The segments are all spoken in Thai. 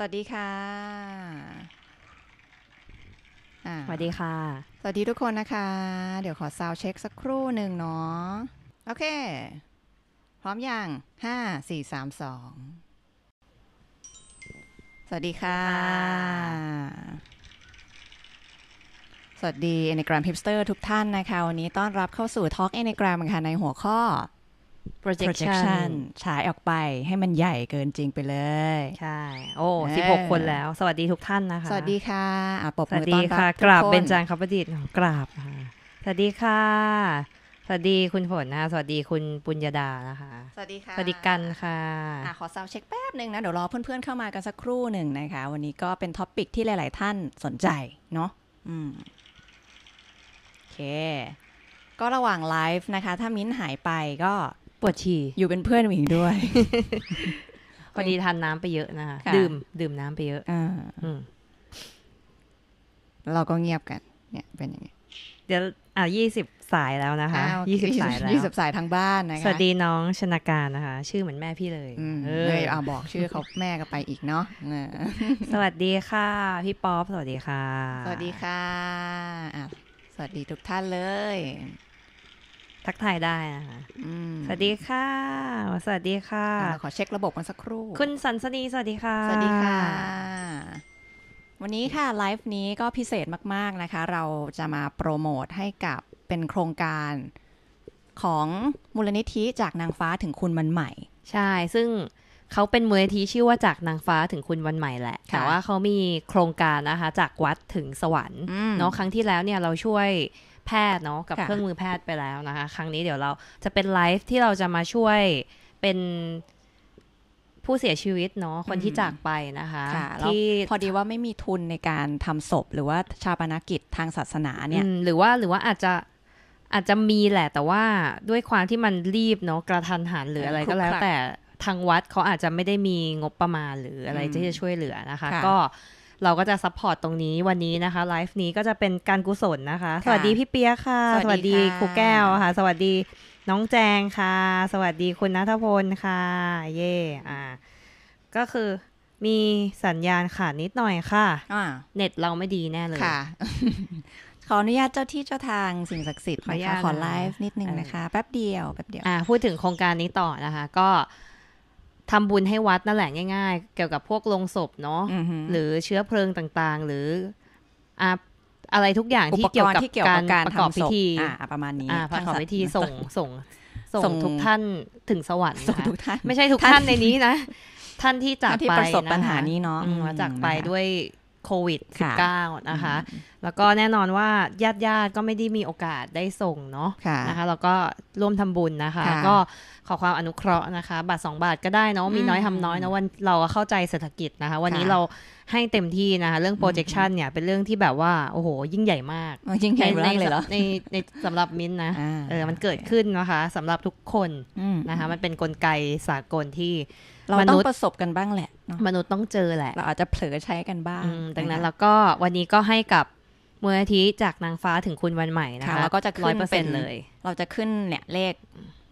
วัสดีค่ะสวัสดีค่ะ สวัสดีทุกคนนะคะ เดี๋ยวขอซาวเช็คสักครู่หนึ่งเนาะโอเค พร้อมอย่างห้าสี่สามสองสวัสดีค่ะ สวัสดีอเนกราม a ิ h สเตอร์ทุกท่านนะคะวันนี้ต้อนรับเข้าสู่ทอล์กเอเนกรามค่ะ ในหัวข้อ projection ฉายออกไปให้มันใหญ่เกินจริงไปเลยใช่โอ้สิบหกคนแล้ว สวัสดีทุกท่านนะคะ สวัสดีค่ะปบมือต้อนรับกราบเบนจางคประดิษฐ์กราบสวัสดีค่ะ สวัสดีคุณฝนนะคะสวัสดีคุณปุญญาดานะคะสวัสดีค่ะสวัสดีกันค่ะอะขอเซาเช็คแป๊บหนึ่งนะเดี๋ยวรอเพื่อนๆเข้ามากันสักครู่หนึ่งนะคะ วันนี้ก็เป็นท็อปิกที่หลาย ๆ ท่านสนใจเนาะอืมโอเค ก็ระหว่างไลฟ์นะคะถ้ามิ้นหายไปก็ปวดฉี่อยู่เป็นเพื่อนหมิงด้วย พอดีทานน้ำไปเยอะนะคะ ดื่มดื่มน้ำไปเยอะอเราก็เงียบกัน เนี่ยเป็นอย่างนี้ เดี๋ยวอ่ายี่สิบสายแล้วนะคะยี่สิบสายแล้วยี่สิบสายทางบ้านนะคะสวัสดีน้องชนาการนะคะ ชื่อเหมือนแม่พี่เลยเลยอ่าบอกชื่อเขาแม่ก็ไปอีกเนาะสวัสดีค่ะ พี่ป๊อปสวัสดีค่ะ สวัสดีค่ะสวัสดีทุกท่านเลยทักทายได้นะคะสวัสดีค่ะ สวัสดีค่ะ ขอเช็คระบบกันสักครู่ คุณสันสนีสวัสดีค่ะ สวัสดีค่ะ วันนี้ค่ะ ไลฟ์นี้ก็พิเศษมาก ๆ นะคะ เราจะมาโปรโมทให้กับเป็นโครงการของมูลนิธิจากนางฟ้าถึงคุณมันใหม่ ใช่ ซึ่งเขาเป็นมูลนิธิชื่อว่าจากนางฟ้าถึงคุณวันใหม่แหละ แต่ว่าเขามีโครงการนะคะจากวัดถึงสวรรค์ เนาะครั้งที่แล้วเนี่ยเราช่วยแพทย์เนาะกับเครื่องมือแพทย์ไปแล้วนะคะ ครั้งนี้เดี๋ยวเราจะเป็นไลฟ์ที่เราจะมาช่วยเป็นผู้เสียชีวิตเนาะคนที่จากไปนะคะคะที่พอดีว่าไม่มีทุนในการทำศพ หรือว่า ชาปนกิจทางศาสนาเนี่ย หรือว่าหรือว่าอาจจะอาจจะมีแหละแต่ว่าด้วยความที่มันรีบเนาะกระทันหันหรืออะไรก็แล้ว แต่ทางวัดเขาอาจจะไม่ได้มีงบประมาณหรืออะไรที่จะช่วยเหลือนะคะ ก็เราก็จะซัพพอร์ตตรงนี้วันนี้นะคะ ไลฟ์นี้ก็จะเป็นการกุศลนะคะ สวัสดีพี่เปียค่ะสวัสดีครูแก้วค่ะ สวัสดีน้องแจงค่ะ สวัสดีคุณนัทพลค่ะเย่อ่า ก็คือมีสัญญาณขาดนิดหน่อยค่ะะเน็ตเราไม่ดีแน่เลย ค่ะขออนุญาตเจ้าที่เจ้าทางสิ่งศักดิ์สิทธิ์ขอขอไลฟ์นิดนึงนะคะแป๊บเดียวแป๊บเดียวพูดถึงโครงการนี้ต่อนะคะ ก็ทำบุญให้วัดนั่นแหละง่ายๆ เกี่ยวกับพวกลงศพเนาะหรือเชื้อเพลิงต่างๆหรืออะไรทุกอย่างที่เกี่ยวกับการประกอบพิธีประมาณนี้ประกอบพิธีส่งส่ง ส่งทุกท่านถึงสวรรค์ส่งทุกท่านไม่ใช่ทุกท่านในนี้นะ ท่านที่จากไปประสบปัญหานี้เนาะจากไปด้วยโควิด -19 นะคะ แล้วก็แน่นอนว่าญาติญาติก็ไม่ได้มีโอกาสได้ส่งเนาะนะคะ แล้วก็ร่วมทำบุญนะคะ ก็ขอความอนุเคราะห์นะคะ บาทสองบาทก็ได้เนาะมีน้อยทำน้อยนะวันเราเข้าใจเศรษฐกิจนะคะ วันนี้เราให้เต็มที่นะคะ เรื่อง projection เนี่ย เป็นเรื่องที่แบบว่า โอ้โห ยิ่งใหญ่มากยิ่งใหญ่มากเลยเหรอในในสำหรับมิ้นนะเออมันเกิดขึ้นนะคะสำหรับทุกคนนะคะมันเป็นนกลไกสากลที่เราต้องประสบกันบ้างแหละมนุษย์ต้องเจอแหละ เราอาจจะเผลอใช้กันบ้างดังนั้นแล้วก็วันนี้ก็ให้กับมืลทิธจากนางฟ้าถึงคุณวันใหม่นะคะแล้วก็จะร้อยเปอร์เซ็นต์เลย เราจะขึ้นเนี่ยเลข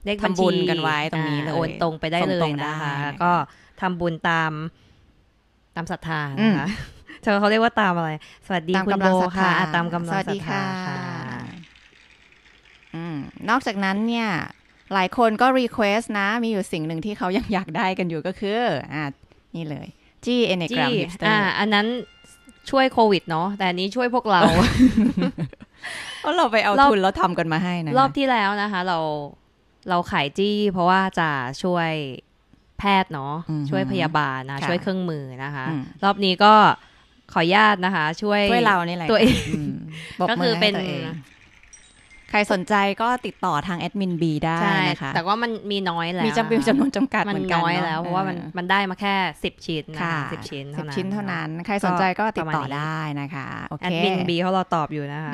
เลขทำบุญกันไว้ตรงนี้เลยโอนตรงไปได้เลยนะคะ ก็ทำบุญตามตามศรัทธานะคะเขาเรียกว่าตามอะไร สวัสดีคุณโบค่ะ ตามกำลังศรัทธาอนอกจากนั้นเนี่ย หลายคนก็รีเควสนะ มีอยู่สิ่งหนึ่งที่เขายังอยากได้กันอยู่ก็คืออ่านี่เลย จี้เอเนกรามฮิปสเตอร์อันนั้นช่วยโควิดเนาะแต่อันนี้ช่วยพวกเราเพราะเราไปเอาทุนแล้วทำกันมาให้นะ รอบที่แล้วนะคะ เราเราขายจี้ เพราะว่าจะช่วยแพทย์เนาะช่วยพยาบาลนะ ช่วยเครื่องมือนะคะ รอบนี้ก็ขอญาตนะคะ ช่วย ช่วยเรานี่แหละ ตัวเองก็คือเป็นใครสนใจก็ติดต่อทางแอดมินบีได้นะคะแต่ว่ามันมีน้อยแล้ว มีจำนวนจำนวนจำกัดมันน้อยแล้วเพราะว่ามันมันได้มาแค่10ชิ้นนะสิบชิ้นสิบชิ้นเท่านั้น ใครสนใจก็ติดต่อได้นะคะแอดมินบีเขารอตอบอยู่นะคะ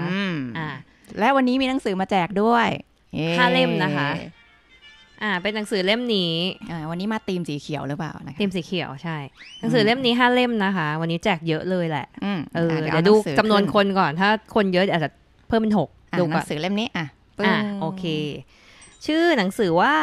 อ่าและวันนี้มีหนังสือมาแจกด้วยห้าเล่มนะคะ อ่า เป็นหนังสือเล่มนี้วันนี้มาตีมสีเขียวหรือเปล่านะคะตีมสีเขียวใช่หนังสือเล่มนี้ห้าเล่มนะคะวันนี้แจกเยอะเลยแหละเออเดี๋ยวดูจำนวนคนก่อน ถ้า คนเยอะอาจจะเพิ่มเป็นหกหนังสือเล่มนี้ อ่ะอ่งโอเค ชื่อหนังสือว่า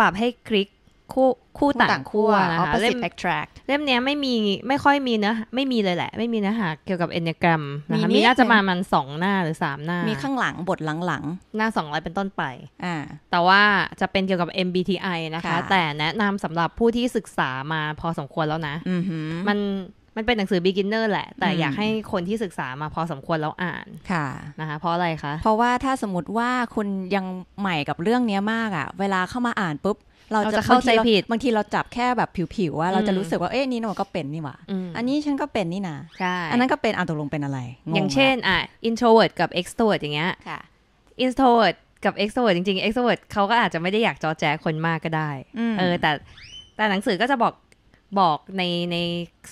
ปรับให้คลิกคู่คู่ต่างคู่นะคะเล่ม t r a c t เล่มนี้ไม่มีไม่ค่อยมีเนื้อไม่มีเลยแหละไม่มีเนื้อหาเกี่ยวกับเอนกรมนะคะมีน่าจะมามันสองหน้าหรือสามหน้า มีข้างหลังบทหลังๆหน้าสองร้อยเป็นต้นไปอ่าแต่ว่าจะเป็นเกี่ยวกับ MBTI นะคะ แต่แนะนำสำหรับผู้ที่ศึกษามาพอสมควรแล้วนะมันมันเป็นหนังสือ beginner แหละ แต่อยากให้คนที่ศึกษามาพอสมควรแล้วอ่าน ค่ะนะคะเพราะอะไรคะเพราะว่าถ้าสมมติว่าคุณยังใหม่กับเรื่องนี้มากอะ่ะ เวลาเข้ามาอ่านปุ๊บเราจะเข้าใจผิดบางทีเราจับแค่แบบผิวๆว่า เราจะรู้สึกว่าเอ๊ะนี่นก็เป็นนี่หว่าอันนี้ฉันก็เป็นนี่นะใช่อันนั้นก็เป็นอ่านตกลงเป็นอะไรอย่างเช่นอ่ะ introvert กับ extrovert อย่างเงี้ย introvert กับ extrovert จริงๆ extrovert เขาก็อาจจะไม่ได้อยากจอแจคนมากก็ได้เออ แต่แต่หนังสือก็จะบอกบอกในใน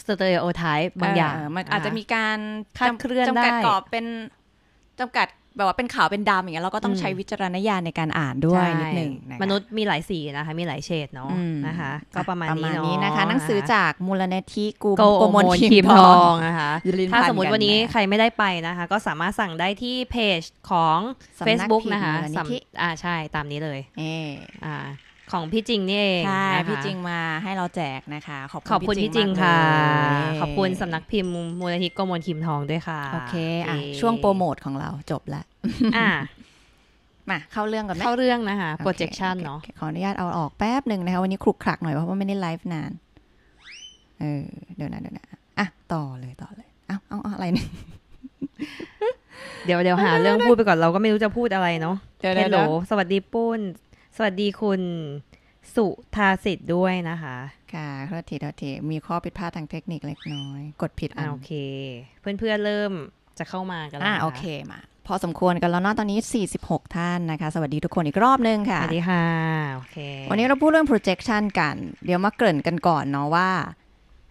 สเตอริโอไทป์บางอย่าง มันอาจจะมีการคาดเคลื่อนจำกัดกรอบ เป็นจำกัด แบบว่าเป็นขาวเป็นดำอย่างเงี้ยเราก็ต้องใช้วิจารณญาณในการอ่านด้วยนิดหนึ่งมนุษย์มีหลายสีนะคะ มีหลายเฉดเนาะนะคะ ก็ประมาณนี้นะคะหนังสือจากมูลนิธิกูโกมนคิมทองนะคะถ้าสมมติวันนี้ใครไม่ได้ไปนะคะ ก็สามารถสั่งได้ที่เพจของ Facebook นะคะอ่าใช่ ตามนี้เลยอ่าของพี่จริงนี่เองใช่พี่จริงมาให้เราแจกนะคะ ขอบคุณพี่จริงค่ะ ขอบคุณสำนักพิมพ์มูลนิธิกมลคิมทองด้วยค่ะ โอเค อ่ะช่วงโปรโมทของเราจบละอ่ะมาเข้าเรื่องก่อนไหมเข้าเรื่องนะคะ projection เนาะขออนุญาตเอาออกแป๊บหนึ่งนะคะ วันนี้ครุกคลักหน่อยเพราะว่าไม่ได้ไลฟ์นาน เออเดี๋ยวนะเดี๋ยวนะอ่ะ ต่อเลยต่อเลยออาเอาอะไรเนี่ยเดี๋ยวเดี๋ยวหาเรื่องพูดไปก่อนเราก็ไม่รู้จะพูดอะไรเนาะเฮลโหลสวัสดีปุ้นสวัสดีคุณสุทาสิทธิ์ด้วยนะคะ ค่ะ โทษทีโทษที มีข้อผิดพลาดทางเทคนิคเล็กน้อย กดผิดอันโอเค เพื่อนเพื่อเริ่มจะเข้ามากันแล้วอ่ะ โอเค มา พอสมควรกันแล้วเนาะตอนนี้ 46 ท่านนะคะ สวัสดีทุกคนอีกรอบนึงค่ะ สวัสดีค่ะ โอเค วันนี้เราพูดเรื่อง projection กัน เดี๋ยวมาเกริ่นกันก่อนเนาะว่า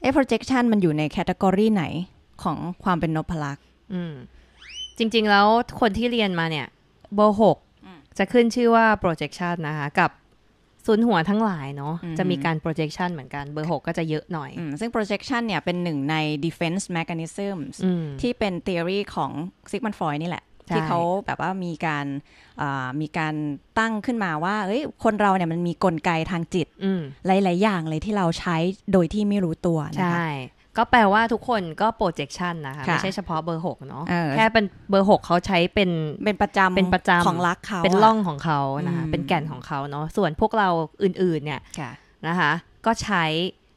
เอ projection มันอยู่ในแคตตากรีไหนของความเป็นนพลักษ์อืม จริง ๆ แล้วคนที่เรียนมาเนี่ยเบอร์หกจะขึ้นชื่อว่า projection นะคะ กับ ศูนย์หัวทั้งหลายเนาะจะมีการ projection เหมือนกันเบอร์ 6 ก็จะเยอะหน่อยซึ่ง projection เนี่ย เป็นหนึ่งใน defense mechanisms ที่เป็น theory ของซิกมันฟอยนี่แหละ ที่เขาแบบว่ามีการมีการตั้งขึ้นมาว่า เอ้ยคนเราเนี่ยมันมีกลไกทางจิต หลาย ๆ อย่างเลยที่เราใช้โดยที่ไม่รู้ตัวนะคะก็แปลว่าทุกคนก็โปรเจคชันนะคะไม่ใช่เฉพาะเบอร์หกเนาะแค่เป็นเบอร์หกเขาใช้เป็นเป็นประจำเป็นประจำของรักเขาเป็นล่องของเขานะคะเป็นแก่นของเขาเนาะส่วนพวกเราอื่นๆเนี่ยนะคะ ก็ใช้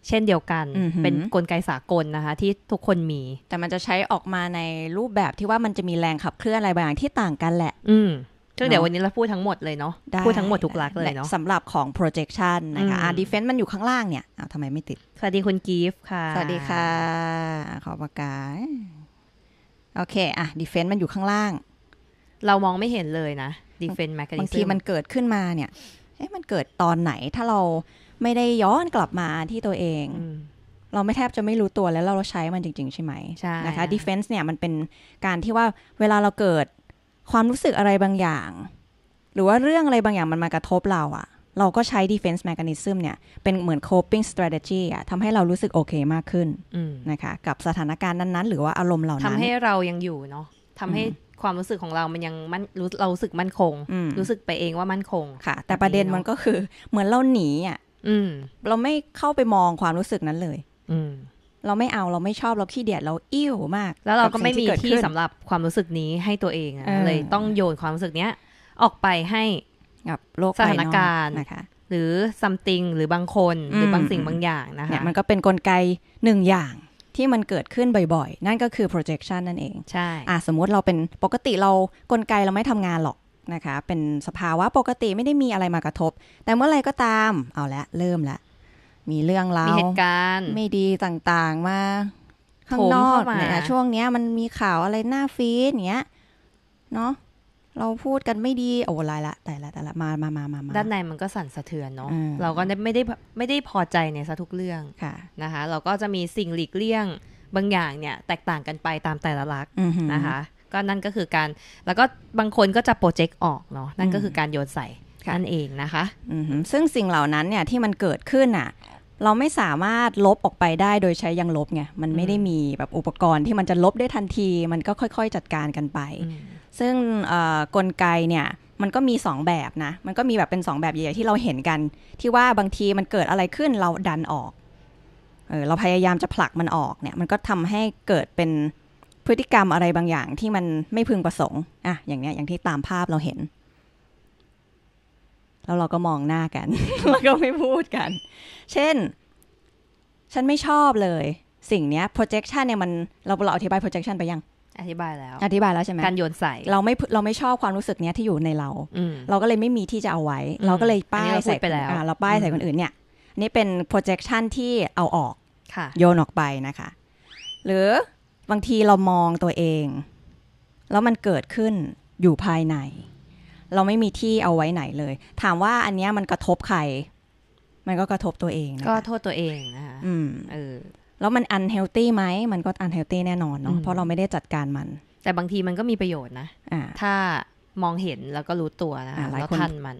เช่นเดียวกัน เป็นนกลไกสากลนะคะ ที่ทุกคนมี แต่มันจะใช้ออกมาในรูปแบบที่ว่ามันจะมีแรงขับเคลื่อนอะไรบางอย่างที่ต่างกันแหละ อืซึ่งเดี๋ยววันนี้เราพูดทั้งหมดเลยเนาะพูดทั้งหมดทุกลักเลยเนาะสำหรับของ projection นะคะอา defense มันอยู่ข้างล่างเนี่ยอาทำไมไม่ติด สวัสดีคุณกีฟค่ะ สวัสดีค่ะ ขอประกาโอเค อ่ะ defense มันอยู่ข้างล่าง เรามองไม่เห็นเลยนะ defense mechanism บางทีมันเกิดขึ้นมาเนี่ยเอ๊ะมันเกิดตอนไหนถ้าเราไม่ได้ย้อนกลับมาที่ตัวเอง เราไม่แทบจะไม่รู้ตัวแล้วเราใช้มันจริงๆใช่ไหมใช่นะคะ defense เนี่ยมันเป็นการที่ว่าเวลาเราเกิดความรู้สึกอะไรบางอย่าง หรือว่าเรื่องอะไรบางอย่างมันมากระทบเราอะเราก็ใช้ defense mechanism เนี่ยเป็นเหมือน coping strategy อะทำให้เรารู้สึกโอเคมากขึ้นนะคะ กับสถานการณ์นั้นๆ หรือว่าอารมณ์เหล่านั้นทำให้เรายังอยู่เนาะทำให้ความรู้สึกของเรามันยังมันรู้เราสึกมั่นคงรู้สึกไปเองว่ามั่นคง ค่ะ แต่ประเด็นมันก็คือเหมือนเราหนีอ่ะเราไม่เข้าไปมองความรู้สึกนั้นเลยเราไม่เอาเราไม่ชอบเราขี้เดียดเราอิ่วมาก แล้วเราก็ไม่มีที่สำหรับความรู้สึกนี้ให้ตัวเองเลยต้องโยนความรู้สึกเนี้ยออกไปให้กับโลกสถานการณ์นะคะหรือ something หรือบางคนหรือบางสิ่งบางอย่างนะคะมันก็เป็นนกลไกหนึ่งอย่างที่มันเกิดขึ้นบ่อยๆ นั่นก็คือ projection นั่นเองใช่อ่ะสมมติเราเป็นปกติเรากลไกเราไม่ทำงานหรอกนะคะ เป็นสภาวะปกติไม่ได้มีอะไรมากระทบ แต่เมื่อไรก็ตามเอาละเริ่มละมีเรื่องราวมีเหตุการณ์ไม่ดีต่างๆมาข้างนอกเนี่ยช่วงเนี้ยมันมีข่าวอะไรหน้าฟีดเนี้ยเนาะเราพูดกันไม่ดีโอ้ลายละ แต่ละแต่ละมามามามาด้านในมันก็สั่นสะเทือนเนาะเราก็ไม่ได้ไม่ได้พอใจในทุกเรื่องะนะคะ เราก็จะมีสิ่งหลีกเลี่ยงบางอย่างเนี่ยแตกต่างกันไปตามแต่ละลักษณนะคะ ก็นั่นก็คือการแล้วก็บางคนก็จะโปรเจกต์ออกเนาะนั่นก็คือการโยนใส่นั่นเองนะคะซึ่งสิ่งเหล่านั้นเนี่ยที่มันเกิดขึ้นอ่ะเราไม่สามารถลบออกไปได้โดยใช้ยังลบไง มันไม่ได้มีแบบอุปกรณ์ที่มันจะลบได้ทันที มันก็ค่อยๆจัดการกันไป ซึ่งกลไกเนี่ยมันก็มี2แบบนะ มันก็มีแบบเป็น2แบบใหญ่ๆที่เราเห็นกัน ที่ว่าบางทีมันเกิดอะไรขึ้นเราดันออกเออเราพยายามจะผลักมันออกเนี่ย มันก็ทำให้เกิดเป็นพฤติกรรมอะไรบางอย่างที่มันไม่พึงประสงค์อ่ะอย่างเนี้ย อย่างที่ตามภาพเราเห็นแล้วเราก็มองหน้ากันแล้วก็ไม่พูดกัน เช่น ฉันไม่ชอบเลย สิ่งเนี้ย projection เนี่ยมันเราเราอธิบาย projection ไปยัง อธิบายแล้ว อธิบายแล้วใช่ไหมการโยนใส่เราไม่เราไม่ชอบความรู้สึกเนี้ยที่อยู่ในเราเราก็เลยไม่มีที่จะเอาไว้ เราก็เลยป้ายใส่ไปแล้วเราป้ายใส่คนอื่น เนี่ย นี่เป็น projection ที่เอาออกโยนออกไปนะคะ หรือบางทีเรามองตัวเอง แล้วมันเกิดขึ้นอยู่ภายในเราไม่มีที่เอาไว้ไหนเลย ถามว่าอันเนี้ยมันกระทบใคร มันก็กระทบตัวเอง ก็โทษตัวเองนะคะอืมเออแล้วมันอันเฮลตี้ไหมมันก็อันเฮลตี้แน่นอนเนาะเพราะเราไม่ได้จัดการมัน แต่บางทีมันก็มีประโยชน์นะะถ้ามองเห็นแล้วก็รู้ตัวนะคะแล้วทันมัน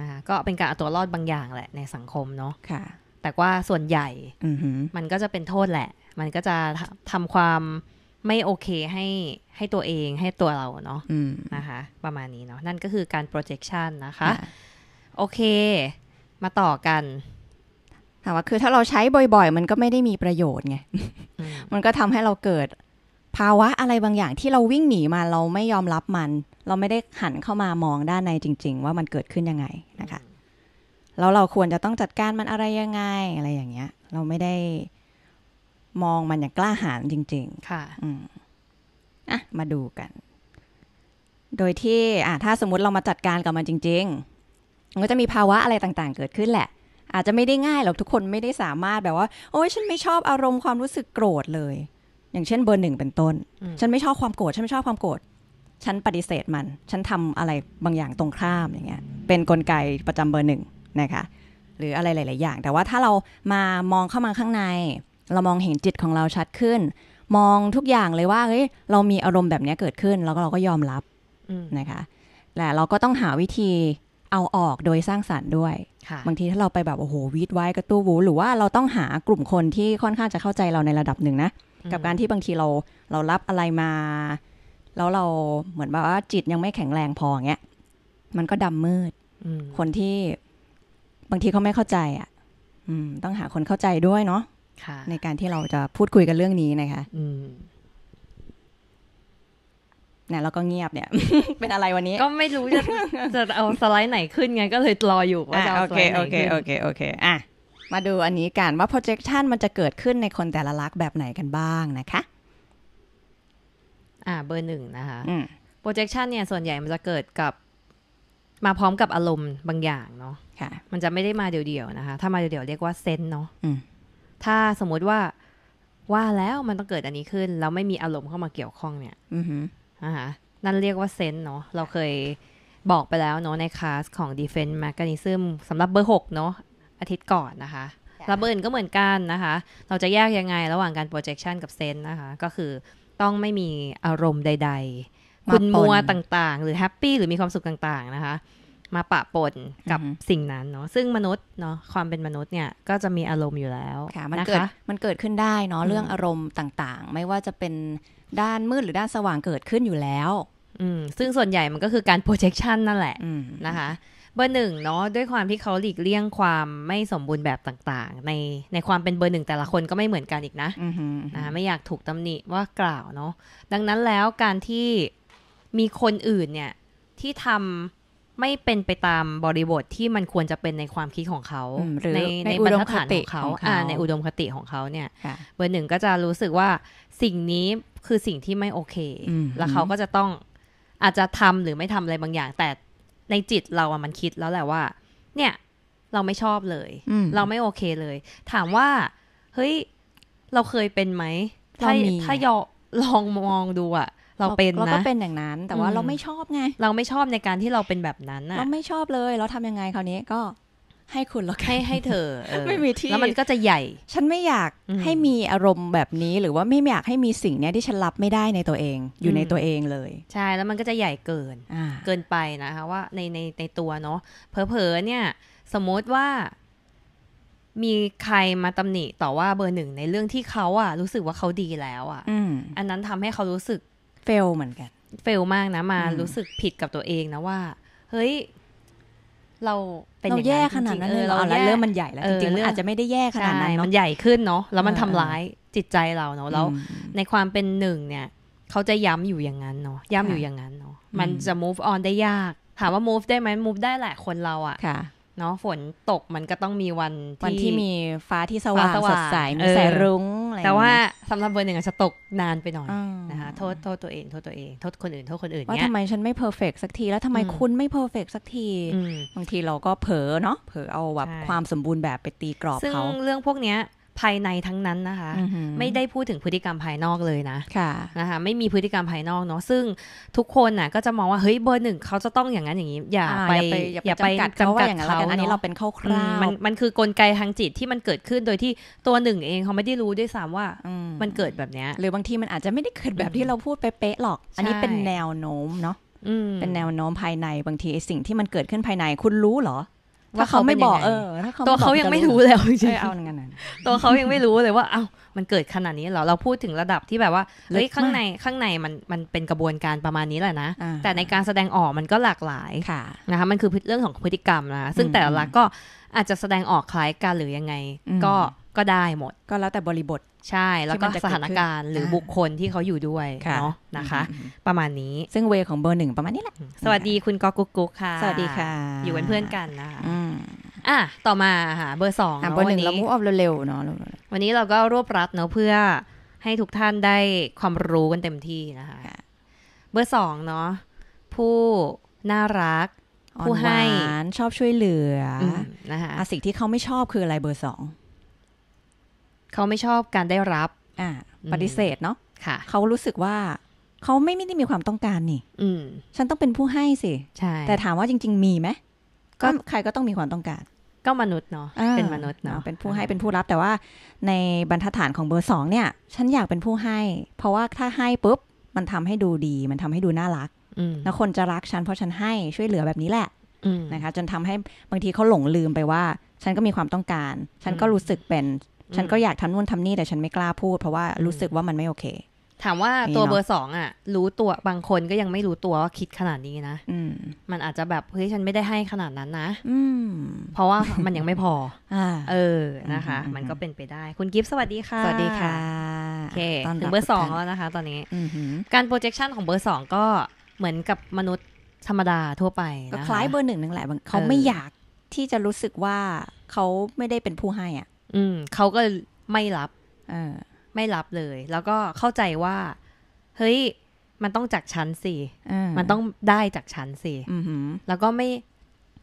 นะคะก็เป็นการเอาตัวรอดบางอย่างแหละในสังคมเนาะค่ะ แต่ว่าส่วนใหญ่มันก็จะเป็นโทษแหละ มันก็จะทำความไม่โอเคให้ให้ตัวเองให้ตัวเราเนาะนะคะ ประมาณนี้เนาะนั่นก็คือการ projection นะคะ โอเค มาต่อกันถามว่าคือ ถ้าเราใช้บ่อยๆ มันก็ไม่ได้มีประโยชน์ไงมันก็ทำให้เราเกิดภาวะอะไรบางอย่าง ที่เราวิ่งหนีมาเราไม่ยอมรับมัน เราไม่ได้หันเข้ามามองด้านในจริงๆ ว่ามันเกิดขึ้นยังไงนะคะ แล้วเราควรจะต้องจัดการมันอะไรยังไงอะไรอย่างเงี้ย เราไม่ได้มองมันอย่างกล้าหาญจริง ๆ ค่ะ อืมอ่ะมาดูกัน โดยที่อ่ะถ้าสมมติเรามาจัดการกับมันจริง ๆ มันก็จะมีภาวะอะไรต่างๆ เกิดขึ้นแหละ อาจจะไม่ได้ง่ายหรอกทุกคนไม่ได้สามารถแบบว่า โอ้ย ฉันไม่ชอบอารมณ์ความรู้สึกโกรธเลย อย่างเช่น เบอร์หนึ่งเป็นต้น ฉันไม่ชอบความโกรธ ฉันไม่ชอบความโกรธ ฉันปฏิเสธมัน ฉันทำอะไรบางอย่างตรงข้ามอย่างเงี้ย เป็นนกลไกประจำเบอร์หนึ่งนะคะ หรืออะไรหลายๆ อย่าง แต่ว่าถ้าเรามามองเข้ามาข้างในเรามองเห็นจิตของเราชัดขึ้น มองทุกอย่างเลยว่า เฮ้ยเรามีอารมณ์แบบนี้เกิดขึ้น แล้วเราก็ยอมรับนะคะ แต่เราก็ต้องหาวิธีเอาออกโดยสร้างสารรค์ด้วย บางทีถ้าเราไปแบบโอ้โหวีดไว้กระตู้วูหรือว่าเราต้องหากลุ่มคนที่ค่อนข้างจะเข้าใจเราในระดับหนึ่งนะ กับการที่บางทีเรา เรารับอะไรมา แล้วเราเหมือนแบบว่าจิตยังไม่แข็งแรงพอเงี้ย มันก็ดำมืดคนที่บางทีเขาไม่เข้าใจอะ่ะต้องหาคนเข้าใจด้วยเนาะในการที่เราจะพูดคุยกันเรื่องนี้นะคะนะแล้วก็เงียบเนี่ย เป็นอะไรวันนี้ ก็ไม่รู้จะจะเอาสไลด์ไหนขึ้นไงก็เลยรออยู่ว่าจะเอาสไลด์ไหนโอเคโอเคโอเคอ่ะมาดูอันนี้กันว่า projection มันจะเกิดขึ้นในคนแต่ละลักษณ์แบบไหนกันบ้างนะคะ อ่า เบอร์หนึ่งนะคะ projection เนี่ยส่วนใหญ่มันจะเกิดกับมาพร้อมกับอารมณ์บางอย่างเนาะค่ะ มันจะไม่ได้มาเดียวๆนะคะ ถ้ามาเดียวๆเรียกว่าเซนเนาะถ้าสมมุติว่าว่าแล้วมันต้องเกิดอันนี้ขึ้น แล้วไม่มีอารมณ์เข้ามาเกี่ยวข้องเนี่ย อือฮึนะคะนั่นเรียกว่าเซนเนาะเราเคยบอกไปแล้วเนาะในคลาสของ defense mechanism สำหรับเบอร์ 6 เนาะอาทิตย์ก่อนนะคะแล้วเบอร์อื่นก็เหมือนกันนะคะ เราจะแยกยังไงระหว่างการ projection กับเซนนะคะ ก็คือต้องไม่มีอารมณ์ใดๆ คุณมัวต่างๆ หรือแฮปปี้หรือมีความสุขต่าง ๆนะคะมาปะปน กับสิ่งนั้นเนาะซึ่งมนุษย์เนาะความเป็นมนุษย์เนี่ย ก็จะมีอารมณ์อยู่แล้วคะมันเกิดมันเกิดขึ้นได้เนาะเรื่องอารมณ์ต่าง ๆ ไม่ว่าจะเป็นด้านมืด หรือด้านสว่างเกิดขึ้นอยู่แล้วอืมซึ่งส่วนใหญ่มันก็คือการ projection นั่นแหละนะคะเบอร์หนึ่งเนาะด้วยความที่เขาหลีกเลี่ยงความไม่สมบูรณ์แบบต่าง ๆ ในในความเป็นเบอร์หนึ่งแต่ละคนก็ไม่เหมือนกันอีกนะนะไม่อยากถูกตำหนิว่ากล่าวเนาะดังนั้นแล้วการที่มีคนอื่นเนี่ย ที่ทำไม่เป็นไปตามบริบทที่มันควรจะเป็นในความคิดของเขาในในบรรทัดฐานของเขาในอุดมคติของเขาเนี่ยเบอร์หนึ่งก็จะรู้สึกว่า สิ่งนี้คือสิ่งที่ไม่โอเค แล้วเขาก็จะต้องอาจจะทำหรือไม่ทำอะไรบางอย่าง แต่ในจิตเราอะมันคิดแล้วแหละว่า เนี่ย เราไม่ชอบเลยเราไม่โอเคเลย ถามว่า เฮ้ย เราเคยเป็นไหมถ้าถ้ายอลองมองดูอะเราเป็นนะเราก็เป็นอย่างนั้น แต่ว่าเราไม่ชอบไง เราไม่ชอบในการที่เราเป็นแบบนั้นอะเราไม่ชอบเลยเราทำยังไงคราวนี้ก็ให้คุณแล้วให้ให้เธอไม่มีที่แล้วมันก็จะใหญ่ ฉันไม่อยากให้มีอารมณ์แบบนี้หรือว่าไม่อยากให้มีสิ่งเนี้ยที่ฉันรับไม่ได้ในตัวเอง อยู่ในตัวเองเลย ใช่แล้วมันก็จะใหญ่เกินเกินไปนะคะว่าในในในตัวเนาะเผลอๆเนี่ยสมมติว่า มีใครมาตำหนิต่อว่าเบอร์หนึ่งในเรื่องที่เขาอ่ะ รู้สึกว่าเขาดีแล้ว อ่ะอันนั้นทำให้เขารู้สึกเฟลเหมือนกัน เฟลมากนะ มา รู้สึกผิดกับตัวเองนะว่า เฮ้ย เราเป็นยราแย่ขนาดนั้นเลยเราแเรื่องมันใหญ่แล้ว จริงๆอาจจะไม่ได้แย่ขนาดนั้น มันใหญ่ขึ้นเนาะ แล้วมันทำร้ายจิตใจเราเนาะแล้วในความเป็นหนึ่งเนี่ย เขาจะย้ำอยู่อย่างนั้นเนาะ ย้ำอยู่อย่างนั้นเนาะ มันจะ move on ได้ยาก ถามว่า move ได้ไหม move ได้แหละคนเราอะนาะฝนตกมันก็ต้องมีวันวันที่มีฟ้าที่สว่างสดใสมีแสงรุ้งอะไรแต่ว่าสำหรับเบอร์หนึ่งจะตกนานไปหน่อยนะคะโทษโทษตัวเองโทษตัวเองโทษคนอื่นโทษคนอื่นว่าทำไมฉันไม่เพอร์เฟกสักที แล้วทำไมคุณไม่เพอร์เฟกสักทีบางทีเราก็เผลอเนาะเผลอเอาแบบความสมบูรณ์แบบไปตีกรอบเขาซึ่งเรื่องพวกเนี้ยภายในทั้งนั้นนะคะ ไม่ได้พูดถึงพฤติกรรมภายนอกเลยนะะนะคะไม่มีพฤติกรรมภายนอกเนาะซึ่งทุกคนน่ะก็จะมองว่าเฮ้ยเบอร์หนึ่งเขาจะต้องอย่างนั้น อย่างนี้อย่าไปอย่าไปจำกัดเขาอย่างนันนี้เราเป็นข้าคร่าวมันมันคือกลไกทางจิตที่มันเกิดขึ้นโดยที่ตัวหนึ่ง เองเขาไม่ได้รู้ด้วยซ้ำว่ามันเกิดแบบเนี้ยหรือบางทีมันอาจจะไม่ได้เกิดแบบที่เราพูดเป๊ะๆหรอก อันนี้เป็นแนวโน้มเนาะเป็นแนวโน้มภายในบางทีสิ่งที่มันเกิดขึ้นภายในคุณรู้เหรอว่าเขาไม่บอกเออ ตัวเขายังไม่รู้เลยจริงเอางั้นตัวเขายังไม่รู้เลยว่า เอ้ามันเกิดขนาดนี้เหรอ เราพูดถึงระดับที่แบบว่า เฮ้ยข้างในข้างในมันมันเป็นกระบวนการประมาณนี้แหละนะ แต่ในการแสดงออกมันก็หลากหลายนะคะ มันคือเรื่องของพฤติกรรมนะ ซึ่งแต่ละก็อาจจะแสดงออกคล้ายกันหรือยังไง ก็ก็ได้หมดก็แล้วแต่บริบทใช่ แล้วก็สถานการณ์ หรือบุคคลที่เขาอยู่ด้วยเนาะนะคะ ประมาณนี้ซึ่งเวของเบอร์หนึ่งประมาณนี้แหละสวัสดีคุณกอกุ๊กกุ๊กค่ะสวัสดีค่ะ อยู่เป็นเพื่อนกันนะคะอ่ะต่อมาค่ะเบอร์สองเบอร์หนึ่งเรามูดออฟเร็วๆเนาะวันนี้เราก็รวบรัดเนาะเพื่อให้ทุกท่านได้ความรู้กันเต็มที่นะคะเบอร์สองเนาะผู้น่ารักผู้ให้ชอบช่วยเหลือนะคะสิ่งที่เขาไม่ชอบคืออะไรเบอร์สองเขาไม่ชอบการได้รับอ่าปฏิเสธเนาะค่ะ เขารู้สึกว่า เขาไม่ไม่ได้มีความต้องการนี่ อืมฉันต้องเป็นผู้ให้สิใช่ แต่ถามว่าจริง ๆ มีไหมก็ใครก็ต้องมีความต้องการ ก็มนุษย์เนาะ เป็นมนุษย์เนาะ เป็นผู้ให้ เป็นผู้รับ แต่ว่า ในบรรทัดฐานของเบอร์สองเนี่ย ฉันอยากเป็นผู้ให้ เพราะว่าถ้าให้ปุ๊บ มันทำให้ดูดี มันทำให้ดูน่ารัก แล้วคนจะรักฉัน เพราะฉันให้ช่วยเหลือแบบนี้แหละ นะคะ จนทำให้บางทีเขาหลงลืมไปว่า ฉันก็มีความต้องการ ฉันก็รู้สึกเป็นฉันก็อยากทำนู่นทำนี่แต่ฉันไม่กล้าพูด เพราะว่ารู้สึกว่ามันไม่โอเค ถามว่าตัวเบอร์สองอ่ะ รู้ตัวบางคนก็ยังไม่รู้ตัวว่าคิดขนาดนี้นะมันอาจจะแบบเฮ้ยฉันไม่ได้ให้ขนาดนั้นนะเพราะว่ามันยังไม่พอเออนะคะ มันก็เป็นไปได้คุณกิฟสวัสดีค่ะ สวัสดีค่ะ โอเค ถึงเบอร์สองแล้วนะคะ ตอนนี้การ projection ของเบอร์สองก็เหมือนกับมนุษย์ธรรมดาทั่วไปก็คล้ายเบอร์หนึ่งนั่นแหละเขาไม่อยากที่จะรู้สึกว่าเขาไม่ได้เป็นผู้ให้อ่ะอืมเขาก็ไม่รับอไม่รับเลย แล้วก็เข้าใจว่าเฮ้ยมันต้องจากชั้นสิมันต้องได้จากชั้นสิแล้วก็ไม่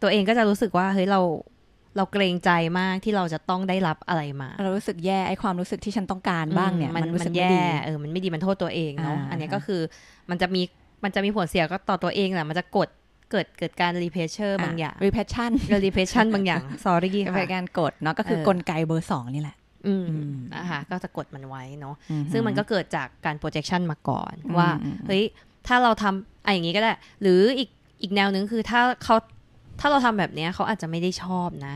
ตัวเองก็จะรู้สึกว่า เฮ้ยเราเราเกรงใจมากที่เราจะต้องได้รับอะไรมาเรารู้สึกแย่ไอความรู้สึกที่ฉันต้องการบ้างเนี่ย มันมันแย่เออมันไม่ดีมันโทษตัวเองเนาะอันนี้ก็คือ มันจะมีมันจะมีผลเสียก็ต่อตัวเองแหละมันจะกดเกิดเกิดการรีเพชเชอร์บางอย่างรีเพชชั่นรีเพชชั่นบางอย่างสอรี่ค่ะเป็นการกดเนาะก็คือกลไกเบอร์สองนี่แหละ อืมนะคะก็จะกดมันไว้เนาะซึ่งมันก็เกิดจากการโปรเจคชันมาก่อนว่าเฮ้ยถ้าเราทำอะไรอย่างนี้ก็ได้หรืออีกอีกแนวนึงคือถ้าเขาถ้าเราทำแบบนี้เขาอาจจะไม่ได้ชอบนะ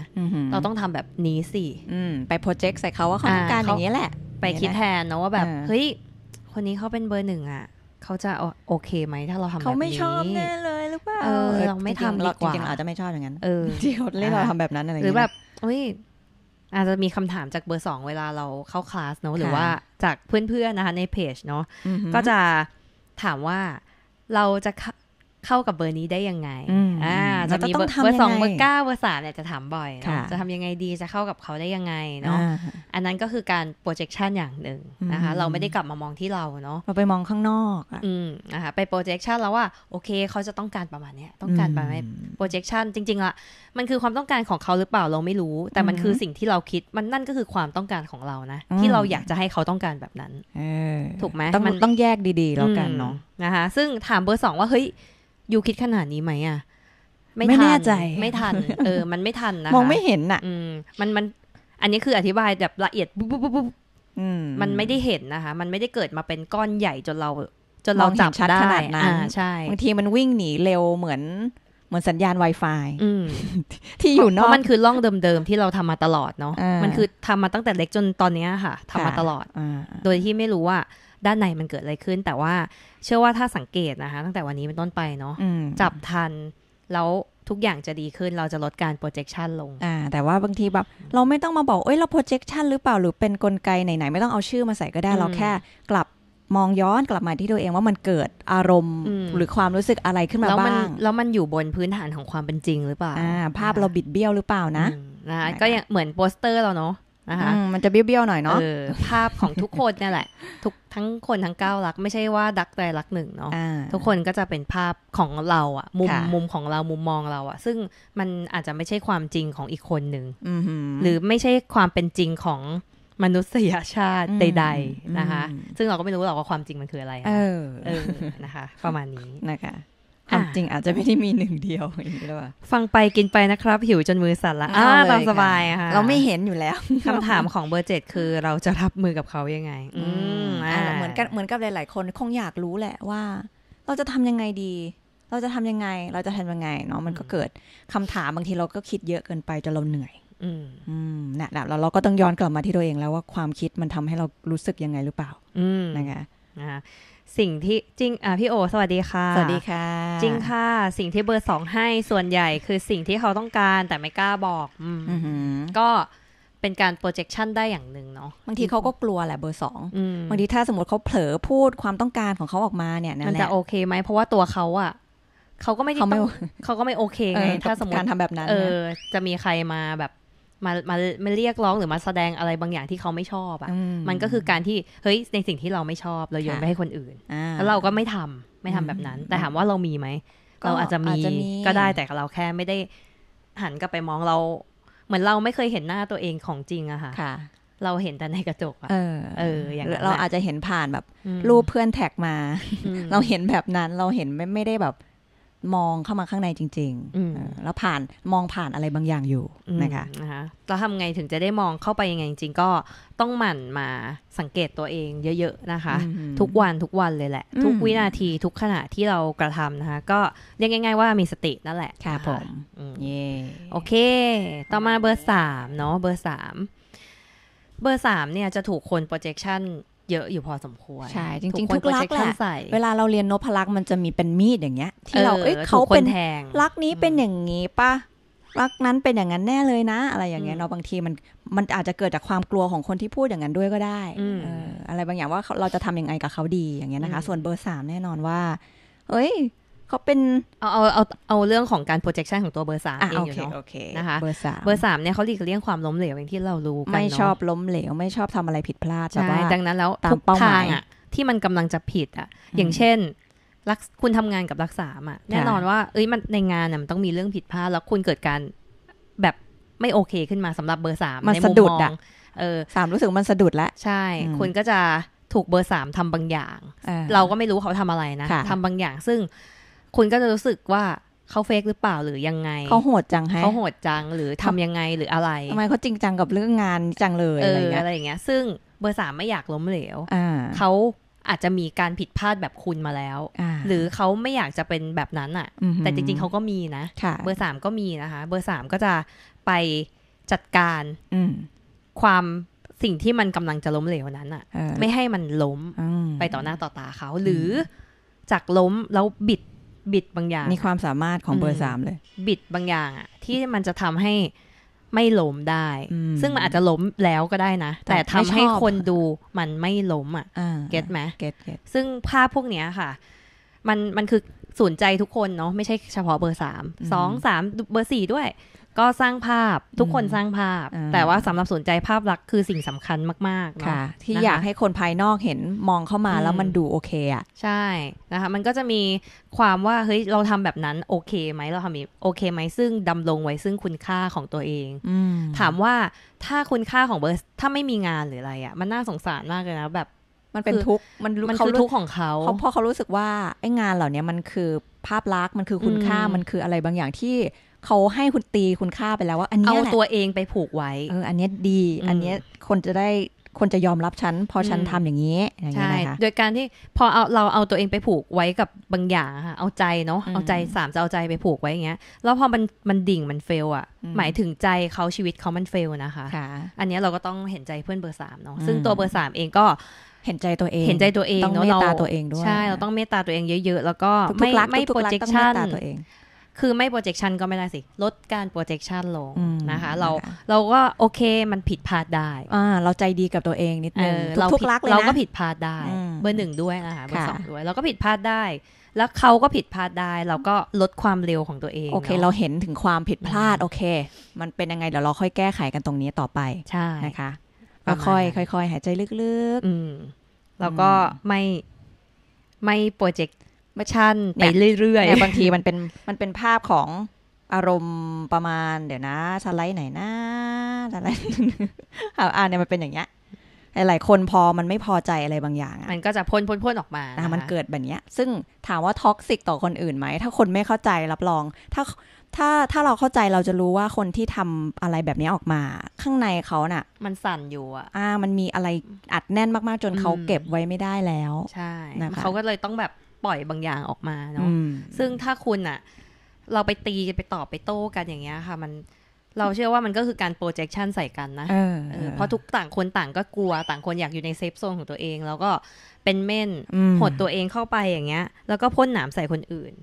เราต้องทำแบบนี้สิไปโปรเจกต์ใส่เขาว่าเขาต้องการอย่างนี้แหละ ไปคิดแทนเนาะว่าแบบเฮ้ยคนนี้เขาเป็นเบอร์หนึ่งอ่ะเขาจะโอเคไหมถ้าเราทำแบบนี้เขาไม่ชอบแน่เลยหรือเปล่าเออราไม่ทำดีกว่าจริงๆอาจจะไม่ชอบอย่างนั้นเออที่เขาเล่นเราทำแบบนั้นอะไรหรือแบบอุ้ยอาจจะมีคำถามจากเบอร์สองเวลาเราเข้าคลาสเนาะหรือว่าจากเพื่อนๆนะคะในเพจเนาะก็จะถามว่าเราจะเข้ากับเบอร์นี้ได้ยังไง อ่า จะมีเบอร์สองเบอร์เก้าเบอร์สามเนี่ยจะถามบ่อย จะทำยังไงดีจะเข้ากับเขาได้ยังไงเนาะ อันนั้นก็คือการ projection อย่างหนึ่งนะคะ เราไม่ได้กลับมามองที่เราเนาะเราไปมองข้างนอกอืมนะคะไป projection แล้วว่าโอเคเขาจะต้องการประมาณเนี้ยต้องการประมาณ projection จริงๆละมันคือความต้องการของเขาหรือเปล่าเราไม่รู้ แต่มันคือสิ่งที่เราคิด มันนั่นก็คือความต้องการของเรานะ ที่เราอยากจะให้เขาต้องการแบบนั้น ถูกไหมต้องต้องแยกดี ๆ แล้วกันเนาะ นะคะ ซึ่งถามเบอร์สองว่าเฮ้ยยูคิดขนาดนี้ไหมอ่ะไม่แน่ใจไม่ทันเออ มันไม่ทันนะมองไม่เห็นอ่ะอืมมันมัน อันนี้คืออธิบายแบบละเอียดปุ๊บปุ๊บปุ๊บมันไม่ได้เห็นนะคะ มันไม่ได้เกิดมาเป็นก้อนใหญ่จนเราจนเราจับชัดขนาดนั้นใช่บางทีมันวิ่งหนีเร็วเหมือนเหมือนสัญญาณ Wi-Fi ที่อยู่นอกมันคือล่องเดิมๆที่เราทำมาตลอดเนาะมันคือทำมาตั้งแต่เล็กจนตอนนี้ค่ะทำมาตลอดโดยที่ไม่รู้ว่าด้านในมันเกิดอะไรขึ้น แต่ว่าเชื่อว่าถ้าสังเกตนะคะ ตั้งแต่วันนี้เป็นต้นไปเนาะจับทันแล้วทุกอย่างจะดีขึ้นเราจะลดการ projection ลง อ่า แต่ว่าบางทีแบบเราไม่ต้องมาบอกเอ้ยเรา projection หรือเปล่า หรือเป็นนกลไกไหน ๆไม่ต้องเอาชื่อมาใส่ก็ได้ เราแค่ กลับมองย้อนกลับมาที่ตัวเองว่ามันเกิดอารมณ์หรือความรู้สึกอะไรขึ้นมาบ้าง แล้วมันอยู่บนพื้นฐานของความเป็นจริงหรือเปล่าภาพเราบิดเบี้ยวหรือเปล่านะนะก็ยังเหมือนโปสเตอร์เราเนาะนะคะมันจะเบี้ยวๆหน่อยเนาะภาพของทุกคนเนี่ยแหละ ทุกทั้งคนทั้งเก้ารัก ไม่ใช่ว่าดักแต่รักหนึ่งเนาะทุกคนก็จะเป็นภาพของเราอะมุมมุมของเรามุมมองเราอะซึ่งมันอาจจะไม่ใช่ความจริงของอีกคนหนึ่งหรือไม่ใช่ความเป็นจริงของมนุษยชาติใดๆนะคะซึ่งเราก็ไม่รู้หรอกว่าความจริงมันคืออะไรเออนะคะ ประมาณนี้นะคะความจริงอาจจะไม่ได้มีหนึ่งเดียวอย่างนี้หรือเปล่า ฟังไปกินไปนะครับหิวจนมือสั่นละอ่าตามสบายค่ะเราไม่เห็นอยู่แล้ว คำถามของเบอร์เจ็ดคือเราจะรับมือกับเขายังไง อืมอ่าเหมือนกันเหมือนกับหลายๆคนคงอยากรู้แหละว่า เราจะทำยังไงดี เราจะทำยังไงเราจะทำยังไง เนาะมันก็เกิดคำถามบางทีเราก็คิดเยอะเกินไปจนเราเหนื่อย อืมอืมนะแล้วเราก็ต้องย้อนกลับมาที่ตัวเองแล้วว่าความคิดมันทำให้เรารู้สึกยังไงหรือเปล่า อืมนะคะอ่าะสิ่งที่จริงอ่ะพี่โอ สวัสดีค่ะสวัสดีค่ะ จริงค่ะ สิ่งที่เบอร์สองให้ส่วนใหญ่คือสิ่งที่เขาต้องการแต่ไม่กล้าบอกอก็เป็นการ projection ได้อย่างหนึ่งเนาะบางทีเขาก็กลัวแหละเบอร์สองบางทีถ้าสมมติเขาเผลอพูดความต้องการของเขาออกมาเนี่ยมันจะโอเคไหมเพราะว่าตัวเขาอะเขาก็ไม่เขาไม่ เขาก็ไม่โอเคไง ถ้าสมมติการทำแบบนั้นเออ จะมีใครมาแบบมามามาเรียกร้องหรือมาแสดงอะไรบางอย่างที่เขาไม่ชอบอะ่ะมันก็คือการที่เฮ้ยในสิ่งที่เราไม่ชอบเราโยนไปให้คนอื่นแล้วเราก็ไม่ทำไม่ทำแบบนั้น แต่ถามว่าเรามีไหมเราอาจจะมีก็ได้แต่เราแค่ไม่ได้ หันกลับไปมองเรา เหมือนเราไม่เคยเห็นหน้าตัวเองของจริงอะค่ะเราเห็นแต่ในกระจกอะเออเออ อย่างเราอาจจะเห็นผ่านแบบ รูปเพื่อนแท็กมา เราเห็นแบบนั้นเราเห็นไม่ไม่ได้แบบมองเข้ามาข้างในจริงๆ แล้วผ่านมองผ่านอะไรบางอย่างอยู่นะคะนะคะแล้วทำไงถึงจะได้มองเข้าไปยังไงจริงๆก็ต้องหมั่นมาสังเกตตัวเอง เยอะๆนะคะ ทุกวันทุกวันเลยแหละ ทุกวินาทีทุกขณะที่เรากระทำนะคะ ก็เรียกง่ายๆว่ามีสตินั่นแหละค่ะผมเย่โอเค ต่อมาเบอร์สามเนาะเบอร์สามเบอร์สามเนี่ยจะถูกคน projection เยอะอยู่พอสมควรใช่จริงๆทุกลักแหละเวลาเราเรียนนพลักมันจะมีเป็นมีดอย่างเงี้ย ที่เราเอ้ยเขาเป็นแทงลักนี้เป็นอย่างงี้ป่ะรักนั้นเป็นอย่างนั้นแน่เลยนะ อะไรอย่างเงี้ยเนาะบางทีมันมันอาจจะเกิดจากความกลัวของคนที่พูดอย่างนั้นด้วยก็ได้อะไรบางอย่างว่าเราจะทํำยังไงกับเขาดีอย่างเงี้ยนะคะ ส่วนเบอร์สามแน่นอนว่า เอ้ยเขาเป็นเอาเอาเอาเอาเรื่องของการ projection ของตัวเบอร์สามเองอยู่เนาะนะคะเบอร์สามเบอร์สามเนี่ยเขาหลีกเลี่ยงความล้มเหลวอย่างที่เรารู้กันไม่ชอบล้มเหลวไม่ชอบทำอะไรผิดพลาดใช่ดังนั้นแล้วทุกทางอ่ะที่มันกำลังจะผิดอ่ะ อย่างเช่นรักคุณทำงานกับรักษาอ่ะ แน่นอนว่าเอ้ยมันในงานมันต้องมีเรื่องผิดพลาดแล้วคุณเกิดการแบบไม่โอเคขึ้นมาสำหรับเบอร์สามในสุมมองเออสามรู้สึกมันสะดุดแล้วใช่ คุณก็จะถูกเบอร์สามทำบางอย่างเราก็ไม่รู้เขาทำอะไรนะทำบางอย่างซึ่งคุณก็จะรู้สึกว่าเขาเฟกหรือเปล่าหรือยังไงเขาโหดจังฮะเขาโหดจังหรือทำยังไงหรืออะไรทำไมเขาจริงจังกับเรื่องงานจังเลยอะไรอย่างเงี้ยอะไรอย่างเงี้ย ซึ่งเบอร์สามไม่อยากล้มเหลวเขาอาจจะมีการผิดพลาดแบบคุณมาแล้ว หรือเขาไม่อยากจะเป็นแบบนั้นอะ่ะแต่จริง ๆเขาก็มีนะเบอร์สามก็มีนะคะเบอร์สามก็จะไปจัดการความสิ่งที่มันกำลังจะล้มเหลวนั้นอะ่ะไม่ให้มันล้ม ไปต่อหน้าต่อตาเขาหรือจากล้มแล้วบิดบิดบางอย่าง มีความสามารถของเบอร์สามเลย บิดบางอย่างอะที่มันจะทำให้ไม่ล้มได้ ซึ่งมันอาจจะล้มแล้วก็ได้นะ แต่ทำให้คนดูมันไม่ล้มอ่ะ เก็ตไหมเก็ตซึ่งภาพพวกเนี้ยค่ะ มันมันคือสนใจทุกคนเนาะไม่ใช่เฉพาะเบอร์สามสองสามเบอร์สี่ด้วยก็สร้างภาพทุกคนสร้างภาพ แต่ว่าสำหรับสนใจภาพลักษณ์คือสิ่งสำคัญมากๆค่ะที่อยากให้คนภายนอกเห็นมองเข้ามาแล้วมันดูโอเคอ่ะใช่นะคะมันก็จะมีความว่าเฮ้ยเราทำแบบนั้นโอเคไหมเราทำโอเคไหมซึ่งดำรงไว้ซึ่งคุณค่าของตัวเองอถามว่าถ้าคุณค่าของเบอร์ถ้าไม่มีงานหรืออะไรอ่ะ มันน่าสงสารมากเลยนะแบบมันเป็นทุกข์มันมันคือทุกข์ของเขาเพราะเขารู้สึกว่าไอ้งานเหล่านี้มันคือภาพลักษณ์มันคือคุณค่ามันคืออะไรบางอย่างที่เขาให้คุณตีคุณค่าไปแล้วว่าอันนี้เอาตัวเองไปผูกไว้เอออันนี้ดีอันนี้คนจะได้คนจะยอมรับฉันพอฉันทำอย่างนี้ อย่างนี้นะคะโดยการที่พอเอาเราเอาตัวเองไปผูกไว้กับบางอย่างค่ะเอาใจเนาะเอาใจสามจะเอาใจไปผูกไว้อย่างเงี้ยแล้วพอมันมันดิ่งมันเฟลอ่ะหมายถึงใจเขาชีวิตเขามันเฟลนะคะอันนี้เราก็ต้องเห็นใจเพื่อนเบอร์สามเนาะซึ่งตัวเบอร์สามเองก็เห็นใจตัวเอง เห็นใจตัวเองต้องเมตตาตัวเองด้วยใช่เราต้องเมตตาตัวเองเยอะๆแล้วก็ไม่ไม่โปรเจคชั่นตัวเองคือไม่ projection ก็ไม่ได้สิ ลดการ projection ลงนะคะ เราเราก็โอเคมันผิดพลาดได้เราใจดีกับตัวเองนิดนึงทุกรักเลยนะเราก็ผิดพลาดได้เบอร์หนึ่งด้วยนะคะเบอร์สองด้วยเราก็ผิดพลาดได้ แล้วเขาก็ผิดพลาดได้เราก็ลดความเร็วของตัวเองโอเค เราเห็นถึงความผิดพลาด โอเค มันเป็นยังไงเดี๋ยวเราค่อยแก้ไขกันตรงนี้ต่อไปใช่นะคะก็ค่อยค่อยๆหายใจลึกๆแล้วก็ไม่ไม่โปรเจกต์มชันไปเรื่อยๆบางทีมันเป็นมันเป็นภาพของอารมณ์ประมาณ เดี๋ยวนะสไลด์ไหนนะสไลด์อ่านเนี่ยมันเป็นอย่างเงี้ยหลายคนพอมันไม่พอใจอะไรบางอย่างมันก็จะพ่นพ่นพ่นออกมานะมันเกิดแบบเนี้ย ซึ่งถามว่าท็อกซิกต่อคนอื่นไหมถ้าคนไม่เข้าใจรับรอง ถ้าถ้าถ้าเราเข้าใจเราจะรู้ว่าคนที่ทำอะไรแบบนี้ออกมา ข้างในเขาน่ะ มันสั่นอยู่อ่ะอ่า มันมีอะไรอัดแน่นมากๆจนเขาเก็บไว้ไม่ได้แล้ว ใช่นะคะเขาก็เลยต้องแบบปล่อยบางอย่างออกมาเนาะซึ่งถ้าคุณอะเราไปตีไปตอบไปโต้กันอย่างเงี้ย ค่ะมันเราเชื่อว่ามันก็คือการโปรเจคชันใส่กันนะเเพราะทุกต่างคนต่างก็กลัวต่างคนอยากอยู่ในเซฟโซนของตัวเอง แล้วก็เป็นเม่นหดตัวเองเข้าไปอย่างเงี้ย แล้วก็พ่นหนามใส่คนอื่น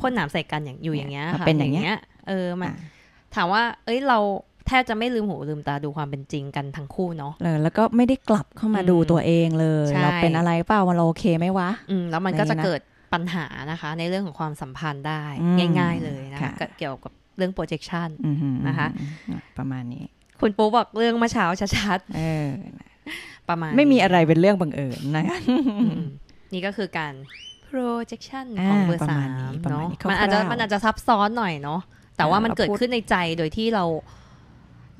พ่นหนามใส่กันอย่างอยู่อย่างเงี้ยค่ะเป็นอย่างเงี้ย เออมันถามว่าเอ้ยเราแทบจะไม่ลืมหูลืมตาดูความเป็นจริงกันทั้งคู่เนาะแล้วก็ไม่ได้กลับเข้ามาดูตัวเองเลยเราเป็นอะไรเปล่ามันโอเคไหมวะแล้วมันก็จะเกิดปัญหานะคะ ในเรื่องของความสัมพันธ์ได้ ง่าย ๆ เลยนะคะเกี่ยวกับเรื่อง projection นะคะประมาณนี้ คุณปูบอกเรื่องมาเช้าชัดๆประมาณไม่มีอะไรเป็นเรื่องบังเอิญนะคะนี่ก็คือการ projection ของเบอร์สามเนาะมันอาจจะมันอาจจะซับซ้อนหน่อยเนาะแต่ว่ามันเกิดขึ้นในใจโดยที่เรา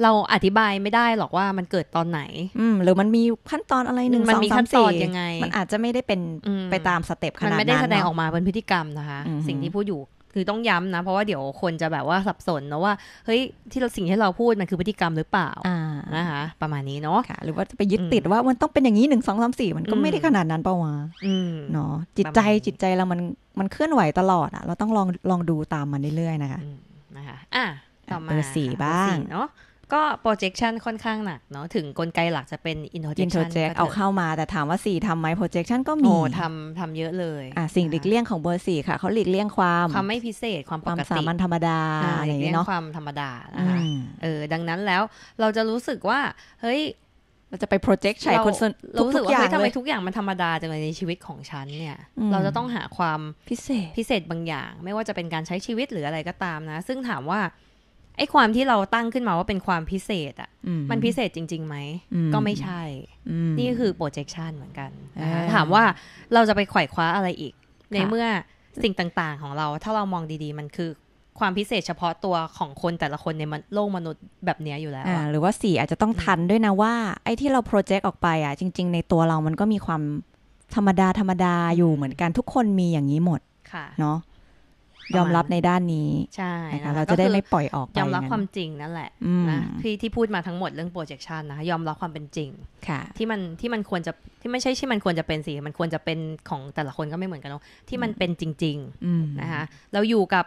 เราอธิบายไม่ได้หรอกว่ามันเกิดตอนไหน อืมหรือมันมีขั้นตอนอะไรหนึ่งมันมีขั้นตอนยังไงมันอาจจะไม่ได้เป็นไปตามสเต็ปขนาดนั้น มันไม่ได้แสดงออกมาเป็นพฤติกรรมนะคะ สิ่งที่พูดอยู่คือต้องย้ำนะ เพราะว่าเดี๋ยวคนจะแบบว่าสับสนนะว่าเฮ้ย ที่เราสิ่งที่เราพูดมันคือพฤติกรรมหรือเปล่านะคะประมาณนี้เนาะหรือว่าจะไปยึดติดว่ามันต้องเป็นอย่างนี้หนึ่งสองสามสี่มันก็ไม่ได้ขนาดนั้นเปล่าวะเนาะจิตใจจิตใจเรา มันมันเคลื่อนไหวตลอดอ่ะเราต้องลองลองดูตามมันเรื่อยๆนะคะนะคะอ่ะต่อมาเบอร์สี่บ้างเนาะก็ projection ค่อนข้างหนักเนาะถึงกลไกหลักจะเป็น introjection เอาเข้ามา แต่ถามว่า 4ทำไหม projection ก็มีโอ้ทำทำเยอะเลยอ่ะสิ่งหลีกเลี่ยงของเบอร์สี่ค่ะเขาหลีกเลี่ยงความความไม่พิเศษ ความปกติความสามัญธรรมดาหลีกเลี่ยงความธรรมดานะคะเออดังนั้นแล้วเราจะรู้สึกว่าเฮ้ย เราจะไปโปรเจ c t ์ใช้คนรู้สึก่าทำไมทุกอย่างมันธรรมดาจังเลยในชีวิตของฉันเนี่ยเราจะต้องหาความพิเศษพิเศษบางอย่าง ไม่ว่าจะเป็นการใช้ชีวิตหรืออะไรก็ตามนะ ซึ่งถามว่าไอ้ความที่เราตั้งขึ้นมาว่าเป็นความพิเศษอะ่ะ มันพิเศษจริง ๆไหม ก็ไม่ใช่ นี่คือโปรเจคชันเหมือนกันนะคะถามว่าเราจะไปไขว่คว้าอะไรอีก ในเมื่อสิ่งต่างๆของเราถ้าเรามองดีๆ มันคือความพิเศษเฉพาะตัวของคนแต่ละคนในโลกมนุษย์แบบนี้อยู่แล้ว หรือว่าสีอาจจะต้องทันด้วยนะว่าไอ้ที่เราโปรเจกต์ออกไปอ่ะ จริงๆ ในตัวเรามันก็มีความธรรมดา ธรรมดาอยู่เหมือนกันทุกคนมีอย่างนี้หมดเนาะยอมรับในด้านนี้ ใช่นะคะเราจะได้ไม่ปล่อยออกยอมรับความจริงนั่นแหละนะที่ที่พูดมาทั้งหมดเรื่องโปรเจกชันนะ ยอมรับความเป็นจริง ค่ะ ที่มันที่มันควรจะที่ไม่ใช่ที่มันควรจะเป็นสิมันควรจะเป็นของแต่ละคนก็ไม่เหมือนกันเนาะที่มันเป็นจริงๆนะคะเราอยู่กับ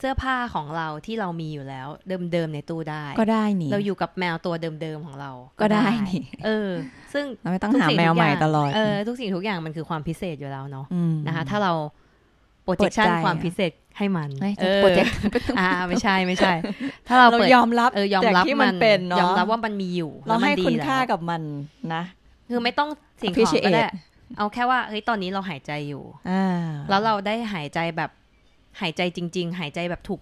เสื้อผ้าของเราที่เรามีอยู่แล้ว เดิมๆในตู้ได้ ก็ได้นี่ เราอยู่กับแมวตัวเดิมๆของเรา ก็ได้นี่ เออ ซึ่งเราไม่ต้องหาแมวใหม่ตลอดเออ ทุกสิ่งทุกอย่างมันคือความพิเศษอยู่แล้วเนาะนะคะถ้าเราโปรเจคชันความพิเศษให้มันโปรเจคอ่า ไม่ใช่ไม่ใช่ ถ้าเราเปิดยอมรับเออยอมรับที่มันเป็นยอมรับว่ามันมีอยู่เราให้คุณค่ากับมันนะ คือไม่ต้องสิ่งของก็ได้เอาแค่ว่าเฮ้ยตอนนี้เราหายใจอยู่อแล้วเราได้หายใจแบบหายใจจริงๆ หายใจแบบถูก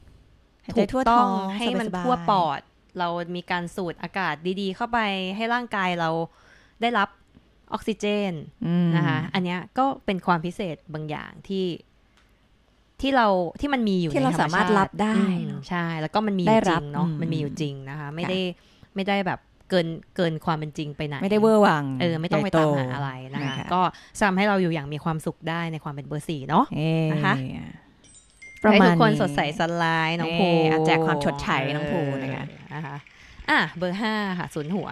ถูกต้องให้มันทั่วปอด เรามีการสูดอากาศดี ๆ เข้าไปให้ร่างกายเราได้รับออกซิเจนนะคะอันนี้ก็เป็นความพิเศษบางอย่างที่ที่เราที่มันมีอยู่ที่เราสามารถรับได้ใช่ แล้วก็มันมีจริงเนาะมันมีอยู่จริงนะคะ ไม่ได้ไม่ได้แบบเกินเกินความเป็นจริงไปไหนไม่ได้เวอร์วังเออ ไม่ต้องไปตามหาอะไรนะคะก็ทำให้เราอยู่อย่างมีความสุขได้ในความเป็นเบอร์สี่เนาะนะคะให้ทุกคนสดใสสลายน้องภูแจกความชดใช้น้องภูนะคะอ่ะเบอร์ห้าค่ะศูนย์หัว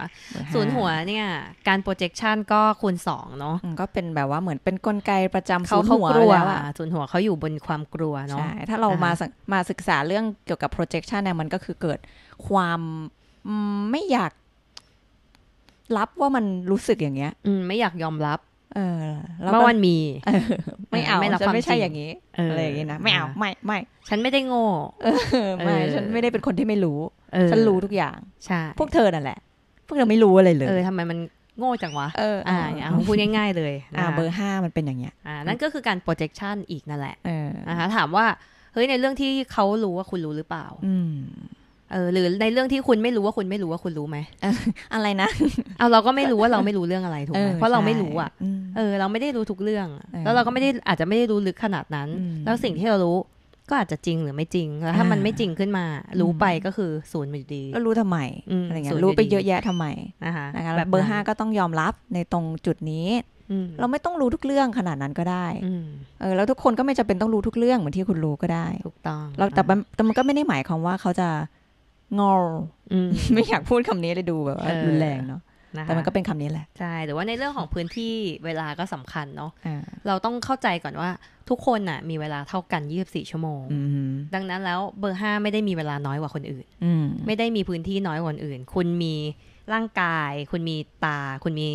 ศูนย์หัวเนี่ย การ projection ก็คูณสองเนาะก็เป็นแบบว่าเหมือนเป็นนกลไกประจำศูนย์หัวแล้วอ่ะศูนย์หัวเขาอยู่บนความกลัวเนาะใช่ถ้าเรามามาศึกษาเรื่องเกี่ยวกับ projection เนี่ยมันก็คือเกิดความไม่อยากรับว่ามันรู้สึกอย่างเงี้ย อืมไม่อยากยอมรับเออวมื่อวันมี ไม่เอาฉันไม่ใช่อย่างนี้อะไรอย่างนี้นะไม่เอาไม่ไม่ฉันไม่ได้โง่ไม่ ฉันไม่ได้เป็นคนที่ไม่รู้ฉันรู้ทุกอย่างใช่พวกเธอนั่นแหละ พวกเธอไม่รู้อะไรเลยเออทำไมมันโง่จังวะเอออ่าพูดง่าย ๆ เลย อ่าเบอร์ห้ามันเป็นอย่างเงี้ยอ่านั่นก็คือการ projection อีกนั่นแหละนะคะถามว่า เฮ้ยในเรื่องที่เขารู้ว่าคุณรู้หรือเปล่า อืเออหรือในเรื่องที่คุณไม่รู้ว่าคุณไม่รู้ว่าคุณรู้ไหมอะไรนะเอาเราก็ไม่รู้ว่าเราไม่รู้เรื่องอะไรถูกไหมเพราะเราไม่รู้อ่ะเออ เราไม่ได้รู้ทุกเรื่อง แล้วเราก็ไม่ได้อาจจะไม่ได้รู้ลึกขนาดนั้น แล้วสิ่งที่เรารู้ก็อาจจะจริงหรือไม่จริงแล้วถ้ามันไม่จริงขึ้นมา รู้ไปก็คือศูนย์อยู่ดีแล้วรู้ทำไมอะไรเงี้ยรู้ไปเยอะแยะทำไมนะคะแบบเบอร์ห้าก็ต้องยอมรับในตรงจุดนี้ เราไม่ต้องรู้ทุกเรื่องขนาดนั้นก็ได้เออแล้วทุกคนก็ไม่จำเป็นต้องรู้ทุกเรื่องเหมือนที่คุณรู้ก็ได้ถูกต้องเราแต่แต่มันก็ไม่ได้หมายความว่าเขาจะงอลไม่อยากพูดคำนี้เลยดูแบบว่ารุนแรงเนาะแต่มันก็เป็นคำนี้แหละใช่แต่ว่าในเรื่องของพื้นที่เวลาก็สำคัญเนาะเราต้องเข้าใจก่อนว่าทุกคนน่ะ มีเวลาเท่ากัน24 ชั่วโมงดังนั้นแล้วเบอร์ห้าไม่ได้มีเวลาน้อยกว่าคนอื่นไม่ได้มีพื้นที่น้อยกว่าคนอื่น คุณมีร่างกาย คุณมีตา คุณมี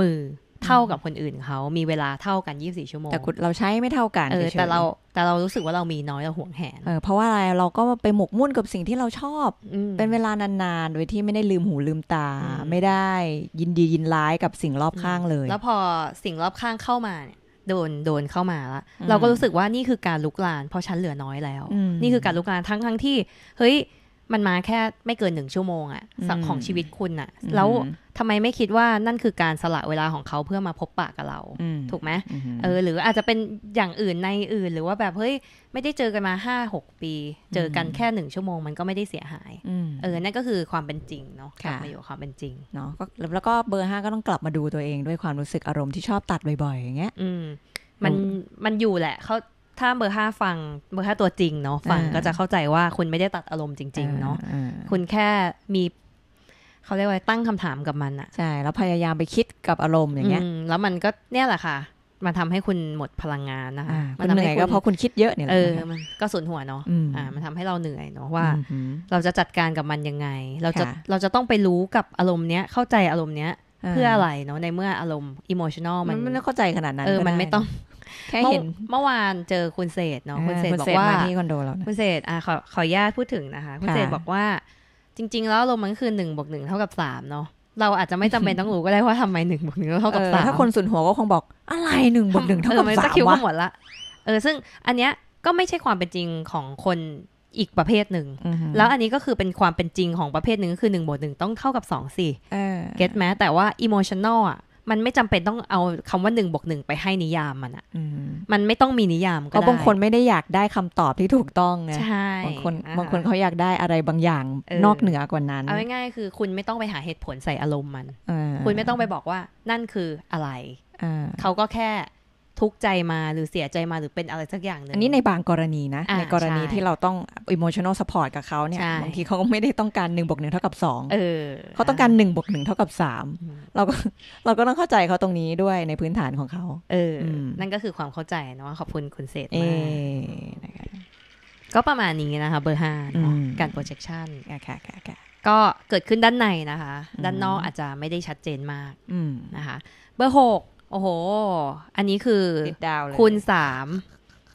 มือเท่ากับคนอื่นเขามีเวลาเท่ากันยี่สี่ชั่วโมงแต่เราใช้ไม่เท่ากันแต่เราแต่เรารู้สึกว่าเรามีน้อยเราห่วงแหนเออเพราะว่าอะไรเราก็ไปหมกมุ่นกับสิ่งที่เราชอบ เป็นเวลานานๆโดยที่ไม่ได้ลืมหูลืมตาไม่ได้ยินดียินร้ายกับสิ่งรอบข้างเลย แล้วพอสิ่งรอบข้างเข้ามาเนี่ยโดนโดนเข้ามาละเราก็รู้สึกว่านี่คือการลุกลานเพราะฉันเหลือน้อยแล้วนี่คือการลุกลานทั้งทั้งที่เฮ้ยมันมาแค่ไม่เกินหนึ่งชั่วโมงอะของชีวิตคุณอะแล้วทำไมไม่คิดว่านั่นคือการสละเวลาของเขาเพื่อมาพบปะกับเราถูกไหมเออ หรืออาจจะเป็นอย่างอื่นในอื่น หรือว่าแบบเฮ้ยไม่ได้เจอกันมาห้าหกปี เจอกันแค่หนึ่งชั่วโมงมันก็ไม่ได้เสียหายเออนั่นก็คือความเป็นจริงเนาะกลัมาอยู่ความเป็นจริงเนาะแล้วก็เบอร์ห้าก็ต้องกลับมาดูตัวเองด้วยความรู้สึกอารมณ์ที่ชอบตัดบ่อยๆอย่างเงี้ยมันมันอยู่แหละเขาถ้าเบอร์ห้าฟังเบอร์ห้าตัวจริงเนาะฟังก็จะเข้าใจว่าคุณไม่ได้ตัดอารมณ์จริง ๆเนาะคุณแค่มีเขาเรียกว่าตั้งคำถามกับมันอะใช่แล้วพยายามไปคิดกับอารมณ์อย่างเงี้ยแล้วมันก็เนี่ยแหละค่ะ มันทำให้คุณหมดพลังงานนะคะมันทำ่อยก็เพราะคุณคิดเยอะเนี่ยเออมันก็สูญหัวเนาะอ่ามันทำให้เราเหนื่อยเนาะว่าเราจะจัดการกับมันยังไง เราจะเราจะต้องไปรู้กับอารมณ์เนี้ย เข้าใจอารมณ์เนี้ยเพื่ออะไรเนาะในเมื่ออารมณ์อิโมชันอลมันไม่เข้าใจขนาดนั้นเออมันไม่ต้องแค่เห็นเมื่อวานเจอคุณเศษเนาะคุณเศษบอกว่าที่คอนโดเราคุณเศษอ่าขอขอญาตพูดถึงนะคะ คุณเศษบอกว่าจริง ๆ แล้วลมมันคือหนึ่งบวกหนึ่งเท่ากับสามเนาะเราอาจจะไม่จำเป็นต้องรู้ก็ได้ว่าทำไมหนึ่งบวกหนึ่งเท่ากับสามถ้าคนสุนหัวก็คงบอกอะไรหนึ่งบวกหนึ่งเท่ากับสามวะหมดละเออซึ่งอันเนี้ยก็ไม่ใช่ความเป็นจริงของคนอีกประเภทหนึ่งแล้วอันนี้ก็คือเป็นความเป็นจริงของประเภทหนึ่งคือหนึ่งบวกหนึ่งต้องเท่ากับสองสี่เก็ตไหมแต่ว่าอิโมชันแนลอ่ะมันไม่จำเป็นต้องเอาคำว่าหนึ่งบวกหนึ่งไปให้นิยามมันอะมันไม่ต้องมีนิยามก็ได้บางคนไม่ได้อยากได้คำตอบที่ถูกต้องไง บางคนบางคนเขาอยากได้อะไรบางอย่างนอกเหนือกว่านั้น เอาง่ายๆคือคุณไม่ต้องไปหาเหตุผลใส่อารมณ์มัน คุณไม่ต้องไปบอกว่านั่นคืออะไร เขาก็แค่ทุกใจมาหรือเสียใจมาหรือเป็นอะไรสักอย่างนึง อันนี้ในบางกรณีนะ ในกรณีที่เราต้อง emotional support กับเขาเนี่ยบางทีเขาก็ไม่ได้ต้องการ1นบวกหนึ่งเท่ากับ2เออเขาต้องการ1นบวกหนึ่งเท่ากับ3เราก็เราก็ต้องเข้าใจเขาตรงนี้ด้วยในพื้นฐานของเขาเออ นั่นก็คือความเข้าใจนะว่าขอบคุณคุณเศษมากก็ประมาณนี้นะคะเบอร์ห้าการ projection ค่ะค่ะก็เกิดขึ้นด้านในนะคะ ด้านนอกอาจจะไม่ได้ชัดเจนมากนะคะเบอร์หกโอ้โห อันนี้คือคูณสาม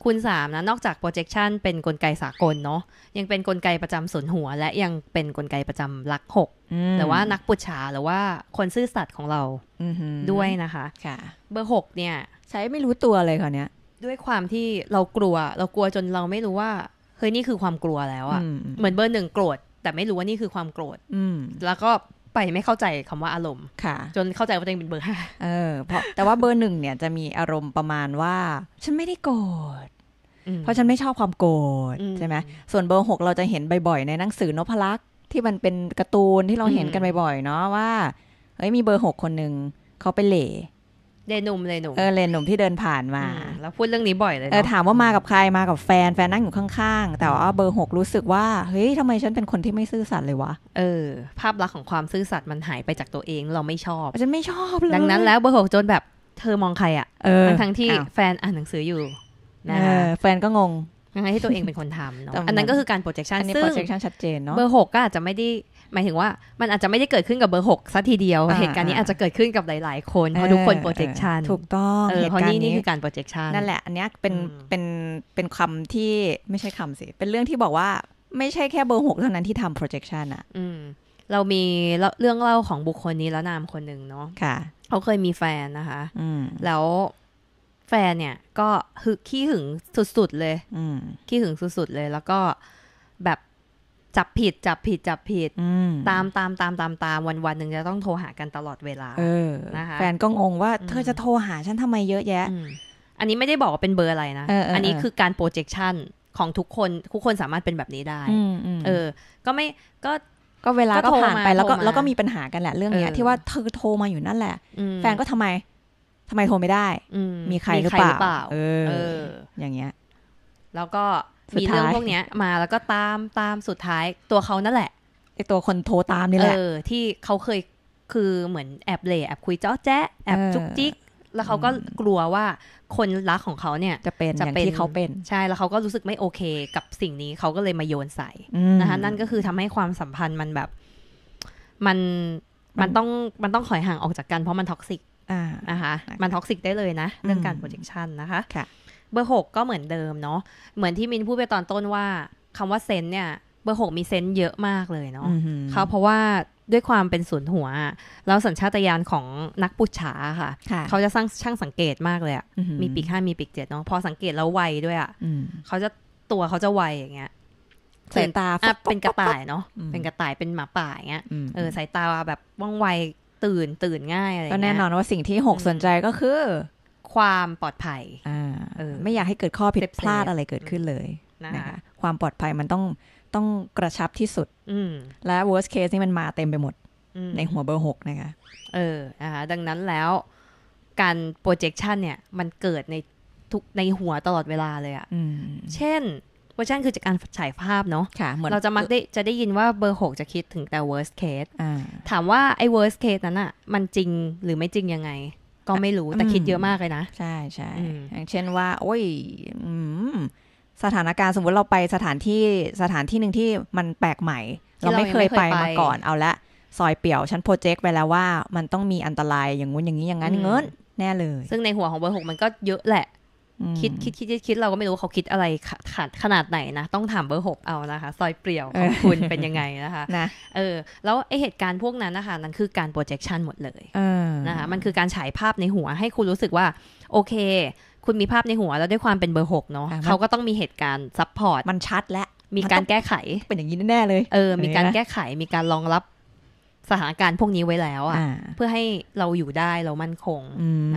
คูณสามนะ นอกจาก projection เป็นนกลไกสากลเนาะ ยังเป็นนกลไกประจำส่วนหัว และยังเป็นนกลไกประจำลักหกแต่ว่านักปุจฉาหรือว่า คนซื่อสัตย์ของเราด้วยนะคะ ค่ะ เบอร์หกเนี่ย ใช้ไม่รู้ตัวเลยค่ะเนี้ยด้วยความที่เรากลัว เรากลัวจนเราไม่รู้ว่า เฮ้ยนี่คือความกลัวแล้วอะเหมือนเบอร์หนึ่งโกรธแต่ไม่รู้ว่านี่คือความโกรธแล้วก็ไปไม่เข้าใจคำว่าอารมณ์ค่ะ จนเข้าใจว่าตัวเองเป็นเบอร์ห้าเออเพราะแต่ว่าเบอร์หนึ่งเนี่ยจะมีอารมณ์ประมาณว่า ฉันไม่ได้โกรธเพราะฉันไม่ชอบความโกรธใช่ไหมส่วนเบอร์หกเราจะเห็นบ่อยๆในหนังสือนพลักษ์ที่มันเป็นการ์ตูนที่เราเห็นกันบ่อยๆเนาะว่าเฮ้ยมีเบอร์หกคนหนึ่งเขาไปเหล่เลนุ่มเลนุ่มเออเลนุ่มที่เดินผ่านมา แล้วพูดเรื่องนี้บ่อยเลยเออถามว่ามากับใครมากับแฟนแฟนนั่งอยู่ข้างๆแต่ว่าเบอร์หกรู้สึกว่าเฮ้ยทำไมฉันเป็นคนที่ไม่ซื่อสัตย์เลยวะเออ ภาพลักษณ์ของความซื่อสัตย์มันหายไปจากตัวเองเราไม่ชอบฉันไม่ชอบเลยดังนั้นแล้วเบอร์หกจนแบบเธอมองใครอ่ะทั้งทั้งที่แฟนอ่านหนังสืออยู่นะคะแฟนก็งงยังไงให้ตัวเองเป็นคนทำเนาะอันนั้นก็คือการโปรเจคชันซึ่งเบอร์หกก็อาจจะไม่ได้หมายถึงว่ามันอาจจะไม่ได้เกิดขึ้นกับเบอร์หกซะทีเดียวเหตุการณ์นี้อาจจะเกิดขึ้นกับหลาย ๆ คนเพราะทุกคนโปรเจคชันถูกต้องเพราะนี่นี่คือการโปรเจคชันนั่นแหละอันนี้เป็นเป็นเป็นคำที่ไม่ใช่คำสิเป็นเรื่องที่บอกว่า ไม่ใช่แค่เบอร์หกเท่านั้นที่ทำโปรเจคชันอะเรามีเรื่องเล่าของบุคคลนี้แล้วนามคนหนึ่งเนาะะเขาเคยมีแฟนนะคะแล้วแฟนเนี่ยก็หึขี้หึงสุด ๆ เลยขี้หึงสุด ๆ เลย แล้วก็แบบจับผิดจับผิดจับผิดตามตามตามตามตามวันวันหนึ่งจะต้องโทรหากันตลอดเวลาเออนะคะแฟนก็งงว่าเธอจะโทรหาฉันทำไมเยอะแยะอันนี้ไม่ได้บอกว่าเป็นเบอร์อะไรนะอันนี้คือการโปรเจคชันของทุกคนทุกคนสามารถเป็นแบบนี้ได้เออ ก็ไม่ก็ก็เวลาก็ผ่านไปแล้วก็แล้วก็มีปัญหากันแหละ เรื่องเนี้ยที่ว่าเธอโทรมาอยู่นั่นแหละ แฟนก็ทำไม ทำไมโทรไม่ได้มีใครหรือเปล่าเอออย่างเงี้ย แล้วก็มีเรื่องพวกเนี้ยมาแล้วก็ตามตามสุดท้ายตัวเขานั่นแหละไอตัวคนโทรตามนี่แหละออ ที่เขาเคยคือเหมือนแอบเล่แอบคุยเจ้าแจ๊แอบจุกจิกแล้วเขาก็กลัวว่าคนรักของเขาเนี่ยจะเป็นจะเป็นที่เขาเป็นใช่แล้วเขาก็รู้สึกไม่โอเคกับสิ่งนี้เขาก็เลยมาโยนใส่นะคะนั่นก็คือทำให้ความสัมพันธ์มันแบบ มันมันต้องมันต้องขอยห่างออกจากกันเพราะมันท็อกซิกนะคะมันท็อกซิกได้เลยนะเรื่องการโปรเจคชันนะคะค่ะเบอร์หกก็เหมือนเดิมเนาะเหมือนที่มินพูดไปตอนต้นว่าคำว่าเซน เนี่ย เบอร์หกมีเซนเยอะมากเลยเนาะเขาเพราะว่าด้วยความเป็นศูนย์หัว แล้วสัญชาตญาณของนักปุจฉาค่ะ เขาจะสร้างช่างสังเกตมากเลยอะมีปีกห้ามีปีกเจ็ดเนาะพอสังเกตแล้วไวด้วยอะเขาจะตัวเขาจะไวอย่างเงี้ยสายตาเป็นกระต่ายเนาะเป็นกระต่ายเป็นหมาป่าอย่างเงี้ยเออสายตาแบบว่องไวตื่นตื่นง่ายอะไรก็แน่นอนว่าสิ่งที่หกสนใจก็คือความปลอดภัยอไม่อยากให้เกิดข้อผิดพลาดอะไรเกิดขึ้นเลยนะคะความปลอดภัยมันต้องต้องกระชับที่สุดและ worst case นี่มันมาเต็มไปหมดในหัวเบอร์หกนะคะเออนะคะ ดังนั้นแล้วการ projection เนี่ยมันเกิดในทุกในหัวตลอดเวลาเลยอะ่ะเช่น p r o j e c t i o n คือจากการฉายภาพเนาะะเราจะมักได้จะได้ยินว่าเบอร์หกจะคิดถึงแต่ worst case ถามว่าไอ้ worst case นั้นอะ่ะมันจริงหรือไม่จริงยังไงก็ไม่รู้แต่คิดเยอะมากเลยนะ ใช่ใช่อย่างเช่นว่า โอ้ย สถานการณ์สมมติเราไปสถานที่สถานที่หนึ่งที่มันแปลกใหม่ เราไม่เคยไปมาก่อนเอาละซอยเปี่ยว ฉันโปรเจกต์ไปแล้วว่ามันต้องมีอันตรายอย่างงู้นอย่างนี้อย่างนั้นเงินแน่เลย ซึ่งในหัวของเบอร์หกมันก็เยอะแหละคิดคิดคิดคิดเราก็ไม่รู้เขาคิดอะไรขาดขนาดไหนนะ ต้องถามเบอร์หกเอานะคะ ซอยเปรี่ยวของคุณเป็นยังไงนะคะนะเออแล้วไอเหตุการณ์พวกนั้นนะคะนั่นคือการ projection หมดเลยนะคะมันคือการฉายภาพในหัวให้คุณรู้สึกว่า โอเค คุณมีภาพในหัวแล้วด้วยความเป็นเบอร์หกเนาะเขาก็ต้องมีเหตุการณ์ซัพพอร์ตมันชัดและมีการแก้ไขเป็นอย่างนี้แน่เลยเออมีการแก้ไขมีการรองรับสถานการณ์พวกนี้ไว้แล้ว อ่ะเพื่อให้เราอยู่ได้เรามั่นคง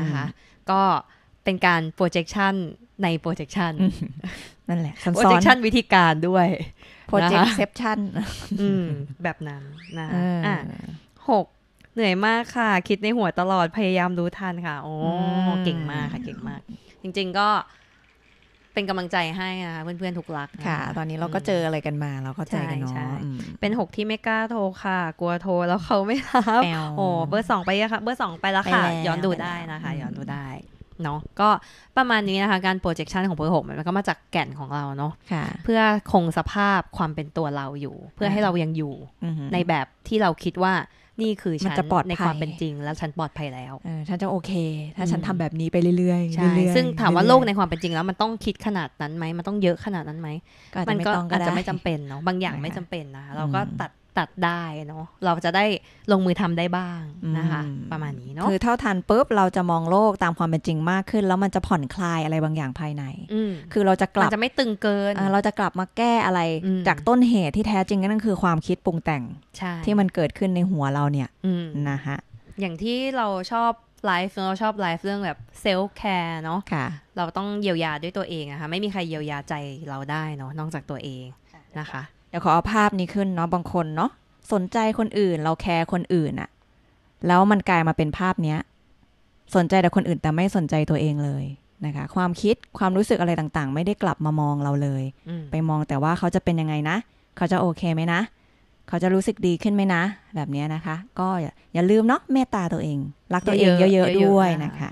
นะคะ ก็เป็นการ projection ใน projection นั่นแหละซอน projection วิธีการด้วย p r o j e c t i o n แบบนั้นนะอ่ะหกเหนื่อยมากค่ะ คิดในหัวตลอดพยายามรู้ทันค่ะ โอ้เก่งมากค่ะ เก่งมาก จริงๆก็เป็นกำลังใจให้น่ะเพื่อนๆ ทุกรักค่ะ ตอนนี้เราก็เจออะไรกันมา เราก็ใจกันเนาะเป็นหกที่ไม่กล้าโทรค่ะ กลัวโทรแล้วเขาไม่รับโอ้เบอร์สองไปแล้วค่ะเบอร์สองไปแล้วค่ะ ย้อนดูได้นะคะ ย้อนดูได้เนาะก็ประมาณนี้นะคะการโปรเจคชันของเบอร์หกมันก็มาจากแก่นของเราเนาะะเพื่อคงสภาพความเป็นตัวเราอยู่ เพื่อให้เรายังอยู่ในแบบที่เราคิดว่านี่คือฉันจะปลอดในความเป็นจริง แล้วฉันปลอดภัยแล้วฉันจะโอเค ถ้าฉันทำแบบนี้ไปเรื่อยๆใช่ซึ่งถามว่าโลกในความเป็นจริงแล้วมันต้องคิดขนาดนั้นไหมมันต้องเยอะขนาดนั้นไหมมันก็อาจจะไม่จำเป็นเนาะบางอย่างไม่จำเป็นนะเราก็ตัดตัดได้เนาะเราจะได้ลงมือทำได้บ้างนะคะ ประมาณนี้เนาะคือ เท่าทันปุ๊บเราจะมองโลกตามความเป็นจริงมากขึ้น แล้วมันจะผ่อนคลายอะไรบางอย่างภายในคือเราจะกลับจะไม่ตึงเกินเราจะกลับมาแก้อะไรจากต้นเหตุที่แท้จริงนั่นคือความคิดปรุงแต่งที่มันเกิดขึ้นในหัวเราเนี่ยนะคะอย่างที่เราชอบไลฟ์เราชอบไลฟ์เรื่องแบบเซลฟ์แคร์เนาะเราต้องเยียวยาด้วยตัวเองอะค่ะไม่มีใครเยียวยาใจเราได้เนาะนอกจากตัวเองนะคะี๋ยวขอเอาภาพนี้ขึ้นเนาะบางคนเนาะสนใจคนอื่น เราแคร์คนอื่นอะแล้วมันกลายมาเป็นภาพเนี้ย สนใจแต่คนอื่นแต่ไม่สนใจตัวเองเลยนะคะ ความคิดความรู้สึกอะไรต่าง ๆ ไม่ได้กลับมามองเราเลยไปมองแต่ว่าเขาจะเป็นยังไงนะเขาจะโอเคไหมนะเขาจะรู้สึกดีขึ้นไหมนะแบบนี้นะคะ ก็อย่าลืมเนาะเมตตาตัวเองรักตัวเองเยอะๆด้วยนะคะ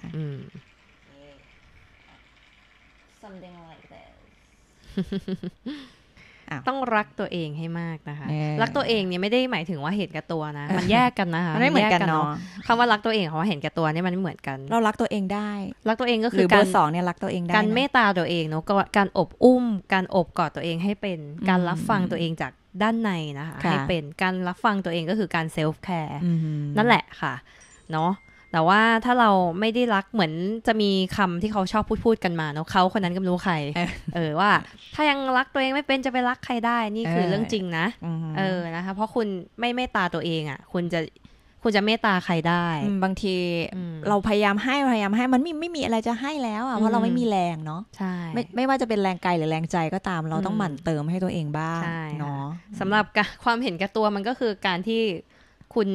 ต้องรักตัวเองให้มากนะคะรักตัวเองเนี่ยไม่ได้หมายถึงว่าเห็นแก่ตัวนะมันแยกกันนะคะมันไม่เหมือนกันเนาะคำว่ารักตัวเองเ่าเห็นแก่ตัวเนี่ยมันไม่เหมือนกัน เรารักตัวเองได้ รักตัวเองก็คือการสองเนี่ยรักตัวเองได้การเมตตาตัวเองเนาะการอบอุ้มการอบกอดตัวเองให้เป็นการรับฟังตัวเองจากด้านในนะคะให้เป็นการรับฟังตัวเองก็คือการเซลฟ์แคร์นั่นแหละค่ะ เนาะแต่ว่าถ้าเราไม่ได้รักเหมือนจะมีคำที่เขาชอบพูดพูดกันมาเนาะเขาคนนั้นก็ไม่รู้ใครเออว่า ถ้ายังรักตัวเองไม่เป็นจะไปรักใครได้นี่คือเรื่องจริง นะเออนะคะเพราะคุณไม่เมตตาตัวเองอ่ะ คุณจะคุณจะเมตตาใครได้ บางทีเราพยายามให้พยายามให้มันไม่ไม่มีอะไรจะให้แล้วอ่ะเพราะเราไม่มีแรงเนาะใช่ไม่ไม่ว่าจะเป็นแรงกายหรือแรงใจก็ตาม เราต้องหมั่นเติมให้ตัวเองบ้างเนาะสำหรับความเห็นแก่ตัวมันก็คือการที่คุณ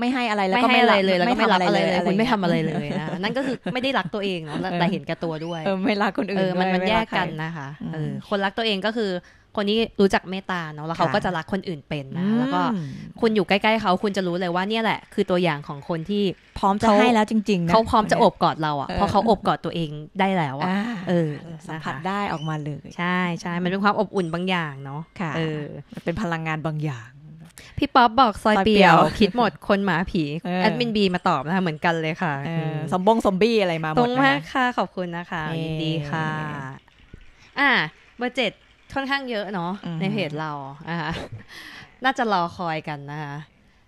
ไม่ให้อะไรแล้วก็ไม่อะไรเลยแล้วก็ไม่รัอะไรเลยคุณไม่ทำอะไรเลยนะนั่นก็คือไม่ได้รักตัวเองเนาะแต่เห็นแก่ตัวด้วยไม่รักคนอื่นมันมันแยกกันนะคะเออคนรักตัวเองก็คือคนนี้รู้จักเมตตาเนาะแล้วเขาก็จะรักคนอื่นเป็นนะแล้วก็คุณอยู่ใกล้ๆ เขาคุณจะรู้เลยว่าเนี่ยแหละ คือตัวอย่างของคนที่พร้อมจะให้แล้วจริงๆเขาพร้อมจะอบกอดเราอ่ะเพราะเขาอบกอดตัวเองได้แล้วอ่ะเออสัมผัสได้ออกมาเลย ใช่ใช่มันเป็นความอบอุ่นบางอย่างเนาะค่ะเออเป็นพลังงานบางอย่างพี่ป๊อปบอกซอยเปียวคิดหมดคนหมาผีแอดมินบีมาตอบนะคะเหมือนกันเลยค่ะสมบงสมบี้อะไรมาหมดตรงมากค่ะขอบคุณนะคะยินดีค่ะ อ่า เบอร์เจ็ดค่อนข้างเยอะเนาะในเพจเราอ่าน่าจะรอคอยกันนะคะ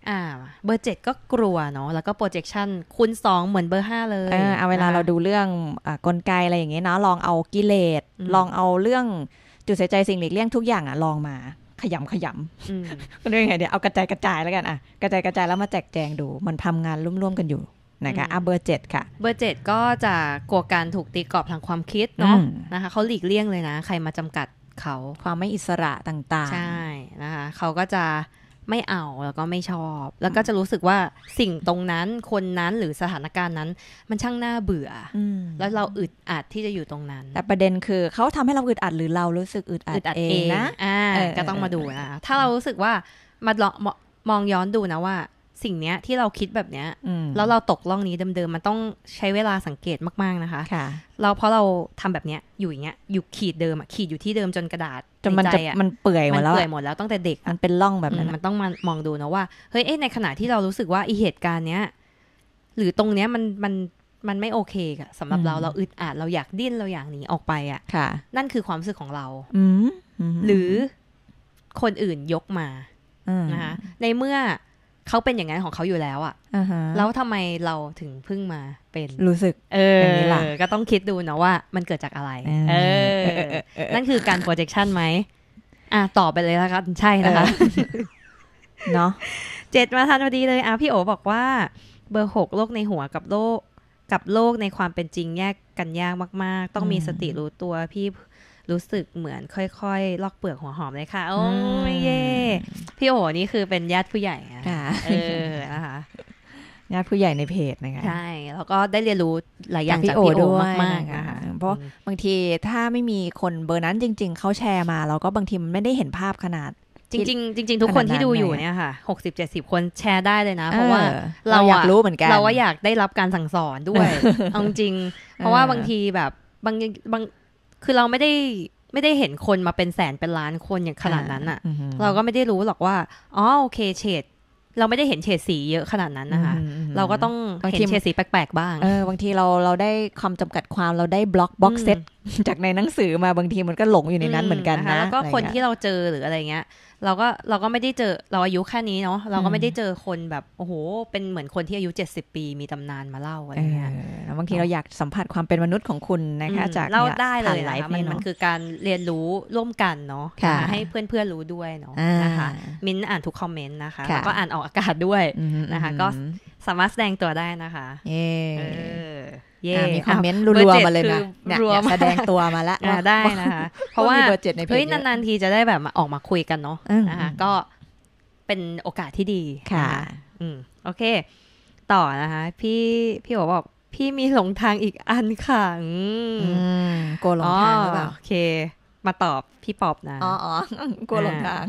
อ่าเบอร์เจ็ดก็กลัวเนาะแล้วก็โปรเจคชันคูณสองเหมือนเบอร์ห้าเลยเออเอาเวลาเราดูเรื่องอกลไกอะไรอย่างเงี้ยเนาะลองเอากิเลสลองเอาเรื่อง จุดเสียใจสิ่งหลีกเลี่ยงทุกอย่างอะลองมาขยำขยำก็เรื่องไงเดี๋ยวเอากระจายกระจายแล้วกันอ่ะกระจายกระจายแล้วมาแจกแจงดู มันทำงานร่วมๆกันอยู่นะคะอ่ะเบอร์เจ็ดค่ะเบอร์เจ็ดก็จะกลัวการถูกตีกรอบทางความคิดเนาะนะคะเขาหลีกเลี่ยงเลยนะใครมาจำกัดเขาความไม่อิสระต่างๆใช่นะคะเขาก็จะไม่เอาแล้วก็ไม่ชอบ แล้วก็จะรู้สึกว่าสิ่งตรงนั้น คนนั้นหรือสถานการณ์นั้น มันช่างน่าเบื่อแล้วเราอึดอัดที่จะอยู่ตรงนั้น แต่ประเด็นคือเขาทำให้เราอึดอัดหรือเรารู้สึกอึดอัดเองนะอ่าก็ต้องมาดูนะถ้าเรารู้สึกว่ามาลองมองย้อนดูนะว่าสิ่งเนี้ยที่เราคิดแบบเนี้ยแล้วเราตกล่องนี้เดิมๆมันต้องใช้เวลาสังเกตมากๆนะคะคะเราเพราะเราทำแบบเนี้ยอยู่อย่างเงี้ย อยู่ขีดเดิมขีดอยู่ที่เดิมจนกระดาษจนมันจะมันเปื่อยหมดแล้วเปื่อยหมดแล้วตั้งแต่เด็กมันเป็นล่องแบบนั้นมันต้องมามองดูนะว่าเฮ้ยในขณะที่เรารู้สึกว่าอีเหตุการณ์เนี้ยหรือตรงเนี้ยมันมันมันไม่โอเคอะสำหรับเราเราอึดอัดเราอยากดิ้นเราอยากหนีออกไปอะค่ะ นั่นคือความรู้สึกของเราหรือคนอื่นยกมานะคะในเมื่อเขาเป็นอย่างนั้นของเขาอยู่แล้วอะ่ะแล้วทำไมเราถึงพึ่งมาเป็น รู้สึกเออก็ต้องคิดดูนะว่า มันเกิดจากอะไร เออ นั่นคือการ projection ไหมอ่ะตอบไปเลยแล้วกันใช่นะคะ เนาะเจ็ดมาทันพอดีเลย อ่ะพี่โอบอกว่า เบอร์หกโลกในหัวกับโลก กับโลกในความเป็นจริงแยกกันยากมากๆ ต้องมีสติรู้ตัวพี่รู้สึกเหมือนค่อยๆลอกเปลือกหัวหอมเลยค่ะ โอ้ยเย่พี่โอ๋นี่คือเป็นญาติผู้ใหญ่ค่ะ เออ นะคะญาติผู้ใหญ่ในเพจนะคะใช่ แล้วก็ได้เรียนรู้หลายอย่างจากพี่โอด้วยมากๆนะคะเพราะบางทีถ้าไม่มีคนเบอร์นั้นจริง ๆ เขาแชร์มาเราก็บางทีมันไม่ได้เห็นภาพขนาด จริงๆจริงๆทุกคนที่ดูอยู่เนี่ยค่ะ หกสิบเจ็ดสิบคนแชร์ได้เลยนะ เพราะว่าเราอยากรู้เหมือนกัน เราว่าอยากได้รับการสั่งสอนด้วยเอาจริง เพราะว่าบางทีแบบบางบางคือเราไม่ได้ไม่ได้เห็นคนมาเป็นแสนเป็นล้านคนอย่างขนาดนั้นอะเราก็ไม่ได้รู้หรอกว่าอ๋อโอเค เฉด เราไม่ได้เห็นเฉดสีเยอะขนาดนั้นนะคะ เราก็ต้องเห็นเฉดสีแปลกๆ บ้างเออบางทีเราเราได้ความจำกัดความเราได้บล็อกบ็อกเซตจากในหนังสือมาบางทีมันก็หลงอยู่ในนั้นเหมือนกันนะแล้วก็คนที่เราเจอหรืออะไรเงี้ย เราก็เราก็ไม่ได้เจอเราอายุแค่นี้เนาะเราก็ไม่ได้เจอคนแบบโอ้โหเป็นเหมือนคนที่อายุ 70 ปีมีตำนานมาเล่าอะไรเงี้ยบางทีเราอยากสัมผัสความเป็นมนุษย์ของคุณนะคะ จากเล่าได้เลยหลายมันมันคือการเรียนรู้ร่วมกันเนาะให้เพื่อนเพื่อนรู้ด้วยเนาะนะคะมินอ่านทุกคอมเมนต์นะคะ แล้วก็อ่านออกอากาศด้วยนะคะ ก็สามารถแสดงตัวได้นะคะ เออเย่มีคอมเมนต์รัวๆมาเลยนะเนี่ยแสดงตัวมาละได้นะคะเพราะว่าเบอร์เจ็ดในนานๆ ทีจะได้แบบมาออกมาคุยกันเนาะนะคะก็เป็นโอกาสที่ดีค่ะ อืมโอเคต่อนะคะ พี่พี่บอกบอกพี่มีหลงทางอีกอันค่ะอืมกลัวหลงทางหรือเปล่าโอเค มาตอบพี่ปอบนะอ๋ออ๋อกลัวหลงทาง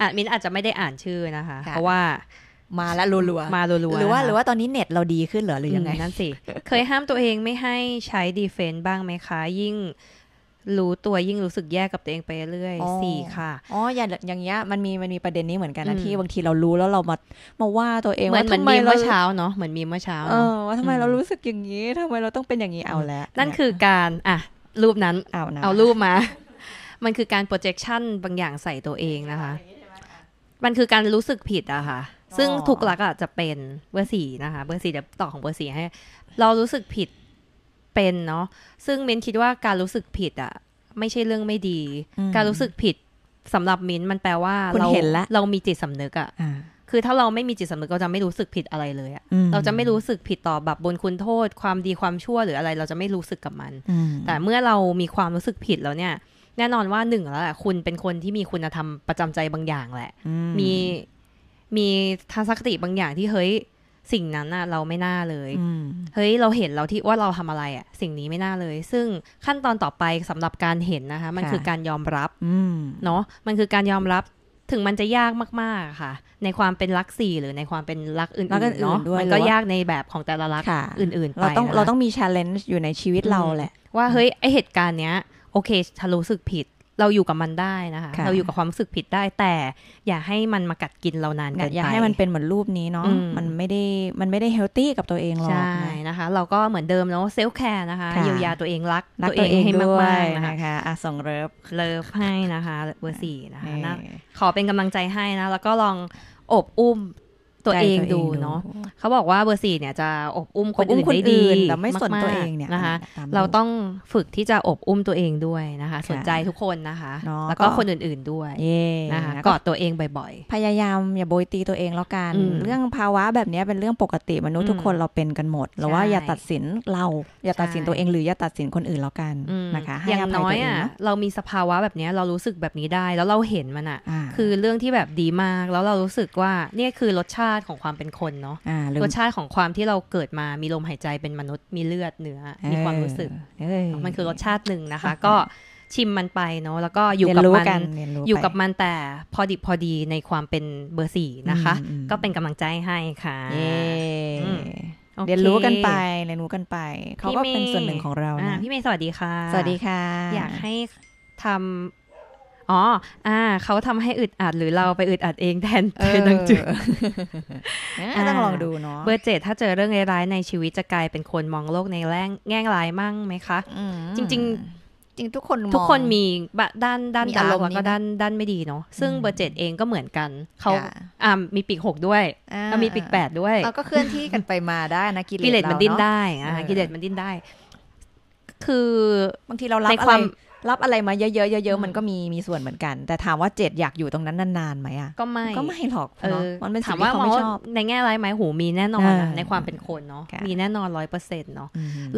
อ่ะมินอาจจะไม่ได้อ่านชื่อนะคะ เพราะว่ามาแล้วรัวๆมารัวๆหรือว่าหรือว่าตอนนี้เน็ตเราดีขึ้นเหรอหรือยังไงนั่นสิเคยห้ามตัวเองไม่ให้ใช้ดีเฟนต์บ้างไหมคะ ยิ่งรู้ตัวยิ่งรู้สึกแย่กับตัวเองไปเรื่อยสี่ค่ะ อ๋ออย่างอย่างเงี้ยมันมีมันมีประเด็นนี้เหมือนกันนะที่บางทีเรารู้แล้วเรามามาว่าตัวเองว่าทอนมเมื่อเช้าเนาะเหมือนมีเมื่อเช้าเออว่าทำไมเรารู้สึกอย่างนี้ ทำไมเราต้องเป็นอย่างนี้เอาแล้วนั่นคือการอ่ะรูปนั้นเอาเอารูปมา มันคือการ projection บางอย่างใส่ตัวเองนะคะมันคือการรู้สึกผิดอะค่ะซึ่งถุกหลักอะจะเป็นเบอร์สี่นะคะ เบอร์สี่จะต่อของเบอร์สี่ให้ เรารู้สึกผิดเป็นเนาะซึ่งมินคิดว่าการรู้สึกผิดอะ ไม่ใช่เรื่องไม่ดี การรู้สึกผิดสำหรับมินมันแปลว่าเราเห็นแล้วเรามีจิตสำนึกอะคือถ้าเราไม่มีจิตสำนึกเราจะไม่รู้สึกผิดอะไรเลยอะเราจะไม่รู้สึกผิดต่อแบบบนคุณโทษ ความดีความชั่วหรืออะไร เราจะไม่รู้สึกกับมันแต่เมื่อเรามีความรู้สึกผิดแล้วเนี่ย แน่นอนว่าหนึ่งแล้วแหละคุณเป็นคนที่มีคุณธรรมประจำใจบางอย่างแหละมีมีทัศนคติบางอย่างที่เฮ้ย สิ่งนั้นน่ะเราไม่น่าเลยเฮ้ยเราเห็นเราที่ว่าเราทำอะไรอะสิ่งนี้ไม่น่าเลย ซึ่งขั้นตอนต่อไปสำหรับการเห็นนะคะ มันคือการยอมรับเนาะมันคือการยอมรับถึงมันจะยากมากๆค่ะ ในความเป็นรักสี่หรือในความเป็นรักอื่นๆเนาะมันก็ยากในแบบของแต่ละรักอื่นๆไปเราต้องเราต้องมีชาเลนจ์อยู่ในชีวิตเราแหละ ว่าเฮ้ยไอเหตุการณ์เนี้ยโอเคฉันรู้สึกผิดเราอยู่กับมันได้นะคะ เราอยู่กับความรู้สึกผิดได้แต่อย่าให้มันมากัดกินเรานานเกินไป อย่าให้มันเป็นเหมือนรูปนี้เนาะ มันไม่ได้ มันไม่ได้เฮลตี้กับตัวเองหรอกใช่นะคะ เราก็เหมือนเดิมเนาะเซลฟ์แคร์นะคะเยียวยาตัวเองรักตัวเองให้มากๆนะคะอ่ะส่งเลิฟเลิฟให้นะคะเบอร์สี่นะคะขอเป็นกำลังใจให้นะ แล้วก็ลองอบอุ้มตัวเองดูเนาะเขาบอกว่าเบอร์สี่เนี่ยจะอบอุ้มคนอื่นได้ดีแต่ไม่สนตัวเองเนี่ยนะคะเราต้องฝึกที่จะอบอุ้มตัวเองด้วยนะคะสนใจทุกคนนะคะ แล้วก็คนอื่นๆด้วยนะคะกอดตัวเองบ่อยๆพยายามอย่าโบยตีตัวเองแล้วกันเรื่องภาวะแบบนี้เป็นเรื่องปกติมนุษย์ทุกคนเราเป็นกันหมดหรอว่าอย่าตัดสินเราอย่าตัดสินตัวเองหรืออย่าตัดสินคนอื่นแล้วกันนะคะอย่างน้อยอ่ะเรา มีสภาวะแบบนี้เรารู้สึกแบบนี้ได้แล้วเราเห็นมันอ่ะคือเรื่องที่แบบดีมากแล้วเรารู้สึกว่าเนี่ยคือรสชาติาติของความเป็นคนเนาะรสชาติของความที่เราเกิดมามีลมหายใจเป็นมนุษย์มีเลือดเนื้อมีความรู้สึกมันคือรสชาติหนึ่งนะคะ ก็ชิมมันไปเนาะแล้วก็อยู่กับมันอยู่กับมันแต่พอดิบพอดีในความเป็นเบอร์สี่นะคะ ก็เป็นกำลังใจให้ค่ะเรียนรู้กันไปเรียนรู้กันไปเขาก็เป็นส่วนหนึ่งของเรานะพี่เมย์สวัสดีค่ะสวัสดีค่ะ อยากให้ทำอ๋อ อ่า เขาทำให้อึดอัดหรือเราไปอึดอัดเองแทนแทนตังจืดต้องลองดูเนาะ เบอร์เจ็ดถ้าเจอเรื่องร้ายในชีวิตจะกลายเป็นคนมองโลกในแง่แง่ร้ายมั่งไหมคะจริงจริงจริงทุกคนทุกคนมีด้านด้านดาวแล้วก็ด้าน ด้านไม่ดีเนาะ ซึ่งเบอร์เจ็ดเองก็เหมือนกัน เขาอ่ามีปีกหกด้วยก็มีปีกแปดด้วยเราก็เคลื่อนที่กันไปมาได้ นะกิเลส มันดิ้นได้อ่ากิเลสมันดิ้นได้ คือบางทีเรารับอะไรรับอะไรมาเยอะๆเยอะๆ มันก็มีมีส่วนเหมือนกัน แต่ถามว่าเจ็ดอยากอยู่ตรงนั้นนานๆไหมอ่ะ ก็ไม่ก็ไม่หรอกเนาะมันเป็นสิ่งที่เขาไม่ชอบในแง่รไหมหูมีแน่นอนในความเป็นคนเนาะมีแน่นอนร้อยเปอร์เซ็นต์เนาะ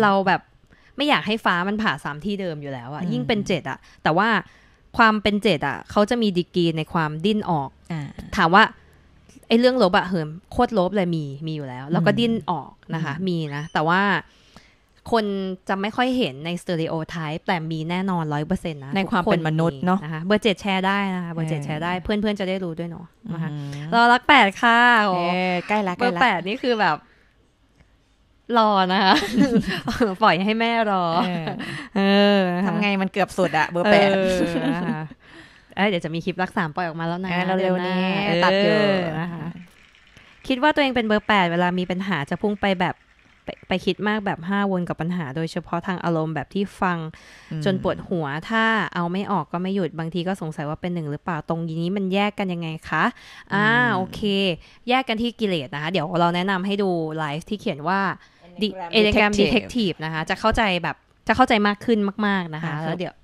เราแบบไม่อยากให้ฟ้ามันผ่าสามที่เดิมอยู่แล้วอ่ะยิ่งเป็นเจ็ดอ่ะแต่ว่าความเป็นเจ็ดอ่ะเขาจะมีดีกรีในความดิ้นออกอถามว่าไอ้เรื่องลบอะเหิมโคตรลบเลยมีมีอยู่แล้วแล้วก็ดิ้นออกนะคะ มีนะแต่ว่าคนจะไม่ค่อยเห็นในสตอริโอไทป์แต่มีแน่นอนร้อยเปอร์เซ็นต์นะ ในความเป็นมนุษย์เนาะนะคะเบอร์เจ็ดแชร์ได้นะคะ เบอร์เจ็ดแชร์ได้ เพื่อนๆ จะได้รู้ด้วยเนาะนะคะรอรักแปดค่ะโอ้ใกล้ละเบอร์แปดนี่คือแบบ รอนะคะ ปล่อยให้แม่รอ เออทำไงมันเกือบสุดอะเบอร์แปดเดี๋ยวจะมีคลิปรักสามปล่อยออกมาแล้วนะเร็วๆนี้ตัดเยอะนะคะคิดว่าตัวเองเป็นเบอร์แปดเวลามีปัญหาจะพุ่งไปแบบไปคิดมากแบบห้าวนกับปัญหา โดยเฉพาะทางอารมณ์แบบที่ฟังจนปวดหัวถ้าเอาไม่ออกก็ไม่หยุดบางทีก็สงสัยว่าเป็นหนึ่งหรือเปล่าตรงนี้มันแยกกันยังไงคะอ่าโอเค แยกกันที่กิเลสนะคะ เดี๋ยวเราแนะนำให้ดู ไลฟ์ที่เขียนว่าเอเดกรมดีเทคทีฟนะคะ จะเข้าใจแบบจะเข้าใจมากขึ้นมาก ๆนะคะ แล้วเดี๋ยว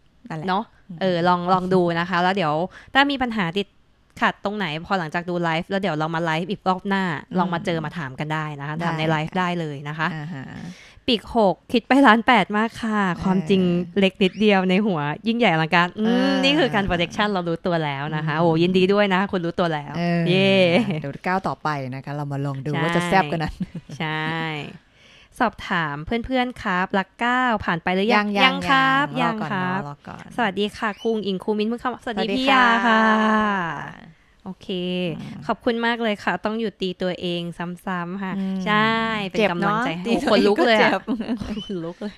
เนาะเออลองลองดูนะคะ แล้วเดี๋ยวถ้ามีปัญหาติดขัดตรงไหนพอหลังจากดูไลฟ์แล้วเดี๋ยวเรามาไลฟ์อีกรอบหน้า ลองมาเจอมาถามกันได้นะคะ ถามในไลฟ์ได้เลยนะคะปีกหกคิดไปล้านแปดมากค่ะ ความจริงเล็กนิดเดียวในหัว ยิ่งใหญ่ลังการนี่คือการ projection เรารู้ตัวแล้วนะคะ โอ้ยินดีด้วยนะ คุณรู้ตัวแล้ว เย่เดี๋ยวก้าวต่อไปนะคะ เรามาลองดูว่าจะแซ่บกันนั้นใช่ สอบถามเพื่อน ๆ ครับ ลักเก้าผ่านไปหรือยังยังครับยังครับสวัสดีค่ะคุงอิงคูมินเพิ่งเข้าสวัสดีพี่ยาค่ะโอเค ขอบคุณมากเลยค่ะ ต้องหยุดตีตัวเองซ้ำๆค่ะ ใช่เป็นกำลังใจคนลุกเลยคนลุกเลย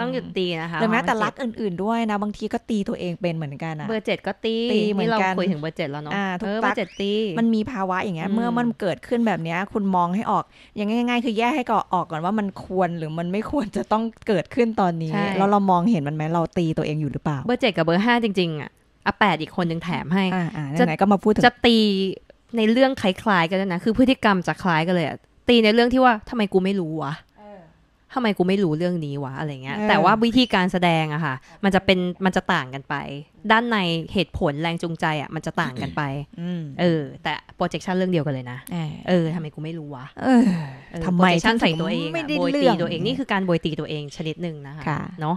ต้องหยุดตีนะคะหรือแม้แต่รักอื่นๆ ด้วยนะ บางทีก็ตีตัวเองเป็นเหมือนกันอะเบอร์เจ็ดก็ตีเหมือนกันคุยถึงเบอร์เจ็ดแล้วเนาะทุกเบอร์เจ็ดตี มันมีภาวะอย่างเงี้ย เมื่อมันเกิดขึ้นแบบเนี้ย คุณมองให้ออก อย่างง่ายๆคือแยกให้ก่อออกก่อนว่ามันควรหรือมันไม่ควรจะต้องเกิดขึ้นตอนนี้ แล้วเรามองเห็นมันไหมเราตีตัวเองอยู่หรือเปล่า เบอร์เจ็ดกับเบอร์ห้าจริงๆอะอาะแปดอีกคนหนึ่งแถมให้่าไหนก็มาพูดถึง จะตีในเรื่องคล้ายๆกันนะ คือพฤติกรรมจะคล้ายกันเลยตีในเรื่องที่ว่า ทำไมกูไม่รู้วะทำไมกูไม่รู้เรื่องนี้วะอะไรเงี้ย แต่ว่าวิธีการแสดงอะค่ะ มันจะเป็นมันจะต่างกันไป ด้านในเหตุผลแรงจูงใจอะมันจะต่างกันไปเออ แต่ projection เรื่องเดียวกันเลยนะ เออทำไมกูไม่รู้วะทำไมฉันใส่ตัวเองโบยตีตัวเองนี่คือการโบยตีตัวเอง ชนิดหนึ่งนะคะ เนาะ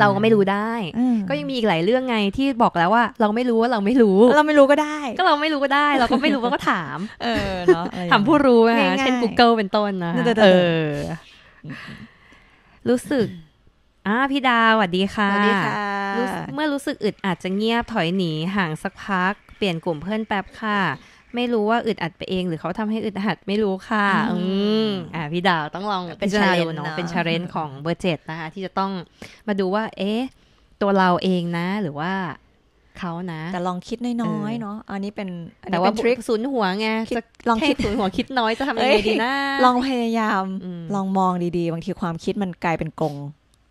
เราก็ไม่รู้ได้ ก็ยังมีอีกหลายเรื่องไงที่บอกแล้วว่า เราไม่รู้ว่าเราไม่รู้ เราไม่รู้ก็ได้ ก็เราไม่รู้ก็ได้ เราก็ไม่รู้เราก็ถาม เออเนาะถามผู้รู้นะเช่น Google เป็นต้นนะเออ รู้สึกอ่าพี่ดาวสวัสดีค่ะสวัสดีค่ะเมื่อรู้สึกอึดอาจจะเงียบถอยหนีห่างสักพัก เปลี่ยนกลุ่มเพื่อนแป๊บค่ะไม่รู้ว่าอึดอัดไปเอง หรือเขาทำให้อึดอัดไม่รู้ค่ะ อืมอ่าพี่ดาวต้องลองเป็นชาเลนเนาะเป็นชาเลนของเบอร์เจ็ดนะคะที่จะต้องมาดูว่า เอ๊ะ ตัวเราเองนะ หรือว่าเขานะแต่ลองคิดน้อยๆเนาะอันนี้เป็นแต่ว่าทริคศูนย์หัวไงลองคิดศูนย์หัวคิดน้อยจะทำยังไงดีนะลองพยายามลองมองดีๆบางทีความคิดมันกลายเป็นกง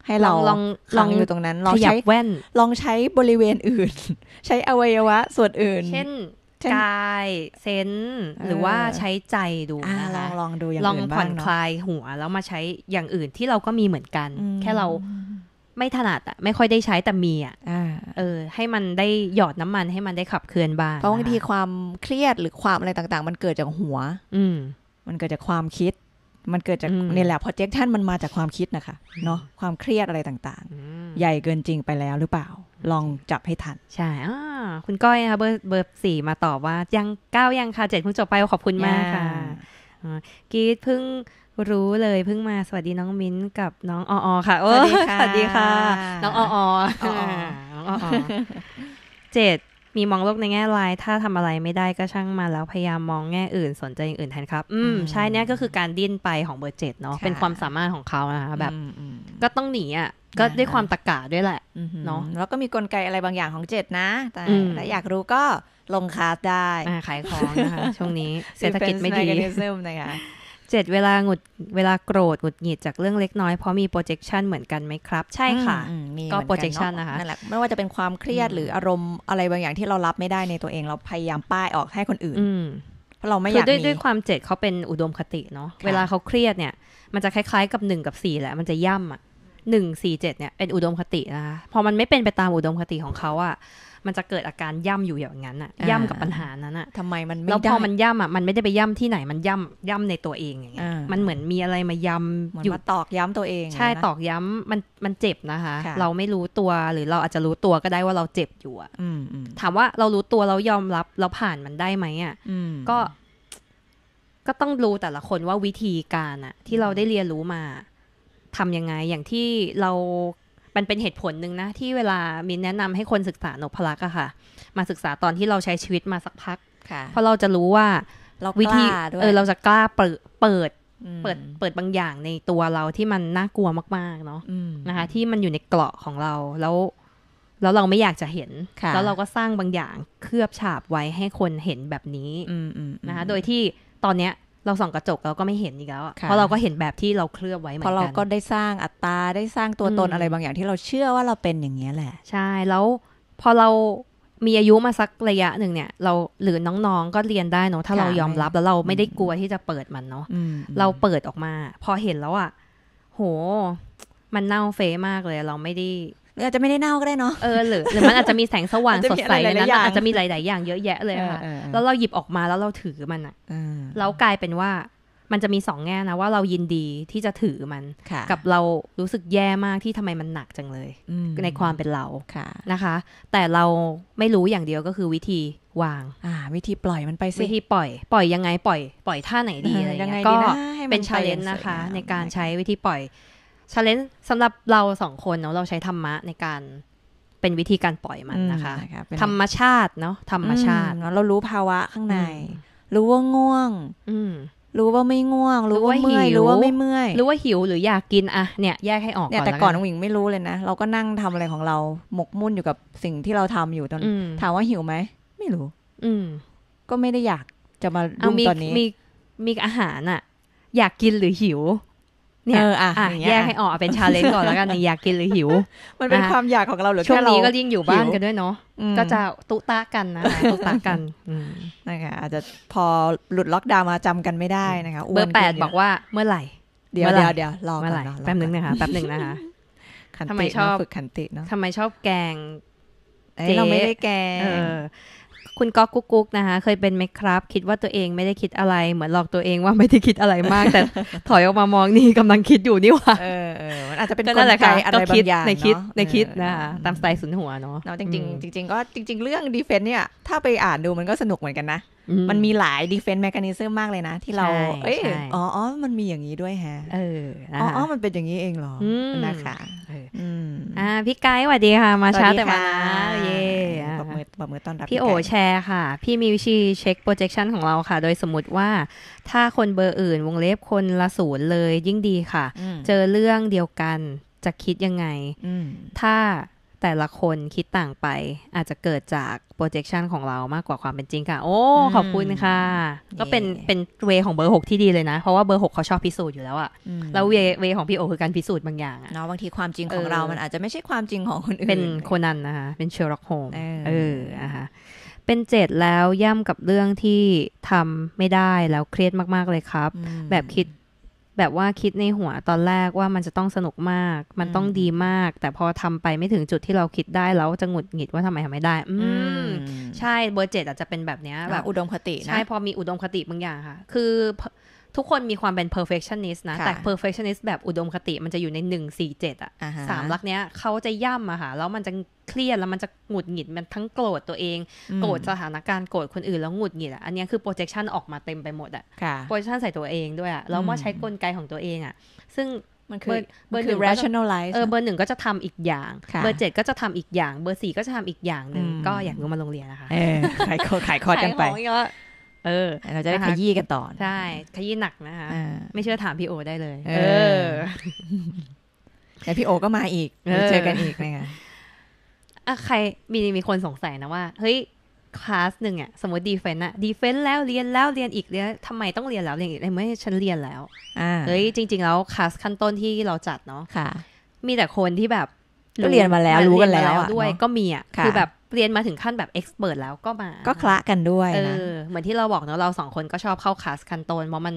ให้เราลองลองอยู่ตรงนั้นลองใช้แว่นลองใช้บริเวณอื่น ใช้อวัยวะ ส่วนอื่นเช่นกายเซนหรือว่าใช้ใจดูนะคะลองลองดูอย่างลองผ่อนคลายหัวแล้วมาใช้อย่างอื่นที่เราก็มีเหมือนกัน แค่เราไม่ถนัดอะไม่ค่อยได้ใช้แต่มีอะเออ ให้มันได้หยอดน้ำมันให้มันได้ขับเคลื่อนบ้างเพราะบางทีความเครียดหรือความอะไรต่าง ๆ มันเกิดจากหัว อืมันเกิดจากความคิด มันเกิดจากนี่แหละ projection มันมาจากความคิดนะคะเนาะความเครียดอะไรต่างๆใหญ่เกินจริงไปแล้วหรือเปล่าลองจับให้ทัน ใช่ คุณ ก้อยคะเบอร์เบอร์สี่มาตอบว่ายังเก้ายังค่ะเจ็ดคุณจบไปขอบคุณมากค่ะกีดเพิ่งรู้เลยเพิ่งมาสวัสดีน้องมิ้นกับน้องอออค่ะ สวัสดีค่ะ สวัสดีค่ะ น้องอออออออเจ็ด มีมองโลกในแง่ร้าย ถ้าทำอะไรไม่ได้ก็ช่างมาแล้วพยายามมองแง่อื่นสนใจอย่างอื่นแทนครับ อืมใช่เนี่ยก็คือการดิ้นไปของเบอร์เจ็ดเนาะ เป็นความสามารถของเขานะคะแบบก็ต้องหนีอ่ะก็ด้วยความตะกาด้วยแหละเนาะแล้วก็มีกลไกอะไรบางอย่างของเจ็ดนะ แต่ถ้าอยากรู้ก็ลงคาสได้ขายของนะคะ ช่วงนี้เศรษฐกิจไม่ดีนะคะเจ็ดเวลาหงุดเวลาโกรธหงุดหงิดจากเรื่องเล็กน้อย เพราะมี projection เหมือนกันไหมครับ ใช่ค่ะก็ projection นะคะนั่นแหละไม่ว่าจะเป็นความเครียดหรืออารมณ์อะไรบางอย่างที่เรารับไม่ได้ในตัวเองเราพยายามป้ายออกให้คนอื่นเพราะเราไม่อยากด้วยด้วยความเจ็ดเขาเป็นอุดมคติเนาะเวลาเขาเครียดเนี่ยมันจะคล้าย ๆกับหนึ่งกับสี่แหละมันจะย่ำอ่ะหนึ่งสี่เจ็ดเนี่ยเป็นอุดมคตินะคะพอมันไม่เป็นไปตามอุดมคติของเขาอะ่ะมันจะเกิดอาการย่ำอยู่อย่างนั้นอะย่ำกับปัญหานั้นอะทำไมมันไม่แล้วพอมันย่ำอะมันไม่ได้ไปย่ำที่ไหนมันย่ำย่ำในตัวเองอย่างเงี้ยมันเหมือนมีอะไรมาย่ำอยู่ตอกย้ำตัวเอง ใช่ตอกย้ำมันมันเจ็บนะคะเราไม่รู้ตัวหรือเราอาจจะรู้ตัวก็ได้ว่าเราเจ็บอยู่อะถามว่าเรารู้ตัวเรายอมรับเราผ่านมันได้ไหมอะก็ก็ต้องรู้แต่ละคนว่าวิธีการอะที่เราได้เรียนรู้มาทำยังไง อย่างที่เรา มันเป็นเหตุผลหนึ่งนะ ที่เวลามีแนะนำให้คนศึกษานพพลักษ์อะค่ะ มาศึกษาตอนที่เราใช้ชีวิตมาสักพัก เพราะเราจะรู้ว่า เราวิธี เออเราจะกล้าเปิดเปิด เปิดเปิดบางอย่างในตัวเราที่มันน่ากลัวมาก ๆ เนาะนะคะที่มันอยู่ในเกราะของเรา แล้วแล้วเราไม่อยากจะเห็นแล้วเราก็สร้างบางอย่างเคลือบฉาบไว้ให้คนเห็นแบบนี้นะคะโดยที่ตอนเนี้ยเราส่องกระจกเราก็ไม่เห็นอีกแล้วเพราะเราก็เห็นแบบที่เราเคลือบไว้เหมือนกันเพราะเราก็ได้สร้างอัตราได้สร้างตัวตนอะไรบางอย่างที่เราเชื่อว่าเราเป็นอย่างนี้แหละ ใช่แล้วพอเรามีอายุมาสักระยะหนึ่งเนี่ย เรา หรือน้องๆก็เรียนได้เนาะถ้าเรายอมรับแล้วเราไม่ได้กลัวที่จะเปิดมันเนาะเราเปิดออกมา พอเห็นแล้วอะ่ะโห มันเน่าเฟะมากเลยเราไม่ได้อาจจะไม่ได้เน่าก็ได้เนาะเออหรือหรือมันอาจจะมีแสงสว่างสดใสในนั้นอาจจะมีหลาย ๆ อย่างเยอะแยะเลยค่ะแล้วเราหยิบออกมาแล้วเราถือมันอ่ะแล้วกลายเป็นว่า มันจะมีสองแง่นะว่าเรายินดีที่จะถือมัน กับเรารู้สึกแย่มากที่ทำไมมันหนักจังเลย ในความเป็นเราะนะคะ แต่เราไม่รู้อย่างเดียวก็คือวิธีวางวิธีปล่อยมันไปสิวิธีปล่อยปล่อยยังไงปล่อยปล่อยท่าไหนดีอะไรเงี้ยก็เป็นชาเลนจ์นะคะ ในการใช้วิธีปล่อยชาเลนจ์สำหรับเราสองคนเนาะเราใช้ธรรมะในการเป็นวิธีการปล่อยมันนะคะธรรมชาติเนาะธรรมชาติเรารู้ภาวะข้างใน รู้ว่าง่วง อืรู้ว่าไม่ง่วง รู้ว่าเมื่อยรู้ว่าไม่เมื่อย รู้ว่าหิวหรืออยากกินอะเนี่ยแยกให้ออกเนี่ยแต่ก่อนวิองิงไม่รู้เลยนะเราก็นั่งทำอะไรของเราหมกมุ่นอยู่กับสิ่งที่เราทำอยู่ตอนถามว่าหิวไหมไม่รู้ อืก็ไม่ได้อยากจะมาดูตอนนี้มีมีอาหารอะอยากกินหรือหิวเนี่ยอ่ะแยกให้ออกเป็นชาเลนจ์ก่อนแล้วกัน อยากกินหรือหิว มันเป็นความอยากของเราหรือช่วงนี้ก็ยิ่งอยู่บ้านกันด้วยเนาะก็จะตุตากันนะตุตากันนะคะอาจจะพอหลุดล็อกดาวมาจำกันไม่ได้นะคะเบอร์แปดบอกว่าเมื่อไหร่เดี๋ยวเดี๋ยวเดี๋ยวรอเมื่อไหร่แป๊บนึงนะคะ แป๊บนึงนะคะทำไมชอบฝึกขันติเนาะทำไมชอบแกงเจ๊เราไม่ได้แกงคุณก๊อกกุ๊กนะคะเคยเป็นไหมครับคิดว่าตัวเองไม่ได้คิดอะไรเหมือนหลอกตัวเองว่าไม่ได้คิดอะไรมาก แต่ถอยออกมามองนี่กำลังคิดอยู่นี่ว่าเออเออมันอาจจะเป็นคลกอะไรบางอย่างในคิดในคิดนะคะตามสไตล์สุนหัวเนาะเนาะจริงจริงจริงก็จริง ๆเรื่องดีเฟนต์เนี่ยถ้าไปอ่านดูมันก็สนุกเหมือนกันนะมันมีหลายดีเฟนต์แมคานิซึมมากเลยนะ ที่เราเอ้อ๋ออ๋อมันมีอย่างนี้ด้วยฮะ เอออ๋อมันเป็นอย่างนี้เองเหรอนะคะอ่าพี่ไกด์สวัสดีค่ะ มาเช้าแต่มาเย่ปรบมือปรบมือต้อนรับพี่โอแชร์ค่ะ พี่มิวชีเช็ค projection ของเราค่ะ โดยสมมติว่า ถ้าคนเบอร์อื่นวงเล็บคนละศูนย์เลยยิ่งดีค่ะ เจอเรื่องเดียวกันจะคิดยังไงถ้าแต่ละคนคิดต่างไปอาจจะเกิดจาก projection ของเรามากกว่าความเป็นจริงค่ะ โอ้ขอบคุณค่ะ ก็เป็นเป็นเวของเบอร์หกที่ดีเลยนะ เพราะว่าเบอร์หกเขาชอบพิสูจน์อยู่แล้วอะแล้วเวเวของพี่โอคือการพิสูจน์บางอย่างเนาะบางทีความจริงของเรามันอาจจะไม่ใช่ความจริงของคนอื่น เป็นคนันนะคะเป็นเชอร์ล็อกโฮมเออะคะเป็นเจ็ดแล้วย่ำกับเรื่องที่ทำไม่ได้แล้วเครียดมากๆเลยครับ แบบคิดแบบว่าคิดในหัวตอนแรกว่ามันจะต้องสนุกมาก มันต้องดีมาก แต่พอทำไปไม่ถึงจุดที่เราคิดได้ แล้วจะหงุดหงิดว่าทำไมทำไม่ได้ อืม ใช่เบอร์เจ็ดอาจจะเป็นแบบเนี้ยแบบอุดมคตินะ ใช่พอมีอุดมคติบางอย่างค่ะ คือทุกคนมีความเป็น perfectionist นะ แต่ perfectionist แบบอุดมคติมันจะอยู่ในหนึ่งสี่เจ็ดอ่ะสามลักเนี้ยเขาจะย่ำอะค่ะแล้วมันจะเครียดแล้วมันจะหงุดหงิดมันทั้งโกรธตัวเอง โกรธสถานการณ์โกรธคนอื่น แล้วหงุดหงิดอ่ะอันนี้คือ projection ออกมาเต็มไปหมดอ่ะ projection ใส่ตัวเองด้วยอ่ะแล้วมาใช้กลไกของตัวเองอ่ะซึ่งมันคือเบอร์หนึ่ง rationalize เออเบอร์หนึ่งก็จะทำอีกอย่างเบอร์เจ็ดก็จะทำอีกอย่างเบอร์สี่ก็จะทำอีกอย่างหนึ่งก็อยากรู้มาโรงเรียนนะคะขายคอขายคอกันไปเออเราจะได้ขยี้กันต่อใช่ ขยี้หนักนะคะ ไม่เชื่อถามพี่โอ ได้เลย เออ แต่พี่โอ ก็มาอีก เจอกันอีกนะคะอะใครมีมีคนสงสัยนะว่า เฮ้ย คลาสหนึ่งอะสมมติดีเฟนต์อะดีเฟนต์แล้วเรียนแล้วเรียนอีกเรียนทำไมต้องเรียนแล้วเรียนอีกเมื่อฉันเรียนแล้วเฮ้ย จริง ๆ แล้วคลาสขั้นต้นที่เราจัดเนาะมีแต่คนที่แบบก็เรียนมาแล้ว รู้กันแล้วด้วย ก็มีอะคือแบบเรียนมาถึงขั้นแบบเอ็กซ์เพรสแล้วก็มา ก็คละกันด้วยนะเหมือนที่เราบอกเนาะเราสองคนก็ชอบเข้าคลาสคันโตนเพราะมัน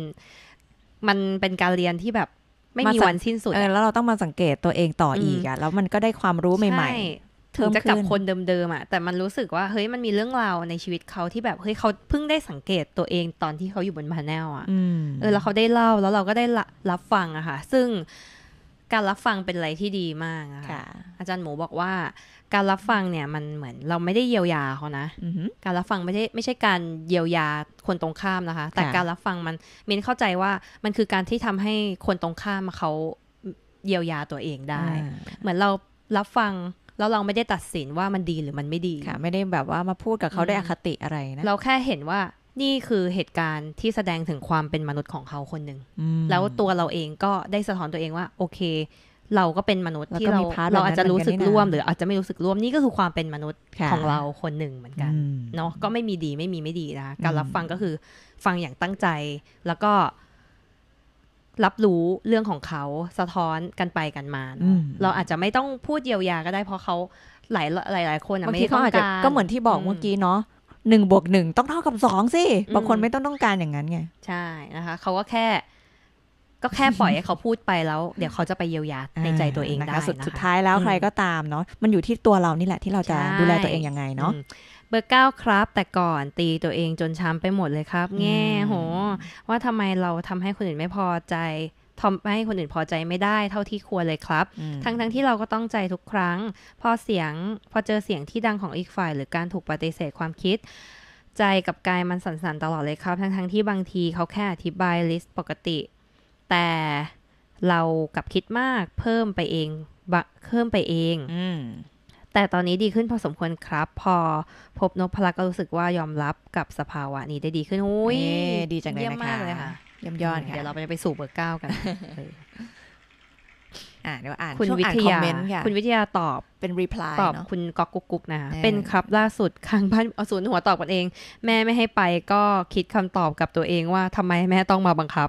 มันเป็นการเรียนที่แบบไม่มีวันสิ้นสุดแล้วเราต้องมาสังเกตตัวเองต่ออีกอะแล้วมันก็ได้ความรู้ใหม่ๆถึงจะกับคนเดิมๆอะแต่มันรู้สึกว่า เฮ้ยมันมีเรื่องราวในชีวิตเขาที่แบบเฮ้ยเขาเพิ่งได้สังเกตตัวเองตอนที่เขาอยู่บนพาแนลอะเออแล้วเขาได้เล่าแล้วเราก็ได้รับฟังอะค่ะ ซึ่งการรับฟังเป็นอะไรที่ดีมากค่ะ อาจารย์หมูบอกว่าการรับฟังเนี่ยมันเหมือนเราไม่ได้เยียวยาเขานะ การรับฟังไม่ใช่ไม่ใช่การเยียวยาคนตรงข้ามนะคะ แต่การรับฟังมันมินเข้าใจว่ามันคือการที่ทำให้คนตรงข้ามเขาเยียวยาตัวเองได้ เหมือนเรารับฟังแล้วเราไม่ได้ตัดสินว่ามันดีหรือมันไม่ดีค่ะ ไม่ได้แบบว่ามาพูดกับเขาได้อคติอะไรนะเราแค่เห็นว่านี่คือเหตุการณ์ที่แสดงถึงความเป็นมนุษย์ของเขาคนหนึ่งแล้วตัวเราเองก็ได้สะท้อนตัวเองว่า โอเคเราก็เป็นมนุษย์ที่เราเราอาจจะรู้สึกร่วมหรืออาจจะไม่รู้สึกร่วม นี่ก็คือความเป็นมนุษย์ของเราคนหนึ่งเหมือนกันเนาะก็ไม่มีดี ไม่มีไม่ดีนะการรับฟังก็คือฟังอย่างตั้งใจ แล้วก็รับรู้เรื่องของเขาสะท้อนกันไปกันมาเราอาจจะไม่ต้องพูดเยียวยาก็ได้ เพราะเขาหลายหลายหลายคนอ่ะไม่ต้องการก็เหมือนที่บอกเมื่อกี้เนาะหนึ่งบวกหนึ่งต้องเท่ากับสองสิบางคนไม่ต้องต้องการอย่างนั้นไงใช่นะคะ เขาก็แค่ก็แค่ปล่อยให้เขาพูดไปแล้ว เดี๋ยวเขาจะไปเยียวยาในใจตัวเองได้สุดสุดท้ายแล้วใครก็ตามเนาะมันอยู่ที่ตัวเรานี่แหละที่เราจะดูแลตัวเองยังไงเนาะเบอร์เก้าครับแต่ก่อนตีตัวเองจนช้ำไปหมดเลยครับ แง่โหว่าทำไมเราทำให้คนอื่นไม่พอใจทำให้คนอื่นพอใจไม่ได้เท่าที่ควรเลยครับ ทั้งทั้งที่เราก็ต้องใจทุกครั้ง พอเสียงพอเจอเสียงที่ดังของอีกฝ่ายหรือการถูกปฏิเสธความคิด ใจกับกายมันสั่นๆ ตลอดเลยครับ ทั้งทั้งที่บางทีเขาแค่อธิบายลิสต์ปกติแต่เรากับคิดมากเพิ่มไปเองเพิ่มไปเองอแต่ตอนนี้ดีขึ้นพอสมควรครับ พอพบนพพลักก็รู้สึกว่ายอมรับกับสภาวะนี้ได้ดีขึ้นอุ้ยดีจังเลยนะคะเยี่ยมมากเลยค่ะยอมยอดค่ะเดี๋ยวเราไปไปสู่เบอร์เก้ากันอ่าเดี๋ยวอ่านคุณวิทยาคุณวิทยาตอบเป็น reply ตอบคุณก๊อกกุ๊กนะเป็นครับล่าสุดข้างบ้านเอาศูนย์หัวตอบกันเอง แม่ไม่ให้ไปก็คิดคำตอบกับตัวเองว่าทำไมแม่ต้องมาบังคับ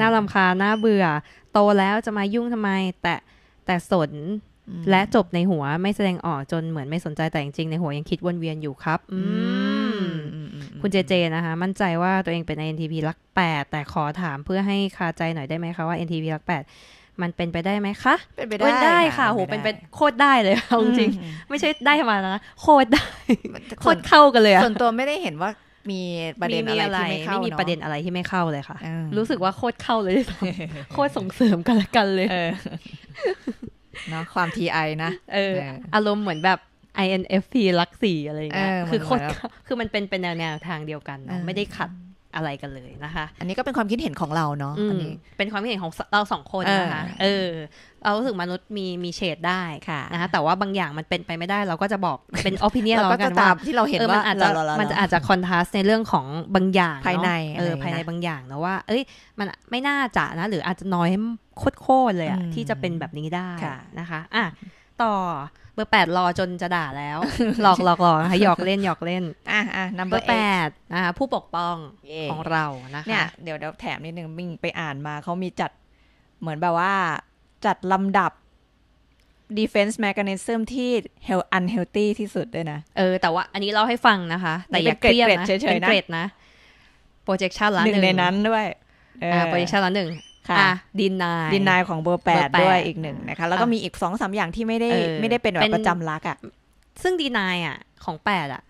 น่าลำคาหน้าเบื่อ โตแล้วจะมายุ่งทำไมแต่แต่สนและจบในหัวไม่แสดงออกจนเหมือนไม่สนใจแต่จริงในหัวยังคิดวนเวียนอยู่ครับ อืคุณเจเจนะคะ มั่นใจว่าตัวเองเป็น NTP ลักแปดแต่ขอถามเพื่อให้คาใจหน่อยได้ไหมคะว่า NTP ลักแปดมันเป็นไปได้ไหมคะ เป็นไปได้ได้ค่ะโหเป็นไปโคตรได้เลยจริงไม่ใช่ได้มานะโคตรได้โคตรเข้ากันเลยส่วนตัวไม่ได้เห็นว่ามีประเด็นอะไรที่ไม่เข้าไม่มีประเด็นอะไรที่ไม่เข้าเลยค่ะ รู้สึกว่าโคตรเข้าเลยโคตรส่งเสริมกันละกันเลยเนาะความทีไอนะ เออ อารมณ์เหมือนแบบ INFP ลักสี่อะไรเงี้ย คือโคตร คือมันเป็นเป็นแนวแนวทางเดียวกันไม่ได้ขัดอะไรกันเลยนะคะ อันนี้ก็เป็นความคิดเห็นของเราเนาะอันนี้เป็นความคิดเห็นของเราสองคนนะคะ เออ เรารู้สึกมนุษย์มีมีเฉดได้ค่ะนะคะ แต่ว่าบางอย่างมันเป็นไปไม่ได้ เราก็จะบอกเป็นอภินิยเรา กันว่าที่เราเห็นว่า มันอาจจะ มันจะอาจจะคอนทราสในเรื่องของบางอย่างภายใน เออ ภายในบางอย่างนะว่า เอ้ย มันไม่น่าจะนะหรืออาจจะน้อยโคตรเลยอะที่จะเป็นแบบนี้ได้นะคะ อ่ะต่อเบอร์แปดรอจนจะด่าแล้วหลอกหลอกหลอกหยอกเล่นหยอกเล่นอ่ะอ่ะนัมเบอร์แปดอ่ะผู้ปกป้องของเรานะคะเนี่ยเดี๋ยวเดี๋ยวแถมนิดนึงมิงไปอ่านมาเขามีจัดเหมือนแบบว่าจัดลำดับ defense mechanism ที่ health unhealthy ที่สุดด้วยนะ เออแต่ว่าอันนี้เล่าให้ฟังนะคะ แต่อย่าเครียดนะเป็นเกรดนะ projection ละหนึ่งในนั้นด้วยอ่า projection ละหนึ่งค่ะดินนายดินนายของเบอร์แปดด้วยอีกหนึ่งนะคะแล้วก็มีอีกสองสาอย่างที่ไม่ได้ไม่ได้เป็นแบบประจำรักอ่ะ ซึ่งดีนายอ่ะของแปดอ่ะ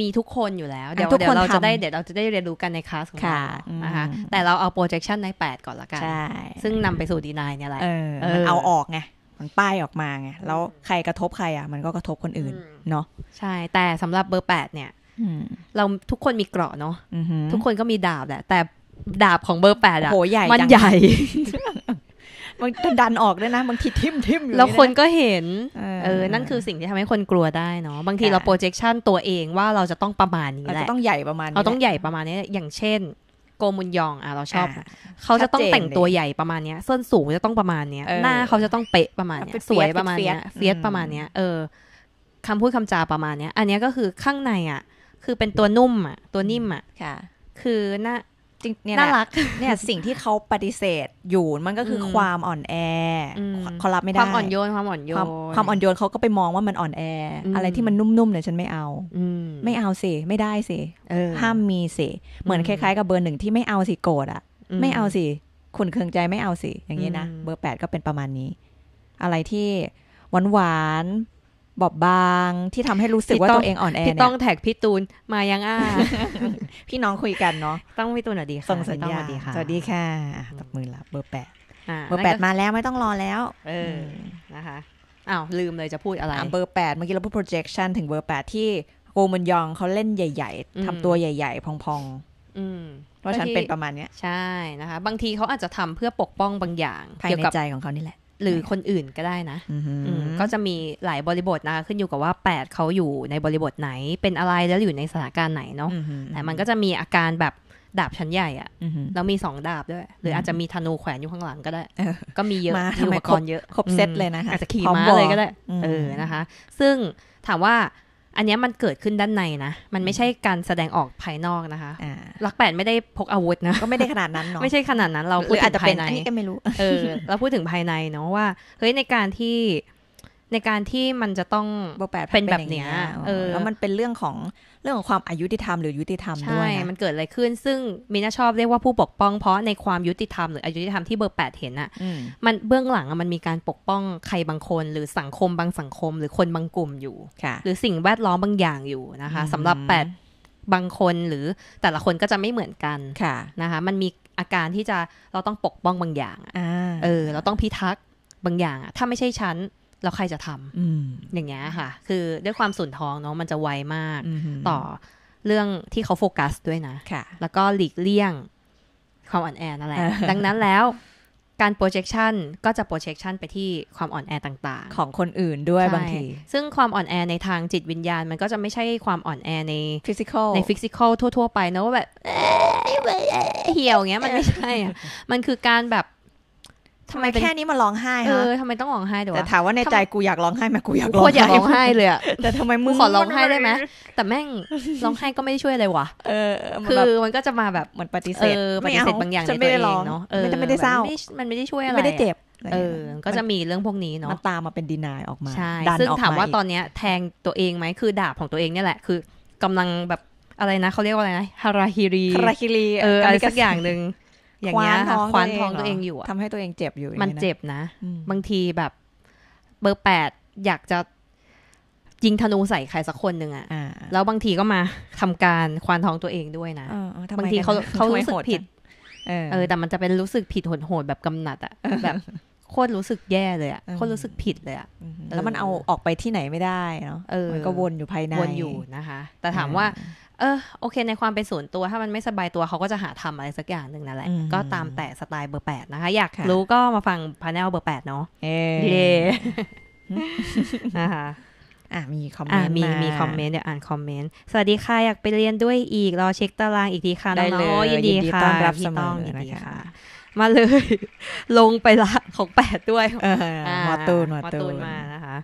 มีทุกคนอยู่แล้ว เดี๋ยวเดี๋ยวเราจะได้เดี๋ยวเราจะได้เรียนรู้กันในคลาสของเรานะคะแต่เราเอา projection ใน8 ก่อนละกันซึ่งนำไปสู่ดีนายเนี่ยแหละมันเอาออกไงมันป้ายออกมาไงแล้วใครกระทบใครอ่ะ มันก็กระทบคนอื่นเนาะใช่ แต่สำหรับเบอร์แปดเนี่ยเราทุกคนมีเกราะเนาะทุกคนก็มีดาบแหละแต่ดาบของเบอร์แปดอะมันใหญ่ มันดันออกด้วยนะบางทีทิมทิมแล้วคนก็เห็น เออ นั่นคือสิ่งที่ทำให้คนกลัวได้เนาะ บางทีเรา projection ตัวเองว่าเราจะต้องประมาณนี้แหละเราจะต้องใหญ่ประมาณเราต้องใหญ่ประมาณนี้อย่างเช่น โกมุนยองอ่ะเราชอบ เขาจะต้องแต่งตัวใหญ่ประมาณนี้ส้นสูงจะต้องประมาณนี้หน้า เขาจะต้องเป๊ะประมาณนี้สวยประมาณนี้เฟียสประมาณนี้เออคำพูดคำจาประมาณนี้อันนี้ก็คือข้างในอ่ะ คือเป็นตัวนุ่มอ่ะ ตัวนิ่มอ่ะ ค่ะ คือหน้าจริงเนี่ยน่ารักเนี่ยสิ่งที่เขาปฏิเสธอยู่มันก็คือความอ่อนแอเขารับไม่ได้ความอ่อนโยนความอ่อนโยนความอ่อนโยนเขาก็ไปมองว่ามันอ่อนแอ อะไรที่มันนุ่มๆเนี่ยฉันไม่เอาไม่เอาสิไม่ได้สิห้ามมีสิเหมือนคล้าย ๆ กับเบอร์หนึ่งที่ไม่เอาสิโกรธอะไม่เอาสิขุนเคืองใจไม่เอาสิอย่างนี้นะเบอร์แปดก็เป็นประมาณนี้ อะไรที่หวานหวานบอบบางที่ทำให้รู้สึกว่าตัวเองอ่อนแอพี่ต้องแท็กพี่ตูนมายังอ้าพี่น้องคุยกันเนาะต้องพี่ตูนสวัสดีค่ะ ส่งสัญญาณสวัสดีค่ะตบมือละเบอร์แปดเบอร์แปดมาแล้วไม่ต้องรอแล้ว เออ นะคะอ้าวลืมเลยจะพูดอะไรเบอร์แปดเมื่อกี้เราพูด projection ถึงเบอร์แปดที่โกมันยองเขาเล่นใหญ่ๆ ทำตัวใหญ่ๆ พองๆว่าฉันเป็นประมาณเนี้ยใช่นะคะบางทีเขาอาจจะทำเพื่อปกป้องบางอย่างภายในใจของเขานี่แหละหรือคนอื่นก็ได้นะ ก็จะมีหลายบริบทนะคะขึ้นอยู่กับว่า 8เขาอยู่ในบริบทไหนเป็นอะไรแล้วอยู่ในสถานการณ์ไหนเนาะแต่มันก็จะมีอาการแบบดาบชั้นใหญ่อะแล้วมีสองดาบด้วยหรืออาจจะมีธนูแขวนอยู่ข้างหลังก็ได้ ก็มีเยอะมีอุปครณเยอะครบเซตเลยนะคะอาจจะขี่ม้าเลยก็ได้เออนะคะ ซึ่งถามว่าอันนี้มันเกิดขึ้นด้านในนะ มันไม่ใช่การแสดงออกภายนอกนะคะรักแปดไม่ได้พกอาวุธนะ ก็ไม่ได้ขนาดนั้นเนาะ ไม่ใช่ขนาดนั้น เราพูดถึงภายในอันนี้ก็ไม่รู้เออ เราพูดถึงภายในเนาะว่า เฮ้ยในการที่ในการที่มันจะต้องเป็นแบบเนี้ยแล้วมันเป็นเรื่องของเรื่องของความอายุติธรรมหรือยุติธรรมด้วยมันเกิดอะไรขึ้น ซึ่งมิน่าชอบเรียกว่าผู้ปกป้อง เพราะในความยุติธรรมหรืออายุติธรรมที่เบอร์แปดเห็นอะมันเบื้องหลังมันมีการปกป้องใครบางคน หรือสังคมบางสังคมหรือคนบางกลุ่มอยู่ หรือสิ่งแวดล้อมบางอย่างอยู่นะคะ สำหรับแปดบางคนหรือแต่ละคนก็จะไม่เหมือนกันะนะคะมันมีอาการที่จะเราต้องปกป้องบางอย่างอเออเราต้องพิทักษ์บางอย่าง ถ้าไม่ใช่ฉันแล้วใครจะทำอย่างเงี้ยค่ะ คือด้วยความสุนทองเนาะมันจะไวมากต่อเรื่องที่เขาโฟกัสด้วยนะะแล้วก็หลีกเลี่ยงความอ่อนแอนั่นแหละดังนั้นแล้วการ projection ก็จะ projection ไปที่ความอ่อนแอต่างๆ ของคนอื่นด้วยบางที ซึ่งความอ่อนแอในทางจิตวิญญาณ มันก็จะไม่ใช่ความอ่อนแอใน physical ใน physical ทั่ว ๆ ไปนะว่าแบบเหี่ยวเงี้ยมันไม่ใช่มันคือการแบบทำไมแค่นี้มาร้องไห้เออทำไมต้องร้องไห้ด้วยวแต่ถามว่าในใจกูอยากร้องไห้ไหมกูอยากร้องไห้อยากร้องไห้เลยอะ แต่ทำไมมึงขอร้องไห้ได้ไหมแต่แม่งร้องไห้ก็ไม่ได้ช่วยอะไรวะเออ คือมันก็จะมาแบบเหมือนปฏิเสธปฏิเสธบางอย่างในตัวเองเนาะมันไม่ได้เศร้ามันไม่ได้ช่วยอะไร ไม่ได้เจ็บ เออ ก็จะมีเรื่องพวกนี้เนาะมันตามมาเป็นดีนายออกมาใช่ ซึ่งถามว่าตอนเนี้ยแทงตัวเองไหมคือดาบของตัวเองเนี่ยแหละ คือ กำลังแบบอะไรนะเขาเรียกว่าอะไรนะ ฮาราฮิรีฮาราฮิรี เอออะไรสักอย่างหนึ่งอย่างเงี้ยค่ะคว้านท้องตัวเองอยู่ทำให้ตัวเองเจ็บอยู่ มันเจ็บนะ บางทีแบบ เบอร์แปดอยากจะยิงธนูใส่ใครสักคนหนึ่งอะแล้วบางทีก็มาทำการควานท้องตัวเองด้วยนะบางทีเขาเขารู้สึกผิดเออ แต่มันจะเป็นรู้สึกผิดโหดๆแบบกำหนัดอะแบบโคตรรู้สึกแย่เลยอะโคตรรู้สึกผิดเลยอะแล้วมันเอาออกไปที่ไหนไม่ได้เนาะมันก็วนอยู่ภายในวนอยู่นะคะ แต่ถามว่าเออโอเคในความเป็นส่วนตัวถ้ามันไม่สบายตัวเขาก็จะหาทำอะไรสักอย่างหนึ่งนั่นแหละ ก็ตามแต่สไตล์เบอร์แปดนะคะ อยากรู้ก็มาฟังพาร์เนลเบอร์แปดเนาะเย่นะคะอ่ะมีคอมเมนต์มีมีคอมเมนต์เดี๋ยวอ่านคอมเมนต์สวัสดีค่ะอยากไปเรียนด้วยอีกรอเช็คตารางอีกทีค่ะน้องยินดีค่ะต้อนรับเสมอยินดีค่ะมาเลยลงไปละของแปดด้วยมอตูนมอตูนมานะคะ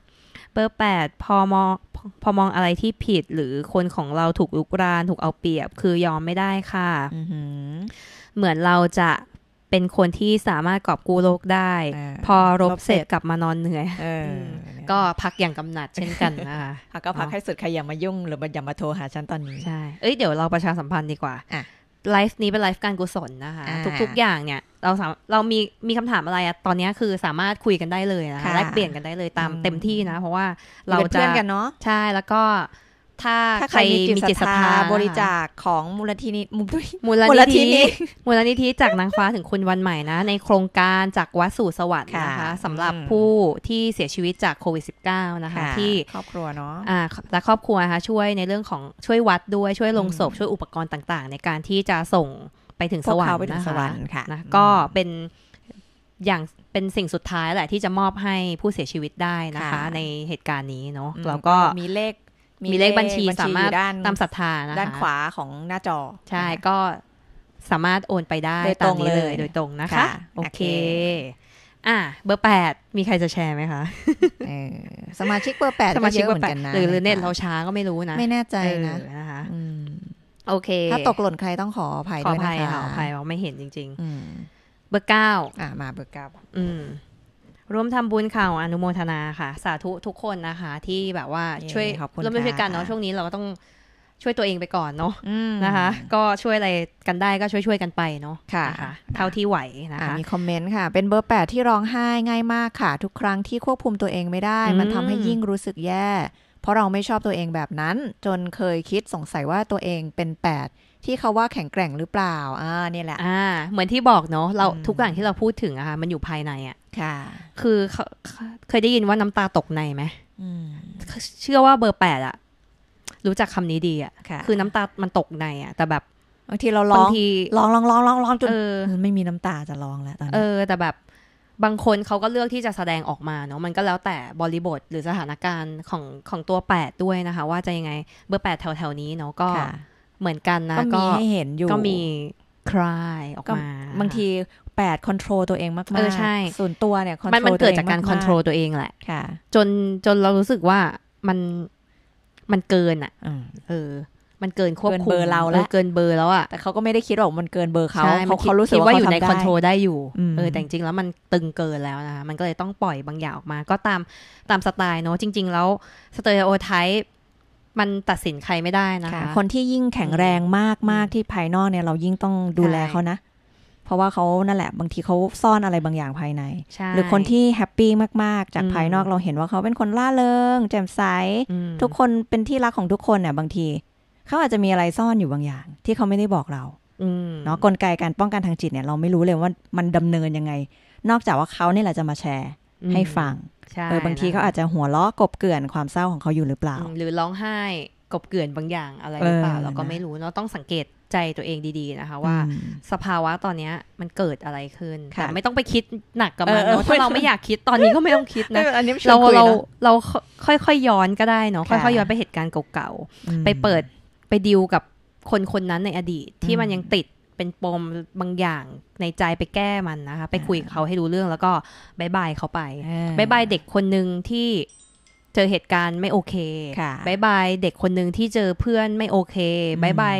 เบอร์แปดพอมพอมองอะไรที่ผิดหรือคนของเราถูกลุกราน ถูกเอาเปรียบคือยอมไม่ได้ค่ะเหมือนเราจะเป็นคนที่สามารถกอบกู้โลกได้ พอรบเสร็จกลับมานอนเหนื่อยก็พักอย่างกำหนัดเช่นกันนะคะก็พักให้สุดใครอย่ามายุ่งหรืออย่ามาโทรหาฉันตอนนี้ใช่เอ้ยเดี๋ยวเราประชาสัมพันธ์ดีกว่าไลฟ์นี้เป็นไลฟ์การกุศลนะคะ ทุกๆ อย่างเนี่ย เราสามเรา มีมีคำถามอะไรอะตอนนี้คือสามารถคุยกันได้เลยนะคะแลกเปลี่ยนกันได้เลยตามเต็มที่นะ เพราะว่าเราจะเพื่อนกันเนาะใช่ แล้วก็ถ้าใครมีจิตศรัทธาบริจาคของมูลนิธิมูลนิธิมูลนิธิจากนางฟ้าถึงคุณวันใหม่นะ ในโครงการจากวัดสู่สวรรค์นะคะสำหรับผู้ที่เสียชีวิตจากโควิด -19 นะคะ ที่ครอบครัวเนาะและครอบครัวนะคะช่วยในเรื่องของช่วยวัดด้วยช่วยลงศพช่วยอุปกรณ์ต่างๆ ในการที่จะส่งไปถึงสวรรค์นะคะก็เป็นอย่างเป็นสิ่งสุดท้ายแหละ ที่จะมอบให้ผู้เสียชีวิตได้นะคะ ในเหตุการณ์นี้เนาะแล้วก็มีเลขมีเลขบัญชีสามารถตามศรัทธานะคะด้านขวาของหน้าจอ ใช่ก็สามารถโอนไปได้ตามนี้เลยโดยตรงนะคะ โอเค อ่ะเบอร์แปดมีใครจะแชร์ไหมคะสมาชิกเบอร์แปดสมาชิกเบอร์แปดหรือเน็ตเราช้าก็ไม่รู้นะ ไม่แน่ใจนะนะคะโอเคถ้าตกหล่นใครต้องขออภัยด้วยนะคะขออภัยขออภัยเราไม่เห็นจริงๆเบอร์เก้าอ่ะ มาเบอร์เก้าอืมร่วมทำบุญข่าวอนุโมทนาค่ะสาธุทุกคนนะคะที่แบบว่าช่วยร่วมด้วยช่วยกันเนาะช่วงนี้เราก็ต้องช่วยตัวเองไปก่อนเนาะนะคะ ก็ช่วยอะไรกันได้ก็ช่วยช่วยกันไปเนาะค่ะเท่าที่ไหวนะคะะมีคอมเมนต์ค่ะ เป็นเบอร์แปดที่ร้องไห้ ง่ายมากค่ะ ทุกครั้งที่ควบคุมตัวเองไม่ได้ มันทำให้ยิ่งรู้สึกแย่เพราะเราไม่ชอบตัวเองแบบนั้น จนเคยคิดสงสัยว่าตัวเองเป็นแปดที่เขาว่าแข็งแกร่งหรือเปล่า อ่านี่แหละ อ่าเหมือนที่บอกเนาะเราทุกอย่างที่เราพูดถึงอะค่ะ มันอยู่ภายในอะค่ะ คือเคยได้ยินว่าน้ำตาตกในไหม เชื่อว่าเบอร์แปดอะรู้จักคำนี้ดีอะค่ะ คือน้ำตา มันตกในอะแต่แบบบางทีเราร้องร้องร้องร้องร้องร้องจนไม่มีน้ำตาจะร้องแล้วตอนนี้เออแต่แบบบางคนเขาก็เลือกที่จะแสดงออกมาเนาะมันก็แล้วแต่บริบทหรือสถานการณ์ของของตัวแปดด้วยนะคะว่าจะยังไง เบอร์แปดแถวแถวนี้เนาะก็เหมือนกันนะก็มีให้เห็นอยู่ก็มีคลายออกมาบางทีแปดคอนโทรลตัวเองมากๆเออใช่ส่วนตัวเนี่ยมันมันเกิดจากการคอนโทรลตัวเองแหละค่ะ จนจนเรารู้สึกว่ามันมันเกินอ่ะเออ มันเกินควบคุมเบอร์เราแล้วเกินเบอร์แล้วอ่ะแต่เขาก็ไม่ได้คิดว่ามันเกินเบอร์เขาเขาเขารู้สึกว่าอยู่ในคอนโทรลได้อยู่เออแต่จริงแล้วมันตึงเกินแล้วนะคะมันก็เลยต้องปล่อยบางอย่างออกมา ก็ตามตามสไตล์เนาะจริง ๆแล้วสเตอริโอไทป์มันตัดสินใครไม่ได้นะคะคนที่ยิ่งแข็งแรงมากมากที่ภายนอกเนี่ยเรายิ่งต้องดูแลเขานะเพราะว่าเขานั่นแหละ บางทีเขาซ่อนอะไรบางอย่างภายในหรือคนที่แฮปปี้มากๆจากภายนอกเราเห็นว่าเขาเป็นคนล่าเริง แจ่มใสทุกคนเป็นที่รักของทุกคนเนี่ยบางทีเขาอาจจะมีอะไรซ่อนอยู่บางอย่าง ที่เขาไม่ได้บอกเราเนาะกลไกการป้องกันทางจิตเนี่ยเราไม่รู้เลยว่ามันดำเนินยังไง นอกจากว่าเขาเนี่แหละจะมาแชร์ให้ฟัง เออบางทีเขาอาจจะหัวล้อกบเกิื่อนความเศร้าของเขาอยู่หรือเปล่า หรือร้องไห้กบเกิื่อนบางอย่างอะไรหรือเปล่า เราก็ไม่รู้ เราต้องสังเกตใจตัวเองดีๆนะคะว่า สภาวะตอนนี้มันเกิดอะไรขึ้น แต่ไม่ต้องไปคิดหนักกับมันเนาะถ้าเราไม่อยากคิดตอนนี้ก็ไม่ต้องคิดนะเราเราเราค่อยๆย้อนก็ได้เนาะ ค่อยๆย้อนไปเหตุการณ์เก่าๆ ไปเปิดไปดิวกับคนคนนั้นในอดีตที่มันยังติดเป็นปมบางอย่างในใจไปแก้มันนะคะไปคุยกับเขาให้รู้เรื่องแล้วก็บายบายเขาไปบายบายเด็กคนหนึ่งที่เจอเหตุการณ์ไม่โอเคบายบายเด็กคนหนึ่งที่เจอเพื่อนไม่โอเคบายบาย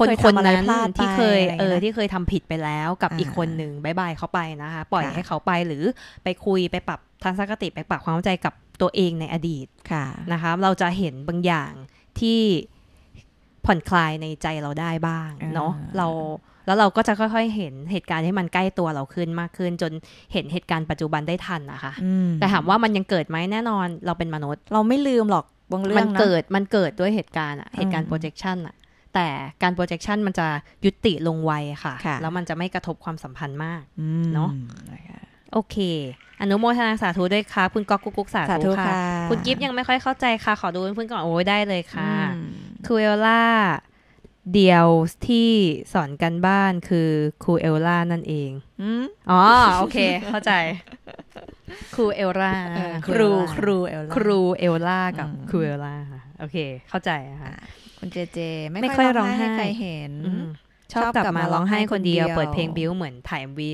คนคนนั้น ที่เคยเออที่เคยทำผิดไปแล้วกับอีกคนหนึ่งบายบายเขาไปนะคะ ปล่อยให้เขาไปหรือไปคุยไปปรับทัศนคติ ไปปรับความเข้าใจกับตัวเองในอดีตค่ะนะคะเราจะเห็นบางอย่างที่ผ่อนคลายในใจเราได้บ้างเนาะเราแล้วเราก็จะค่อยๆเห็นเหตุการณ์ที่มันใกล้ตัวเราขึ้นมากขึ้น จนเห็นเหตุการณ์ปัจจุบันได้ทันนะคะแต่ถามว่ามันยังเกิดไหมแน่นอนเราเป็นมนุษย์เราไม่ลืมหรอกบางเรื่องมันเกิดมันเกิดด้วยเหตุการณ์อะเหตุการณ์ projection อะแต่การ projection มันจะยุติลงไวค่ะแล้วมันจะไม่กระทบความสัมพันธ์มากเนาะโอเค อนุโมทนาสาธุด้วยค่ะคุณก๊อกกุ๊กสาธุค่ะ คุณกิฟยังไม่ค่อยเข้าใจค่ะขอดูเพื่อนก่อนโอ้ยได้เลยค่ะคูเอลล่าเดียวที่สอนกันบ้านคือ ครูเอลล่านั่นเอง อ๋อ โอเค เข้าใจ ครูเอลล่าครูครูเอลล่าครูเอลล่ากับครูเอลล่าโอเค เข้าใจค่ะ คุณเจเจ ไม่ค่อยร้องไห้ใครเห็น ชอบกลับมาร้องไห้คนเดียวเปิดเพลงบิวเหมือนถ่ายวี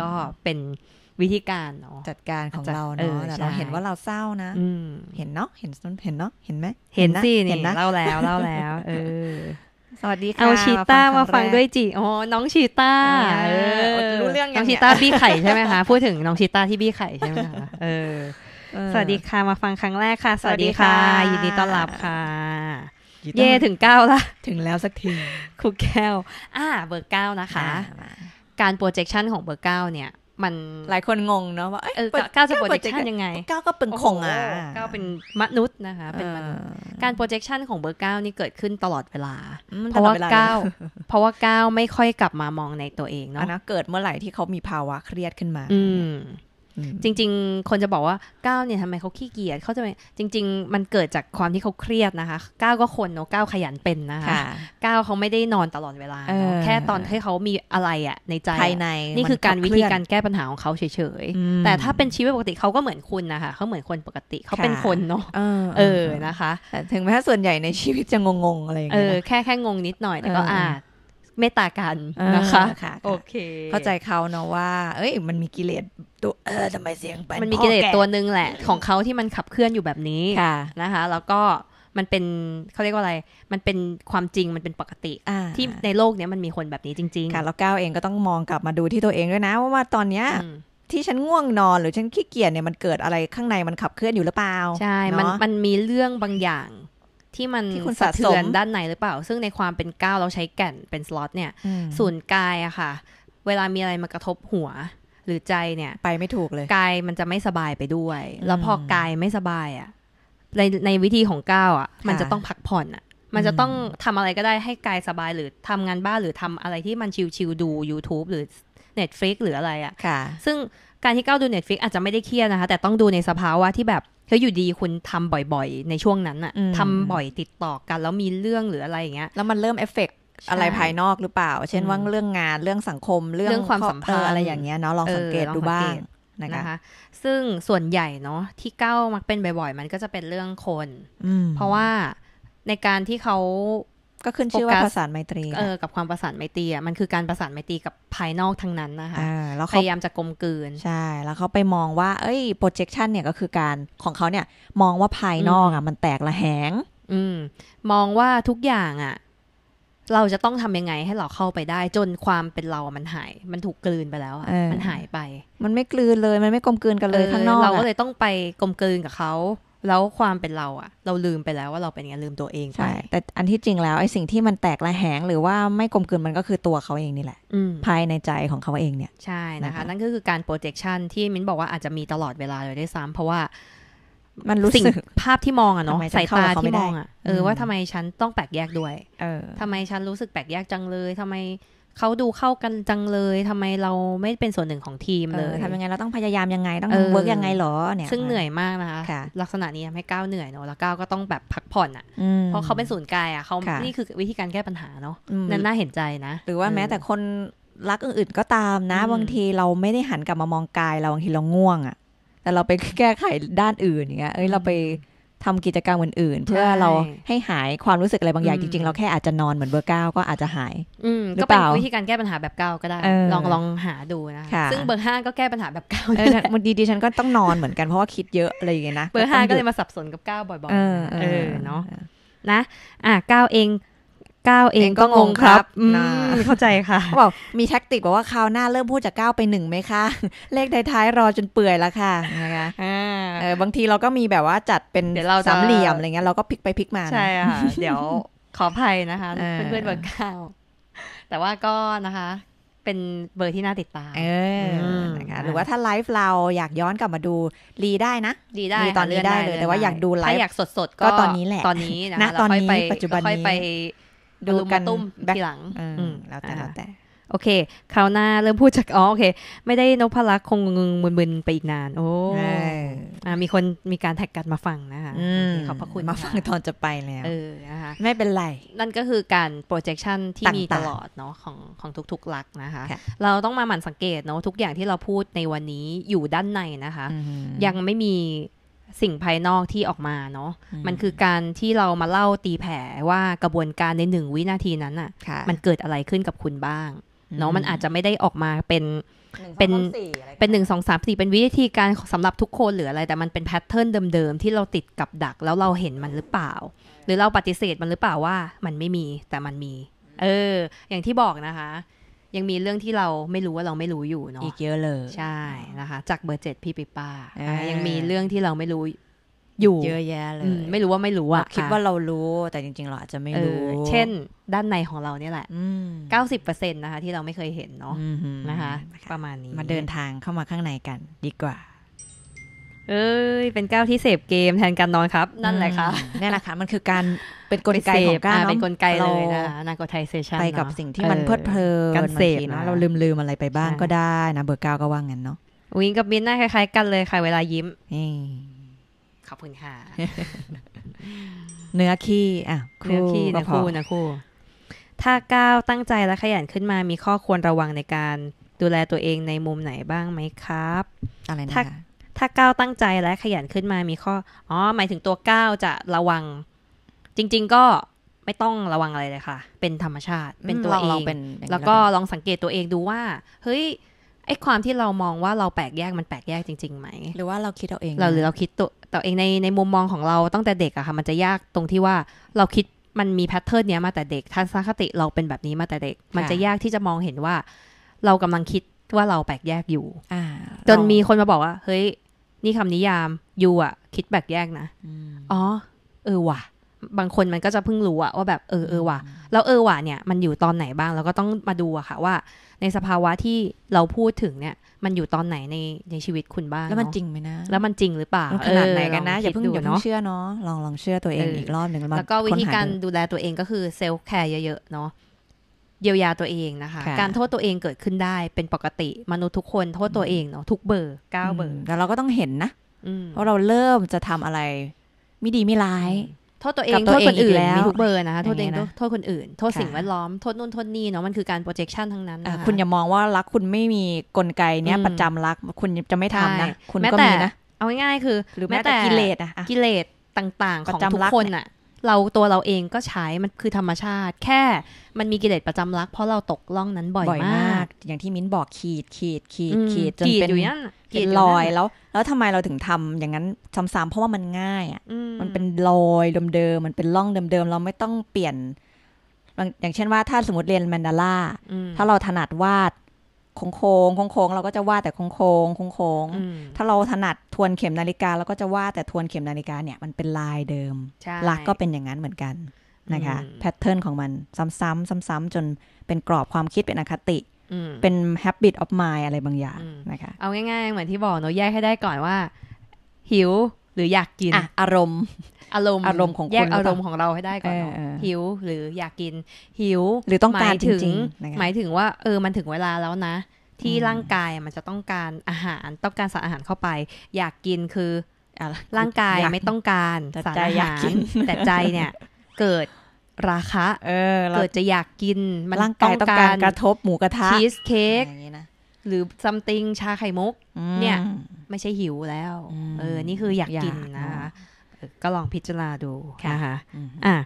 ก็เป็นวิธีการจัดการของเราเนาะแต่เราเห็นว่าเราเศร้านะเห็นเนาะ เห็นเห็นเนาะเห็นไหมเห็นสิเห็นนะเล่าแล้วเล่าแล้ว เออสวัสดีค่ะเอาชีต้ามาฟังด้วยจีอ๋อ น้องชีต้าเออรู้เรื่องน้องชีต้าบี้ไข่ใช่ไหมคะ พูดถึงน้องชีต้าที่บี้ไข่ใช่ไหมคะเออ สวัสดีค่ะ มาฟังครั้งแรกค่ะ สวัสดีค่ะ ยินดีต้อนรับค่ะ เย่ถึงเก้าละถึงแล้วสักทีคุกแก้วอ่าเบอร์เก้านะคะ การโปรเจคชันของเบอร์เก้าเนี่ยมันหลายคนงงเนาะว่าเก้าจะโปรเจคชันยังไงเก้าก็เป็นคงอ่ะก้าเป็นมนุษย์นะคะ เป็นมนุษย์การโปรเจคชันของเบอร์เก้านี่เกิดขึ้นตลอดเวลาเพราะว่าเก้าเพราะว่าเก้าไม่ค่อยกลับมามองในตัวเองเนาะเกิดเมื่อไหร่ที่เขามีภาวะเครียดขึ้นมาจริงๆ คนจะบอกว่าก้าวเนี่ยทำไมเขาขี้เกียจเขาจะจริงๆ มันเกิดจากความที่เขาเครียดนะคะก้าวก็คนเนาะก้าวขยันเป็นนะคะก้าวเขาไม่ได้นอนตลอดเวลาแค่ตอนที่เขามีอะไรอะในใจภายในนี่คือการวิธีการแก้ปัญหาของเขาเฉยๆ แต่ถ้าเป็นชีวิตปกติเขาก็เหมือนคุณนะคะเขาเหมือนคนปกติเขาเป็นคนเนาะเออนะคะ ถึงแม้ส่วนใหญ่ในชีวิตจะงงๆอะไรอย่างเงี้ยแค่แค่งงนิดหน่อยแต่ก็อ่าเมตตากันนะคะคะโอเค เข้าใจเขาเนาะว่าเอ้ยมันมีกิเลสตัวเออทำไมเสียงไปมันมีกิเลสตัวหนึ่งแหละ ของเขาที่มันขับเคลื่อนอยู่แบบนี้นะคะ แล้วก็มันเป็นเขาเรียกว่าอะไรมันเป็นความจริงมันเป็นปกติที่ในโลกเนี้ยมันมีคนแบบนี้จริงๆค่ะแล้วก้าวเองก็ต้องมองกลับมาดูที่ตัวเองด้วยนะ ว่าตอนเนี้ยที่ฉันง่วงนอนหรือฉันขี้เกียจเนี่ยมันเกิดอะไรข้างในมันขับเคลื่อนอยู่หรือเปล่าใช่มันมันมีเรื่องบางอย่างที่มันสะเทือนด้านในหรือเปล่า ซึ่งในความเป็นก้าวเราใช้แก่นเป็นสล็อตเนี่ยศูนย์กายอะค่ะ เวลามีอะไรมากระทบหัว หรือใจเนี่ย ไปไม่ถูกเลย กายมันจะไม่สบายไปด้วย แล้วพอกายไม่สบายอะในในวิธีของก้าวอะมันจะต้องพักผ่อนอะมันจะต้องทำอะไรก็ได้ให้กายสบายหรือทำงานบ้านหรือทำอะไรที่มันชิลๆดู YouTube หรือ Netflix หรืออะไรอะ่ะ ซึ่งการที่ก้าวดู Netflix อาจจะไม่ได้เครียดนะคะ แต่ต้องดูในสภาวะที่แบบแล้วอยู่ดีคุณทำบ่อย ๆ ในช่วงนั้นอะทำบ่อยติดต่อกัน แล้วมีเรื่องหรืออะไรอย่างเงี้ยแล้วมันเริ่มเอฟเฟกอะไรภายนอกหรือเปล่า เช่นว่าเรื่องงานเรื่องสังคมเรื่องความสัมพันธ์อะไรอย่างเงี้ยเนาะลองสังเกตดูบ้างนะคะ ซึ่งส่วนใหญ่เนาะที่เก้ามักเป็นบ่อย ๆ มันก็จะเป็นเรื่องคนเพราะว่าในการที่เขาก็ขึ้นชื่อว่าประสานไมตรีเออกับความประสานไมตรีอ่ะมันคือการประสานไมตรีกับภายนอกทั้งนั้นนะคะพยายามจะกลมกลืนใช่ แล้วเขาไปมองว่า เอ้ย projection เนี่ยก็คือการของเขาเนี่ย มองว่าภายนอกอ่ะ มันแตกละแหง อืม มองว่าทุกอย่างอ่ะ เราจะต้องทำยังไงให้เราเข้าไปได้ จนความเป็นเรามันหายมันถูกกลืนไปแล้วอ่ะมันหายไป มันไม่กลืนเลยมันไม่กลมกลืนกันเลยข้างนอกเราก็เลยต้องไปกลมกลืนกับเขาแล้วความเป็นเราอะเราลืมไปแล้วว่าเราเป็นไงลืมตัวเองไปแต่อันที่จริงแล้ว ไอ้สิ่งที่มันแตกละแหงหรือว่าไม่กลมกลืนมันก็คือตัวเขาเองนี่แหละ ภายในใจของเขาเองเนี่ย ใช่นะคะ นั่นก็คือการโปรเจคชันที่มิ้นบอกว่าอาจจะมีตลอดเวลาเลยด้วยซ้ำเพราะว่า มันรู้สึกภาพที่มองอะเนาะสายตาที่มองอะเออว่าทำไมฉันต้องแปลกแยกด้วย เออ ทำไมฉันรู้สึกแปลกแยกจังเลยทำไมเขาดูเข้ากันจังเลย ทำไมเราไม่เป็นส่วนหนึ่งของทีมเลยทำยังไงเราต้องพยายามยังไงต้องเวิร์กยังไงหรอเนี่ย ซึ่งเหนื่อยมากนะคะ ลักษณะนี้ทำให้ก้าวเหนื่อยเนาะ แล้วก้าวก็ต้องแบบพักผ่อนอ่ะ เพราะเขาเป็นศูนย์กายอ่ะเขานี่คือวิธีการแก้ปัญหาเนาะนั่นน่าเห็นใจนะ หรือว่าแม้แต่คนรักอื่น ๆ ก็ตามนะ บางทีเราไม่ได้หันกลับมามองกายเราบางทีเราง่วงอ่ะ แต่เราไปแก้ไขด้านอื่นอย่างเงี้ย เอ้ยเราไปทำกิจกรรมอื่นๆเพื่อเราให้หายความรู้สึกอะไรบางอย่างจริงๆเราแค่อาจจะนอนเหมือนเบอร์เก้าก็อาจจะหายก็เป็นวิธีการแก้ปัญหาแบบเก้าก็ได้ลองลองหาดูนะคะซึ่งเบอร์ห้าก็แก้ปัญหาแบบเก้ามัอดีดิฉันก็ต้องนอนเหมือนกันเพราะว่าคิดเยอะอะไรอย่างเงี้ยนะเบอร์ห้าก็เลยมาสับสนกับเก้าบ่อยๆเออเนาะนะอ่ะเก้าเองก้าเองก็งงครับเข้าใจค่ะบอกมีแท็กติกบอกว่าคราวหน้าเริ่มพูดจากเก้าไปหนึ่งไหมคะ เลขท้ายๆรอจนเปื่อยแล้วค่ะนะคะเบางทีเราก็มีแบบว่าจัดเป็นสามเหลี่ยมอะไรเงี้ยเราก็พลิกไปพลิกมาใช่ค่ะ เดี๋ยวขออภัยนะคะ เพื่อนๆเบอร์เก้า แต่ว่าก็นะคะ เป็นเบอร์ที่น่าติดตามเออนะคะหรือว่าถ้าไลฟ์เราอยากย้อนกลับมาดู รีได้นะรีได้ตอนนี้ได้ เลยแต่ว่าอยากดูไลฟ์อยากสดๆก็ตอนนี้แหละตอนนี้นะตอนนี้ปัจจุบันนี้ไปดูกันตุ้มทีหลังแล้วแต่แล้วแต่ โอเค คราวหน้าเริ่มพูดจากอ๋อโอเค ไม่ได้นกพลักคงงึงมึนๆไปอีกนาน โอ้มีคนมีการแท็กกันมาฟังนะคะ ขอบพระคุณมาฟังตอนจะไปแล้วเออนะคะไม่เป็นไร นั่นก็คือการโปรเจคชันที่มีตลอดเนาะของของทุกๆลักนะคะ เราต้องมาหมั่นสังเกตเนาะทุกอย่างที่เราพูดในวันนี้อยู่ด้านในนะคะ ยังไม่มีสิ่งภายนอกที่ออกมาเนาะมันคือการที่เรามาเล่าตีแผ่ว่ากระบวนการในหนึ่งวินาทีนั้นอ่ะ มันเกิดอะไรขึ้นกับคุณบ้าง เนาะมันอาจจะไม่ได้ออกมาเป็น เป็นเป็นหนึ่งสองสามสี่เป็นวิธีการสำหรับทุกคนหรืออะไร แต่มันเป็นแพทเทิร์นเดิมๆ ที่เราติดกับดักแล้วเราเห็นมันหรือเปล่า หรือเราปฏิเสธมันหรือเปล่าว่า มันไม่มี แต่มันมี เออ อย่างที่บอกนะคะยังมีเรื่องที่เราไม่รู้ว่าเราไม่รู้อยู่เนาะอีกเยอะเลย ใช่นะคะ จากเบอร์เจ็ดพี่ปิป้ายังมีเรื่องที่เราไม่รู้ อยู่เยอะแยะเลย ไม่รู้ว่าไม่รู้อะคิดว่าเรารู้แต่จริงๆเราอาจจะไม่รู้เช่นด้านในของเราเนี่ยแหละเก้าสิบเปอร์เซ็นต์นะคะ ที่เราไม่เคยเห็นเนาะนะคะ ประมาณนี้มาเดินทางเข้ามาข้างในกัน ดีกว่าเอ้ยเป็นเก้าที่เสพเกมแทนการนอนครับ นั่นแหละค่ะนี่แหละค่ะมันคือการเป็นกลไกของก้าเป็นกลไกเลยนะนากไทเซชันไปกับสิ่งที่มันเพลิดเพลินบาเสพนะเราลืมลืมอะไรไปบ้างก็ได้นะ เบอร์เก้าก็ว่างั้นเนาะวิงกับมินน่าคล้ายๆกันเลยค่ะเวลายิ้มขอบคุณค่ะเนื้อขี้อ่ะเนื้อขี้นะคู่นะคู่ถ้าก้าวตั้งใจและขยันขึ้นมา มีข้อควรระวังในการดูแลตัวเองในมุมไหนบ้างไหมครับ อะไรนะะถ้าก้าวตั้งใจและขยันขึ้นมามีข้ออ๋อ หมายถึงตัวก้าวจะระวังจริงๆ ก็ไม่ต้องระวังอะไรเลยค่ะ เป็นธรรมชาติ เป็นตัวเอง แล้วก็ลองสังเกตตัวเองดูว่า เฮ้ย ไอความที่เรามองว่าเราแปลกแยกมันแปลกแยกจริงๆไหม หรือว่าเราคิดเอาเอง เราหรือเราคิดตัวตัวเองในในมุมมองของเราตั้งแต่เด็กอะค่ะ มันจะยากตรงที่ว่าเราคิดมันมีแพทเทิร์นเนี้ยมาแต่เด็กทัศนคติเราเป็นแบบนี้มาแต่เด็ก มันจะยากที่จะมองเห็นว่า เรากำลังคิดว่าเราแปลกแยกอยู่อจนมีคนมาบอกว่า เฮ้ย นี่คำนิยามยูอะคิดแปลกแยกนะ อ๋อ เออว่ะบางคนมันก็จะเพิ่งรู้อะว่าแบบเออเออว่ะแล้วเออว่ะเนี่ยมันอยู่ตอนไหนบ้างแล้วก็ต้องมาดูอะค่ะ ว่าในสภาวะที่เราพูดถึงเนี่ย มันอยู่ตอนไหนในในชีวิตคุณบ้างแล้วมันจริงไหมนะแล้วมันจริงหรือเปล่าขนาดไหนกันนะ อย่าเพิ่งอย่าเพิ่งเชื่อเนาะลองลองเชื่อตัวเองอีกรอบหนึ่งแล้วก็วิธีการดูแลตัวเองก็คือเซลฟ์แคร์เยอะๆเนาะเยียวยาตัวเองนะคะ การโทษตัวเองเกิดขึ้นได้เป็นปกติมนุษย์ทุกคนโทษตัวเองเนาะทุกเบอร์เก้าเบอร์แต่เราก็ต้องเห็นนะเพราะเราเริ่มจะทำอะไร ไม่ดีไม่ร้ายโทษตัวเอง โทษคนอื่นลมีทุกเบอร์นะคะ โทษเองโทษคนอื่นโทษสิ่งแวดล้อม โทษนู่นโทษนี่เนาะมันคือการ projection ทั้งนั้นคุณอย่ามองว่ารักคุณไม่มีกลไกเนี้ยประจำรักคุณจะไม่ทำนะคุณก็มีนะ เอาง่ายๆคือหรือแม้แต่กิเลสอะกิเลสต่างๆของทุกคนอะเราตัวเราเองก็ใช้มันคือธรรมชาติ แค่มันมีกิเลสประจำรัก เพราะเราตกล่องนั้นบ่อยมากอย่างที่มิ้นบอกขีดขีดขีดขีดจนเป็นเป็นลอยแล้ว แล้วทำไมเราถึงทำอย่างนั้นซ้ำๆเพราะว่ามันง่าย อ่ะมันเป็นลอยเดิมๆมันเป็นล่องเดิมๆเราไม่ต้องเปลี่ยนอย่างเช่นว่าถ้าสมมติเรียนแมนดาร่าถ้าเราถนัดวาดโค้งโค้งโค้งเราก็จะวาดแต่โค้งโค้งโค้งถ้าเราถนัดทวนเข็มนาฬิกาเราก็จะวาดแต่ทวนเข็มนาฬิกาเนี่ยมันเป็นลายเดิม หลักก็เป็นอย่างนั้นเหมือนกันนะคะ แพทเทิร์นของมัน ซ้ำๆซ้ำๆจนเป็นกรอบความคิด เป็นอคติเป็น habit of mind อะไรบางอย่างนะคะเอาง่าย ๆเหมือนที่บอกเนาะแยกให้ได้ก่อนว่าหิวหรืออยากกินออารมณ์อารมณ์อารมณ์ของแยกอารมณ์ของเราให้ได้ก่อน หิวหรืออยากกินหิวหรือต้องการจริงหมายถึงว่า เออมันถึงเวลาแล้วนะ ที่ร่างกายมันจะต้องการอาหารต้องการสารอาหารเข้าไป อยากกินคือร่างกายไม่ต้องการสารอาหารแต่ใจเนี่ย เกิดราคาเออเกิดจะอยากกินมันร่างกายต้องการกระทบหมูกระทะชีสเค้กหรือซัมติงชาไข่มุก เนี่ย ไม่ใช่หิวแล้วเออ นี่คืออยากกินนะคะก็ลองพิจารณาดูนะคะอ่ะ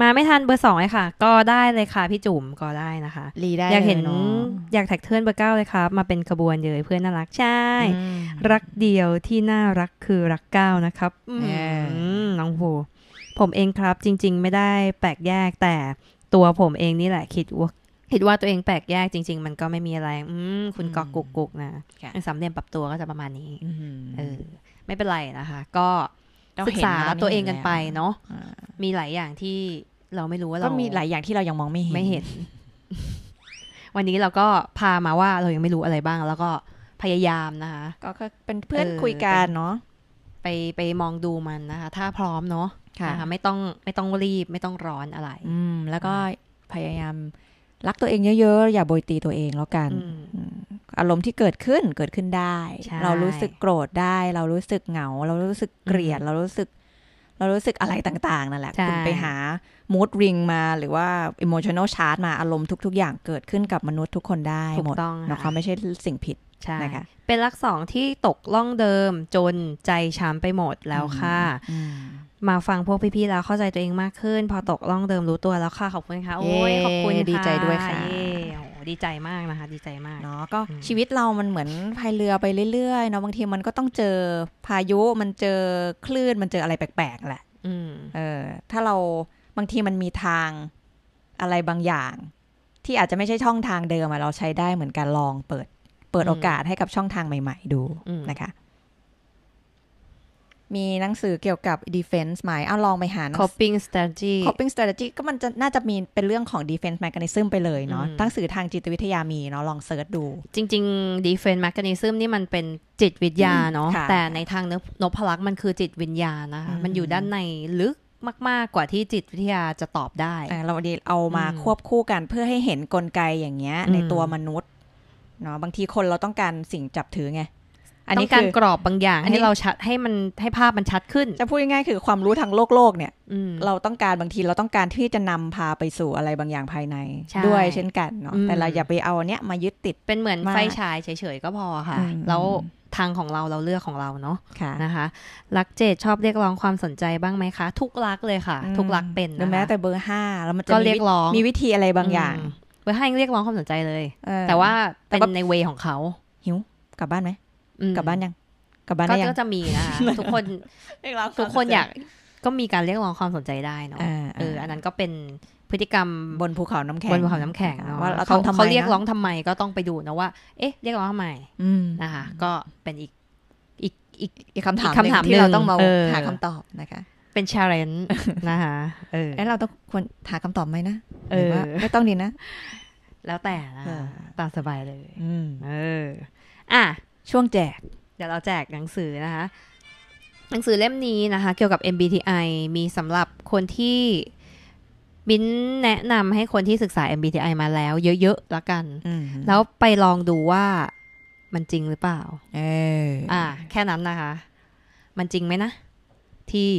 มาไม่ทันเบอร์สองเลยค่ะ ก็ได้เลยค่ะพี่จุ๋ม ก็ได้นะคะ รีได้ อยากเห็นอยากแท็กเทิร์นเบอร์เก้าเลยครับมาเป็นขบวนเอยเพื่อนน่ารัก ใช่ รักเดียวที่น่ารักคือรักเก้านะครับน้องภูผมเองครับจริงๆไม่ได้แปลกแยกแต่ตัวผมเองนี่แหละคิดว่าคิดว่าตัวเองแปลกแยกจริง ๆ มันก็ไม่มีอะไรอืคุณกอกกุกนะสามเนียงปรับตัวก็จะประมาณนี้เออ ไม่เป็นไรนะคะ ก็ศึกษาตัวเองกันไปเนาะ มีหลายอย่างที่เราไม่รู้ว่าเราก็มีหลายอย่างที่เรายังมองไม่เห็นไม่เห็นวันนี้เราก็พามาว่าเรายังไม่รู้อะไรบ้าง แล้วก็พยายามนะคะก็เป็นเพื่อนคุยกันเนาะไปไปมองดูมันนะคะถ้าพร้อมเนาะคะคะไม่ต้องไม่ต้องรีบไม่ต้องร้อนอะไร อืม แล้วก็พยายาม รักตัวเองเยอะๆอย่าโบยตีตัวเองแล้วกันอารมณ์ที่เกิดขึ้นเกิดขึ้นได้ เรารู้สึกโกรธได้ เรารู้สึกเหงา เรารู้สึกเกลียดเรารู้สึก เรารู้สึกอะไรต่าง ๆ นั่นแหละ คุณไปหา mood ring มา หรือว่า emotional chart มาอารมณ์ทุก ๆ อย่างเกิดขึ้นกับมนุษย์ทุกคนได้ หมดนะคะไม่ใช่สิ่งผิดนะคะ เป็นลักสองที่ตกล่องเดิมจนใจช้ำไปหมดแล้วค่ะมาฟังพวกพี่ๆแล้วเข้าใจตัวเองมากขึ้น พอตกล่องเดิมรู้ตัวแล้วค่ะขอบคุณค่ะโอ้ยขอบคุณดีใจด้วยค่ะดีใจมากนะคะดีใจมากเนาะก็ชีวิตเรามันเหมือนพายเรือไปเรื่อยๆเนาะบางทีมันก็ต้องเจอพายุมันเจอคลื่นมันเจออะไรแปลกๆแหละเออ ถ้าเราบางทีมันมีทางอะไรบางอย่าง ที่อาจจะไม่ใช่ช่องทางเดิมเราใช้ได้เหมือนกันลอง เปิดเปิดโอกาสให้กับช่องทางใหม่ ๆ ดูนะคะมีหนังสือเกี่ยวกับ defense ไหมเอาลองไปหา coping strategy coping strategy ก็มันจะน่าจะมีเป็นเรื่องของ defense mechanism ไปเลยเนาะหนังสือทางจิตวิทยามีเนาะลองเซิร์ชดู จริง ๆ defense mechanism นี่มันเป็นจิตวิทยาเนาะแต่ในทางนพลักษ์มันคือจิตวิญญาณนะคะมันอยู่ด้านในลึกมากมากกว่าที่จิตวิทยาจะตอบได้เราดีเอามาควบคู่กันเพื่อให้เห็นกลไกอย่างเงี้ยในตัวมนุษย์เนาะบางทีคนเราต้องการสิ่งจับถือไงอันนี้การกรอบบางอย่างให้เราชัดให้มันให้ภาพมันชัดขึ้น จะพูดง่ายๆคือความรู้ทางโลกโลกเนี่ยเราต้องการบางทีเราต้องการที่จะนำพาไปสู่อะไรบางอย่างภายในด้วย เช่นกันเนาะแต่เราอย่าไปเอาเนี้ยมายึดติดเป็นเหมือนไฟฉายเฉยๆ ก็พอค่ะ แล้วทางของเราเราเลือกของเราเนาะะนะคะ รักเจดชอบเรียกร้องความสนใจบ้างไหมคะ ทุกรักเลยค่ะ ทุกรักเป็นแม้แต่เบอร์ห้าแล้วมันจะเรียกร้องมีวิธีอะไรบางอย่างเบอร์ห้าเรียกร้องความสนใจเลยแต่ว่าเป็นในเวของเขาหิวกลับบ้านไหมกลับบ้านยังกลับบ้านยังก็จะมีนะคะทุกคนทุกคนอยากก็มีการเรียกร้องความสนใจได้เนาะเอออันนั้นก็เป็นพฤติกรรมบนภูเขาน้ำแข็งบนภูเขาน้ำแข็งเนาะว่าเขาเขาเรียกร้องทำไมก็ต้องไปดูนะว่าเอ๊ะเรียกร้องทำไมนะคะก็เป็นอีกอีกอีกอีกคำถามคำถามที่เราต้องมาหาคำตอบนะคะ เป็นชาเลนจ์นะคะเออแล้วเราต้องควรหาคำตอบไหมนะเออไม่ต้องดีนะ แล้วแต่นะตามสบายเลยเอออ่ะช่วงแจกเดี๋ยวเราแจกหนังสือนะคะ หนังสือเล่มนี้นะคะ เกี่ยวกับ MBTI มีสำหรับคนที่บินแนะนำให้คนที่ศึกษา MBTI มาแล้วเยอะๆละกันแล้วไปลองดูว่ามันจริงหรือเปล่าเอออ่าแค่นั้นนะคะ มันจริงไหมนะ ที่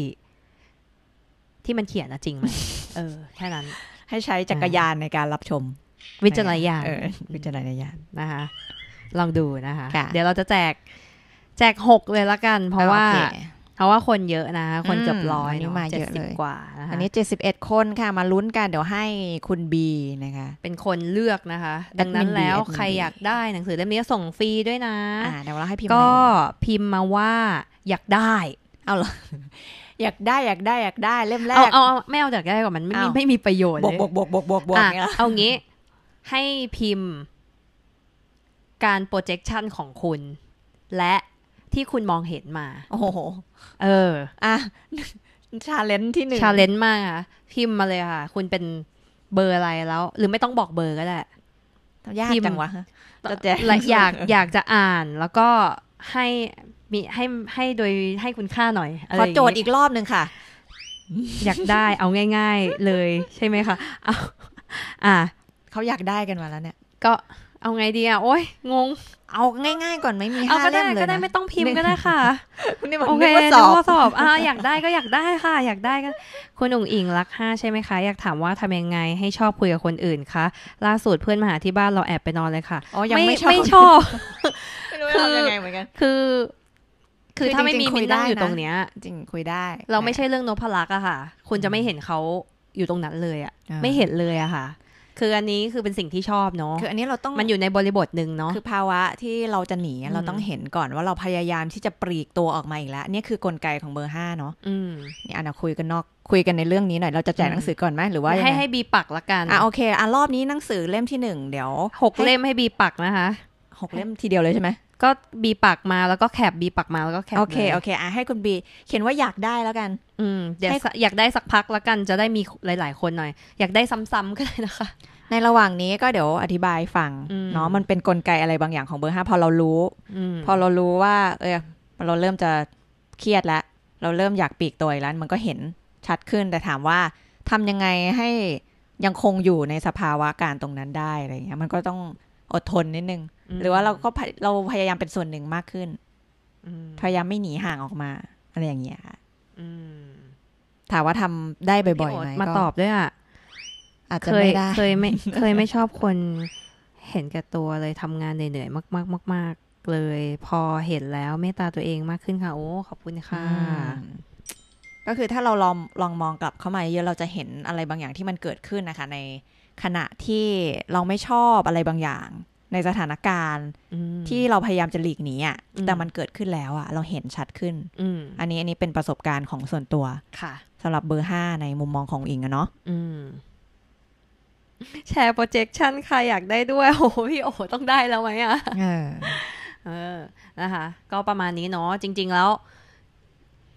ที่มันเขียนอะจริงไหมเออ แค่นั้น ให้ใช้จักรยานในการรับชม วิจารณญาณวิจารณญาณนะคะลองดูนะคะเดี๋ยวเราจะแจก แจกหกเลยละกัน เพราะว่า เพราะว่าคนเยอะนะคนเกือบร้อยนี่มาเยอะเลยกว่าอันนี้เจ็ดสิบเอ็ดคนค่ะมาลุ้นกันเดี๋ยวให้คุณบีนะคะ เป็นคนเลือกนะคะ ดังนั้นแล้วใครอยากได้หนังสือเล่มนี้ส่งฟรีด้วยนะเดี๋ยวเราให้พิมพ์ก็พิมพ์มาว่าอยากได้เอาหรออยากได้ อยากได้อยากได้เล่มแรกเอาเอาไม่เอาอยากได้ก่อนมันไม่มีไม่มีประโยชน์บวกบวกบวกบวกบวกเอางี้ให้พิมพ์การ projection ของคุณ และที่คุณมองเห็นมา โอ้โห เออ อ่ะ ชาเลนจ์ที่หนึ่ง ชาเลนจ์มากค่ะ พิมพ์มาเลยค่ะ คุณเป็นเบอร์อะไรแล้ว หรือไม่ต้องบอกเบอร์ก็ได้ ยากจังวะและอยากอยากจะอ่านแล้วก็ให้มีให้ให้โดย ให้คุณค่าหน่อยขอโจทย์อีกรอบหนึ่งค่ะ อยากได้ เอาง่ายๆเลยใช่ไหมคะเอาอ่ะเขาอยากได้กันมาแล้วเนี่ย ก็เอาไงดีอ่ะโอ้ยงง เอาง่ายๆก่อนไม่มีห้าเล่มเลยก็ได้ไม่ต้องพิมพ์ก็ได้ค่ะ คุณนี่บอกว่าสอบ อ่าอยากได้ก็อยากได้ค่ะ อยากได้ก็คุณอุ๋งอิงรักห้าใช่ไหมคะ อยากถามว่าทำยังไงให้ชอบคุยกับคนอื่นคะล่าสุดเพื่อนมาหาที่บ้านเราแอบไปนอนเลยค่ะอ๋อยังไม่ชอบไม่ชอบค่จะยังไงเหมือนกันคือ คือถ้าไม่มีมินนั่งอยู่ตรงเนี้ยจริง คุยได้ เราไม่ใช่เรื่องนพลักอะค่ะ คุณจะไม่เห็นเขาอยู่ตรงนั้นเลยอะไม่เห็นเลยอะค่ะคืออันนี้คือเป็นสิ่งที่ชอบเนาะคืออันนี้เราต้อง มันอยู่ในบริบทหนึ่งเนาะคือภาวะที่เราจะหนีเราต้องเห็นก่อนว่าเราพยายามที่จะปลีกตัวออกมาอีกแล้วนี่คือกลไกของเบอร์ห้าเนาะนี่อันเราคุยกันนอกคุยกันในเรื่องนี้หน่อยเราจะแจกหนังสือก่อนไหมหรือว่า ให้ให้บีปักละกันอ่ะโอเคอ่ะรอบนี้หนังสือเล่มที่หนึ่งเดี๋ยวหกเล่มให้บีปักนะคะหกเล่มทีเดียวเลยใช่ไหมก็บีปากมาแล้วก็แคบบีปากมาแล้วก็แคบโอเคโอเคอ่ะ ให้คุณบีเขียนว่าอยากได้แล้วกัน อืมอยากได้สักพักแล้วกันจะได้มีหลายๆคนหน่อย อยากได้ซ้ำๆก็ได้นะคะ ในระหว่างนี้ก็เดี๋ยวอธิบายฟังเนาะมันเป็นนกลไกอะไรบางอย่างของเบอร์ห้าพอเรารู้ พอเรารู้ว่าเออเราเริ่มจะเครียดแล้ว เราเริ่มอยากปีกตัวแล้วมันก็เห็นชัดขึ้น แต่ถามว่าทำยังไงให้ยังคงอยู่ในสภาวะการตรงนั้นได้อะไรเงี้ยมันก็ต้องอดทนนิดนึงหรือว่าเราก็เราพยายามเป็นส่วนหนึ่งมากขึ้นพยายามไม่หนีห่างออกมาอะไรอย่างเงี้ยค่ะถามว่าทำได้บ่อยๆไหมมาตอบด้วยอ่ะอาจจะไม่ได้เคยไม่เคยไม่ชอบคนเห็นแก่ตัวเลยทำงานเหนื่อยๆ มากๆมากๆเลย พอเห็นแล้วเมตตาตัวเองมากขึ้นค่ะ โอ้ ขอบคุณค่ะ ก็คือถ้าเราลองลองมองกลับเข้ามาเยอะเราจะเห็นอะไรบางอย่างที่มันเกิดขึ้นนะคะ ในขณะที่เราไม่ชอบอะไรบางอย่างในสถานการณ์ที่เราพยายามจะหลีกหนีอ่ะแต่มันเกิดขึ้นแล้ว อ่ะ เราเห็นชัดขึ้นอันนี้อันนี้เป็นประสบการณ์ของส่วนตัวค่ะสำหรับเบอร์ห้าในมุมมองของอิงอะเนาะแชร์โปรเจคชันใครอยากได้ด้วยโอ้พี่โอ้ต้องได้แล้วไหมอ่ะเออนะคะก็ประมาณนี้เนาะจริง ๆ แล้ว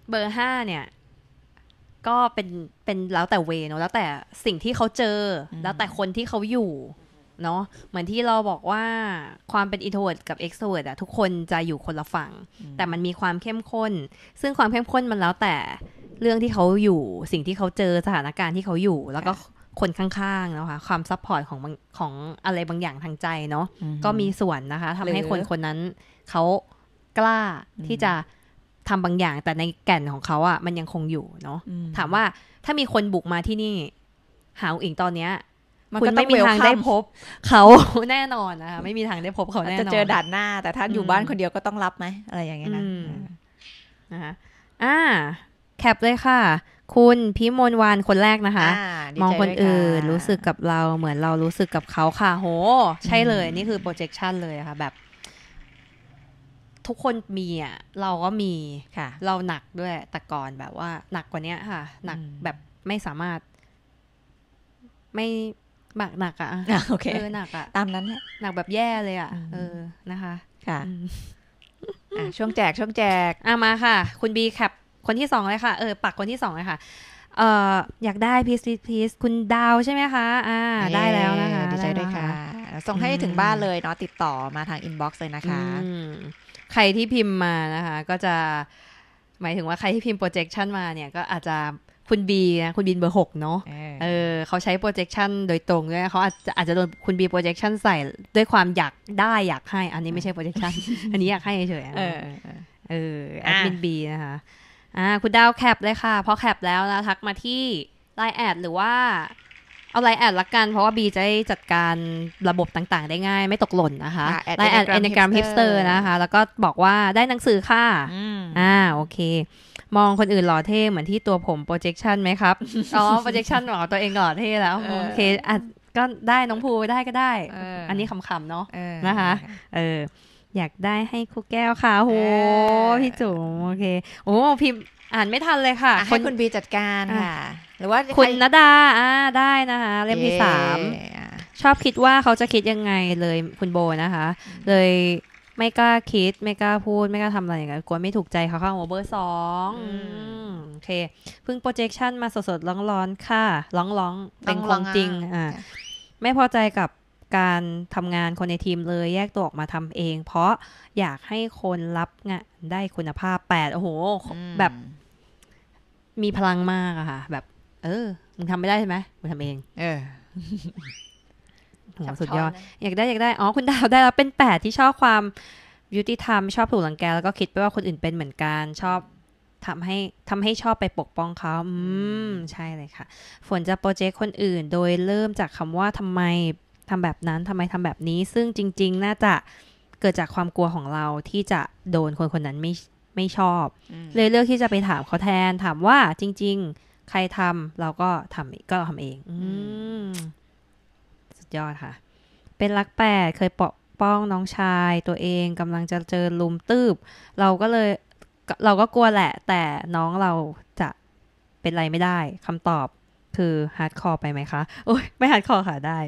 เบอร์ห้าเนี่ย ก็เป็นเป็นแล้วแต่เวเนาะแล้วแต่สิ่งที่เขาเจอ แล้วแต่คนที่เขาอยู่เนาะเหมือนที่เราบอกว่าความเป็นอินโทรเวิร์ดกับเอ็กโทรเวิร์ดอะทุกคนจะอยู่คนละฝั่ง แต่มันมีความเข้มข้น ซึ่งความเข้มข้นมันแล้วแต่เรื่องที่เขาอยู่ สิ่งที่เขาเจอสถานการณ์ที่เขาอยู่ แล้วก็คนข้างๆนะคะความซัพพอร์ตของของอะไรบางอย่างทางใจเนาะก็มีส่วนนะคะทำให้คนคนนั้นเขากล้าที่จะทำบางอย่าง แต่ในแก่นของเขาอะมันยังคงอยู่เนาะถามว่าถ้ามีคนบุกมาที่นี่หาอิงตอนเนี้ยคุณไม่มีทางได้พบ เขาแน่นอนนะคะไม่มีทางได้พบเขาแน่นอนจะเจอด่านหน้า แต่ถ้าอยู่บ้านคนเดียวก็ต้องรับไหมอะไรอย่างเงี้ยนะนะคะอ่าแคปเลยค่ะ คุณพิมลวานคนแรกนะคะ มองคนอื่นรู้สึกกับเราเหมือนเรารู้สึกกับเขาค่ะโห ใช่เลย นี่คือ projection เลยค่ะแบบ ทุกคนมีอ่ะเราก็มีค่ะ เราหนักด้วยแต่ก่อนแบบว่า หนักกว่านี้ค่ะ หนักแบบไม่สามารถไม่หนักหนักอะโอเคเออหนักอะตามนั้นเนี่ยหนักแบบแย่เลยอะเออนะคะ ค่ะะช่วงแจกช่วงแจกอ่ะมาค่ะ คุณบีแคปคนที่สองเลยค่ะเออปักคนที่สองเลยค่ะเอ่ออยากได้พีซพีซคุณดาวใช่ไหมคะอ่า ได้แล้วนะคะดีใจด้วยค่ะส่งให้ถึงบ้านเลยเนาะติดต่อมาทางอินบ็อกซ์เลยนะคะใครที่พิมพ์มานะคะ ก็จะ หมายถึงว่าใครที่พิมพ์โปรเจคชันมาเนี่ยก็อาจจะคุณบีนะคุณบีเบอร์หกเนาะ เออเขาใช้ projection โดยตรงด้วยเขาอาจจะอาจจะโดนคุณบี projection ใส่ด้วยความอยากได้อยากให้ อันนี้ไม่ใช่ projection อันนี้อยากให้เฉยๆเออเออแอดมินบีนะคะอ่าคุณดาวแคปเลยค่ะพอแคปแล้วนะทักมาที่ไลน์แอดหรือว่าเอาไลน์แอดละกัน เพราะว่าบีจะจัดการระบบต่างๆได้ง่ายไม่ตกหล่นนะคะไลน์แอดเอนกรามฮิปสเตอร์นะคะ แล้วก็บอกว่าได้หนังสือค่ะอ่าโอเคมองคนอื่นหล่อเท่เหมือนที่ตัวผม projection ไหมครับ อ๋อ projection หล่อตัวเองหล่อเท่แล้ว โอเคอ่ะก็ได้น้องภูได้ก็ได้ อันนี้ขำๆเนาะนะคะเอออยากได้ให้คุกแก้วค่ะโหพี่จุ๋มโอเค โอ้พิมอ่านไม่ทันเลยค่ะ ให้คุณบีจัดการค่ะ หรือว่าคุณนดาอ่าได้นะคะเล่มที่สามชอบคิดว่าเขาจะคิดยังไงเลยคุณโบนะคะ เลยไม่กล้าคิด ไม่กล้าพูด ไม่กล้าทำอะไรอย่างเงี้ยกลัวไม่ถูกใจเขาเข้าโอเบอร์สองโอเคเพิ่งโปรเจคชันมาสดๆ ร้อนๆค่ะร้องๆเป็นของจริงอ่าไม่พอใจกับการทำงานคนในทีมเลยแยกตัวออกมาทำเอง เพราะอยากให้คนรับงานได้คุณภาพแปดโอ้โห แบบ มีพลังมากอะค่ะ แบบ เออมึงทำไม่ได้ใช่ไหมมึงทำเอง เออหสุดยอดอยากได้ อยากได้ อ๋อ คุณดาวได้แล้วเป็นแปดที่ชอบความยุติธรรมชอบถูกหลังแกแล้วก็คิดไปว่าคนอื่นเป็นเหมือนกัน ชอบ ทำให้ทำให้ชอบไปปกป้องเขา อืม ใช่เลยค่ะฝนจะโปรเจกต์คนอื่นโดยเริ่มจากคำว่าทำไมทำแบบนั้นทำไมทำแบบนี้ ซึ่งจริง ๆ น่าจะเกิดจากความกลัวของเราที่จะโดนคนคนนั้นไม่ไม่ชอบเลยเลือกที่จะไปถามเขาแทนถามว่าจริง ๆ ใครทำเราก็ทำก็ทำทำเอง อืมยอดค่ะ เป็นรักแปดเคยปกป้องน้องชายตัวเองกำลังจะเจอลุมตืบเราก็เลย เราก็กลัวแหละ แต่น้องเราจะเป็นไรไม่ได้คำตอบคือฮาร์ดคอร์ไปไหมคะ โอ้ยไม่ฮาร์ดคอร์ค่ะได้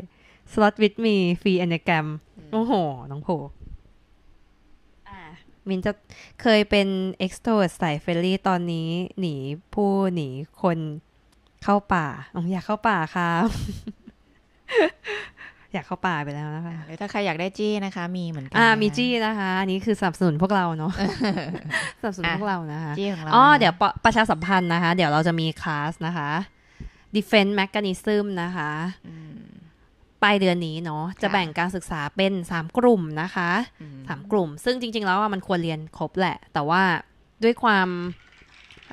สล็อตวิดมีฟรีแอนเแกรมโอ้โห น้องโผมินจะเคยเป็นเอ็กซ์โทสายเฟรลี่ตอนนี้หนีผู้หนีคนเข้าป่า อยากเข้าป่าครับอยากเข้าป่าไปแล้วนะคะหรือถ้าใครอยากได้จี้นะคะมีเหมือนกัน อ่ามีจี้นะคะ อันนี้คือสนับสนุนพวกเราเนาะสนับสนุนพวกเรานะคะจี้ของเราอ๋อเดี๋ยวประชาสัมพันธ์นะคะ เดี๋ยวเราจะมีคลาสนะคะ defense mechanism นะคะปลายเดือนนี้เนาะ จะแบ่งการศึกษาเป็น 3 กลุ่มนะคะ3กลุ่ม ซึ่งจริงๆแล้วมันควรเรียนครบแหละ แต่ว่าด้วยความ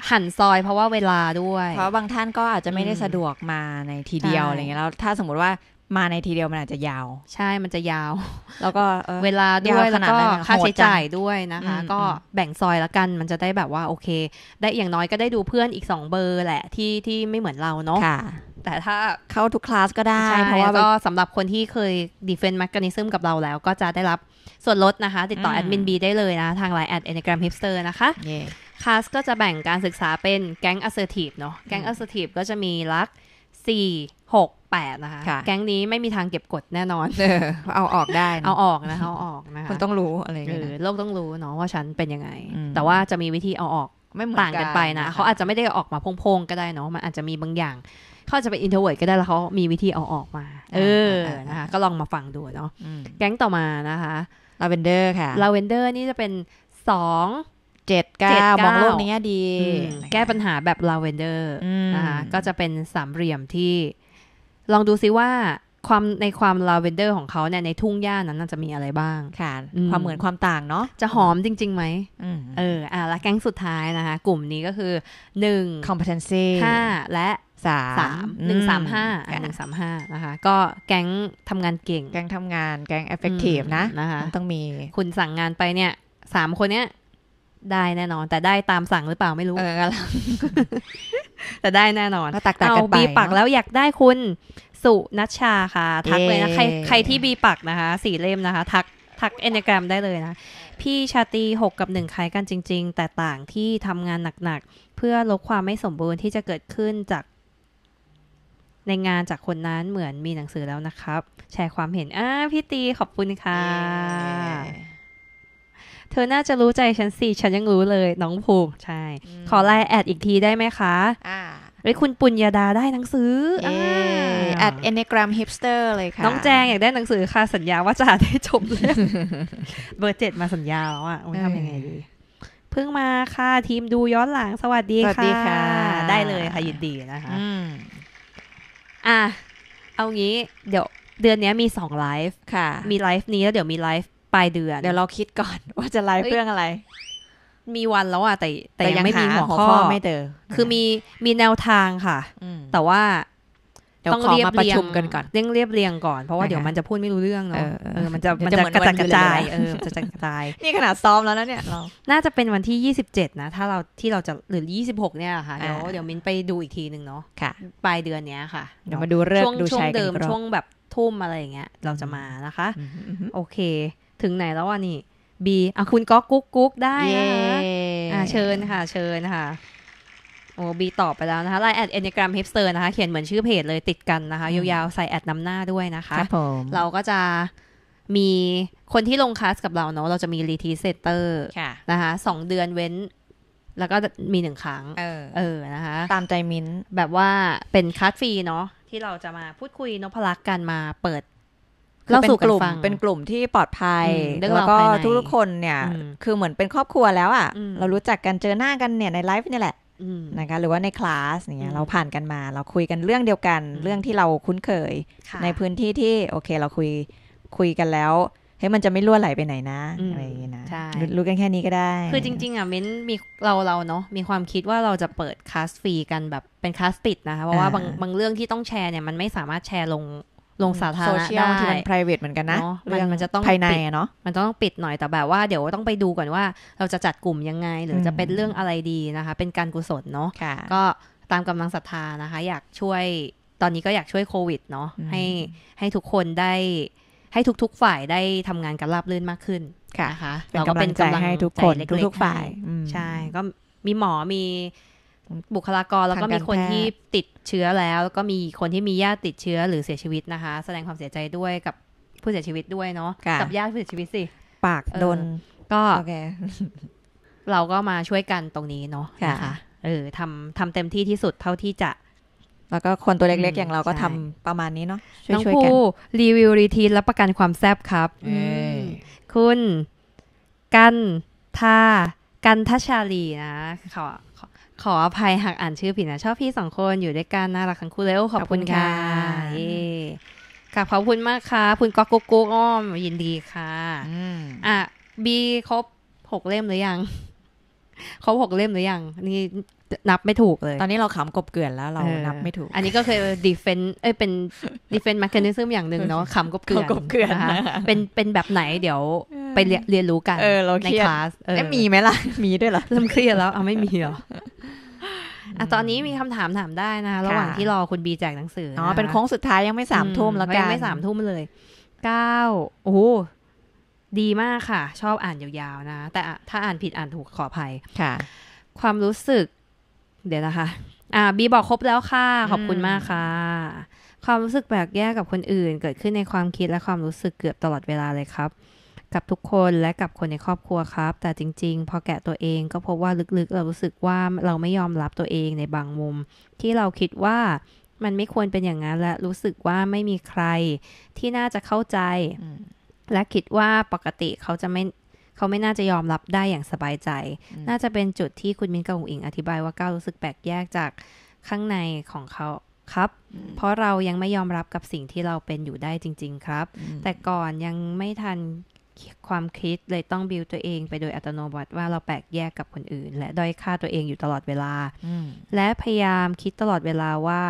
หั่นซอยเพราะว่าเวลาด้วย เพราะบางท่านก็อาจจะไม่ได้สะดวกมาในทีเดียวอะไรเงี้ยแล้วถ้าสมมติว่ามาในทีเดียวมันอาจจะยาวใช่มันจะยาว แล้วก็เวลาด้วยแล้วก็ค่าใช้จ่ายด้วยนะคะ ก็แบ่งซอยละกันมันจะได้แบบว่าโอเค ได้อย่างน้อยก็ได้ดูเพื่อนอีก 2 เบอร์แหละ ที่ที่ไม่เหมือนเราเนาะแต่ถ้าเข้าทุกคลาสก็ได้เพราะว่าก็สำหรับคนที่เคย Defense Mechanism กับเราแล้วก็จะได้รับส่วนลดนะคะ ติดต่อแอดมินบีได้เลยนะทางไลน์แอดอนิ e กรมฮิปสเตอร์นะคะคลาสก็จะแบ่งการศึกษาเป็นแก๊ง assertive เนาะแก๊ง assertive ก็จะมีลักสี่หกแปดนะคะ แก๊งนี้ไม่มีทางเก็บกดแน่นอน เอาออกได้เอาออกนะเอาออกนะคะคนต้องรู้อะไรเงี้ยโลกต้องรู้เนาะว่าฉันเป็นยังไง แต่ว่าจะมีวิธีเอาออกไม่ต่างกันไปนะเขาอาจจะไม่ได้ออกมาพงๆก็ได้เนาะมันอาจจะมีบางอย่างเขาจะเป็นอินเทอร์เวิร์ดก็ได้แล้วเขามีวิธีเอาออกมาเออนะคะก็ลองมาฟังดูเนาะแก๊งต่อมานะคะลาเวนเดอร์ค่ะลาเวนเดอร์นี่จะเป็นสองเจ็ดเก้ามองโลกนี้ดี แก้ปัญหาแบบลาเวนเดอร์นะคะ ก็จะเป็นสามเหลี่ยมที่ ลองดูซิว่าความในความลาเวนเดอร์ของเขาเนี่ยในทุ่งหญ้านั้นจะมีอะไรบ้าง ค่ะ ความเหมือนความต่างเนาะ จะหอมจริง ๆไหมเออ อ่ะและแก๊งสุดท้ายนะคะ กลุ่มนี้ก็คือหนึ่ง competency ห้าและสาม หนึ่งสามห้าหนึ่งสามห้านะคะ ก็แก๊งทำงานเก่ง แก๊งทำงาน แก๊ง effective นะนะคะต้องมี คุณสั่งงานไปเนี่ยสามคนเนี้ยได้แน่นอน แต่ได้ตามสั่งหรือเปล่าไม่รู้ เออแต่ได้แน่นอน เอาบีปักแล้วอยากได้คุณ สุนัชชาค่ะ ทักเลยนะ ใครใครที่บีปักนะคะ สี่เล่มนะคะ ทักทักเอนกรมได้เลยนะ พี่ชาตีหกกับหนึ่งคล้ายกันจริง ๆ แต่ต่างที่ทำงานหนัก ๆ เพื่อลดความไม่สมบูรณ์ที่จะเกิดขึ้นจาก ในงานจากคนนั้นเหมือนมีหนังสือแล้วนะครับ แชร์ความเห็นอ้าพี่ตีขอบคุณค่ะเธอน่าจะรู้ใจฉันสิ ฉันยังรู้เลยน้องภูมิใช่ ขอไลน์แอดอีกทีได้ไหมคะอ่าหรือคุณปุญญาดาได้หนังสือแอดเอนเนกรามฮิปสเตอร์เลยค่ะ น้องแจงอยากได้หนังสือค่ะ สัญญาว่าจะหาได้จบเลยเบอร์เจ็ดมาสัญญาแล้วอ่ะทำยังไงดี เพิ่งมาค่ะทีมดูย้อนหลังสวัสดีค่ะคะได้เลยค่ะยินดีนะคะอ่ะ เอางี้เดี๋ยวเดือนนี้มีสองไลฟ์ค่ะ มีไลฟ์นี้แล้วเดี๋ยวมีไลฟ์ปลายเดือน เดี๋ยวเราคิดก่อนว่าจะไลฟ์เรื่องอะไร มีวันแล้วอะแต่แต่ยังไม่มีหัวข้อไม่เจอคือมีมีแนวทางค่ะ แต่ว่าต้องเรียบเรียงกันก่อนเร่งเรียบเรียงก่อนเพราะว่าเดี๋ยวมันจะพูดไม่รู้เรื่องเนาะมันจะมันจะกระจัดกระจายเออจะกระจายนี่ขนาดซ้อมแล้วนะเนี่ยเรา น่าจะเป็นวันที่ยี่สิบเจ็ดนะถ้าเราที่เราจะหรือยี่สิบหกเนี่ยค่ะเดี๋ยวเดี๋ยวมินไปดูอีกทีหนึ่งเนาะค่ะ ปลายเดือนเนี้ยค่ะเดี๋ยวมาดูเรื่องช่วงเดิมช่วงแบบทุ่มอะไรอย่างเงี้ยเราจะมานะคะโอเคถึงไหนแล้ววะนี่บีอ่ะคุณก็กุ๊กกุ๊กได้นะคะเชิญค่ะเชิญค่ะโอ้บีตอบไปแล้วนะคะไลน์แอดเอนนกรามฮิปสเตอร์นะคะ เขียนเหมือนชื่อเพจเลยติดกันนะคะ ยาวๆ ใส่แอดนำหน้าด้วยนะคะครับผมเราก็จะมีคนที่ลงคลาสกับเราเนาะเราจะมีรีทีเซเตอร์นะคะสองเดือนเว้น แล้วก็มีหนึ่งครั้ง เออเออนะคะตามใจมิ้นแบบว่าเป็นคัสฟรีเนาะที่เราจะมาพูดคุยนพลักกันมาเปิดเราสู่กลุ่มเป็นกลุ่มที่ปลอดภัยแล้วก็ทุกคนเนี่ย คือเหมือนเป็นครอบครัวแล้วอ่ะเรารู้จักกันเจอหน้ากันเนี่ย ในไลฟ์นี่แหละนะคะหรือว่าในคลาสเนี่ยเราผ่านกันมา เราคุยกันเรื่องเดียวกันเรื่องที่เราคุ้นเคย ในพื้นที่ที่โอเคเราคุยคุยกันแล้วเฮ้ยมันจะไม่ล่วไหลไปไหนนะอะไรอย่างงี้นะรู้กันแค่นี้ก็ได้ คือจริงๆอ่ะเม้นมีเราเราเนาะมีความคิดว่าเราจะเปิดคลาสฟรีกันแบบเป็นคลาสปิดนะคะเพราะว่าบางบางเรื่องที่ต้องแชร์เนี่ยมันไม่สามารถแชร์ลงลงสาธารณะได้บางทีมัน private เหมือนกันนะเรื่องมันจะต้องภายในเนาะมันต้องปิดหน่อยแต่แบบว่าเดี๋ยวต้องไปดูก่อนว่าเราจะจัดกลุ่มยังไงหรือจะเป็นเรื่องอะไรดีนะคะ เป็นการกุศลเนาะก็ตามกำลังศรัทธานะคะ อยากช่วยตอนนี้ก็อยากช่วยโควิดเนาะให้ให้ทุกคนได้ ให้ทุกๆ ฝ่ายได้ทำงานกันราบรื่นมากขึ้นค่ะเราก็เป็นกำลังใจให้ทุกคนทุกๆฝ่ายใช่ก็มีหมอมีบุคลากรแล้วก็มีคนที่ติดเชื้อแล้ว แล้วก็มีคนที่มีญาติติดเชื้อหรือเสียชีวิตนะคะ แสดงความเสียใจด้วยกับผู้เสียชีวิตด้วยเนาะกับญาติผู้เสียชีวิตสิปากโดนก็เราก็มาช่วยกันตรงนี้เนาะนะคะเออทำทำเต็มที่ที่สุดเท่าที่จะ แล้วก็คนตัวเล็กๆ อย่างเราก็ทำประมาณนี้เนาะช่วยกันรีวิวรีทีนรับประกันความแซบครับ คุณกันทากันทัชาลีนะขอขออภัยหากอ่านชื่อผิดนะชอบพี่สองคนอยู่ด้วยกันน่ารักทั้งคู่เลยขอบคุณค่ะกับขอบคุณมากค่ะ คุณก๊อกกุ๊กกุ๊กอ้อมยินดีค่ะอ่ะบีครบหกเล่มหรือยังครบหกเล่มหรือยังนี่นับไม่ถูกเลย ตอนนี้เราขำกบเกลื่อนแล้วเรานับไม่ถูก อันนี้ก็คือดีเฟนเอ้ยเป็นดีเฟนมาร์เก็ตซึงอย่างหนึ่งเนาะขำกบเกลื่อนนะคะเป็นเป็นแบบไหนเดี๋ยวไปเรียนรู้กันในคลาสเอ้มีไหมล่ะ มีด้วยเหรอเริ่มเครียดแล้วเอาไม่มีเหรออ่ะตอนนี้มีคำถามถามได้นะคะระหว่างที่รอคุณบีแจกหนังสืออ๋อเป็นโค้งสุดท้าย ยังไม่สามทุ่มแล้วกันยังไม่สามทุ่มเลยเก้าโอ้ดีมากค่ะ ชอบอ่านยาวๆนะ แต่ถ้าอ่านผิดอ่านถูกขออภัยค่ะ ความรู้สึก เดี๋ยวนะคะอ่า บีบอกครบแล้วค่ะ ขอบคุณมากค่ะ ความรู้สึกแบบแยกกับคนอื่น เกิดขึ้นในความคิดและความรู้สึกเกือบตลอดเวลาเลยครับกับทุกคนและกับคนในครอบครัวครับ แต่จริง ๆ พอแกะตัวเองก็พบว่าลึกๆเรารู้สึกว่าเราไม่ยอมรับตัวเองในบางมุม ที่เราคิดว่ามันไม่ควรเป็นอย่างนั้นและรู้สึกว่าไม่มีใคร ที่น่าจะเข้าใจ และคิดว่าปกติเขาจะไม่เขาไม่น่าจะยอมรับได้อย่างสบายใจ น่าจะเป็นจุดที่คุณมินกับอุ๋งอิงอธิบายว่าก้าวรู้สึกแปลกแยกจากข้างในของเขาครับ เพราะเรายังไม่ยอมรับกับสิ่งที่เราเป็นอยู่ได้จริง ๆ ครับ แต่ก่อนยังไม่ทันความคิดเลยต้องบิวตัวเอง ไปโดยอัตโนมัติว่าเราแปลกแยกกับคนอื่น และด้อยค่าตัวเองอยู่ตลอดเวลาและพยายามคิดตลอดเวลาว่า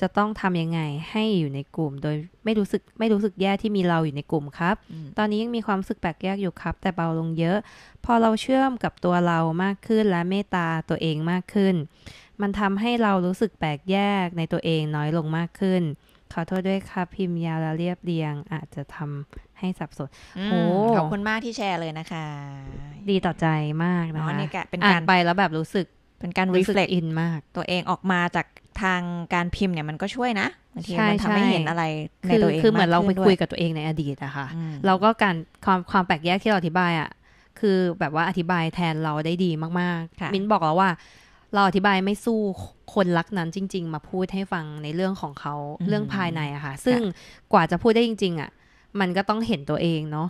จะต้องทำยังไงให้อยู่ในกลุ่ม โดยไม่รู้สึกไม่รู้สึกแย่ที่มีเราอยู่ในกลุ่มครับ ตอนนี้ยังมีความรู้สึกแปลกแยกอยู่ครับ แต่เบาลงเยอะ พอเราเชื่อมกับตัวเรามากขึ้น และเมตตาตัวเองมากขึ้น มันทำให้เรารู้สึกแปลกแยกในตัวเองน้อยลงมากขึ้นขอโทษด้วยค่ะพิมพ์ยาวแล้วเรียบเรียงอาจจะทำให้สับสนโอ้ขอบคุณมากที่แชร์เลยนะคะ ดีต่อใจมากนะคะนี่แกเป็นการไปแล้วแบบรู้สึกเป็นการรีเฟล็กอินมาก ตัวเองออกมาจากทางการพิมพ์เนี่ยมันก็ช่วยนะบางทีมันทำให้เห็นอะไรในตัวเองคือเหมือนเราไปคุยกับตัวเองในอดีตอะค่ะเราก็การความความแปลกแยกที่เราอธิบายอะคือแบบว่าอธิบายแทนเราได้ดีมากๆมิ้นบอกแล้วว่าเราอธิบายไม่สู้คนรักนั้นจริงๆ มาพูดให้ฟังในเรื่องของเขาเรื่องภายในอะค่ะ ซึ่งกว่าจะพูดได้จริง ๆอะมันก็ต้องเห็นตัวเองเนาะ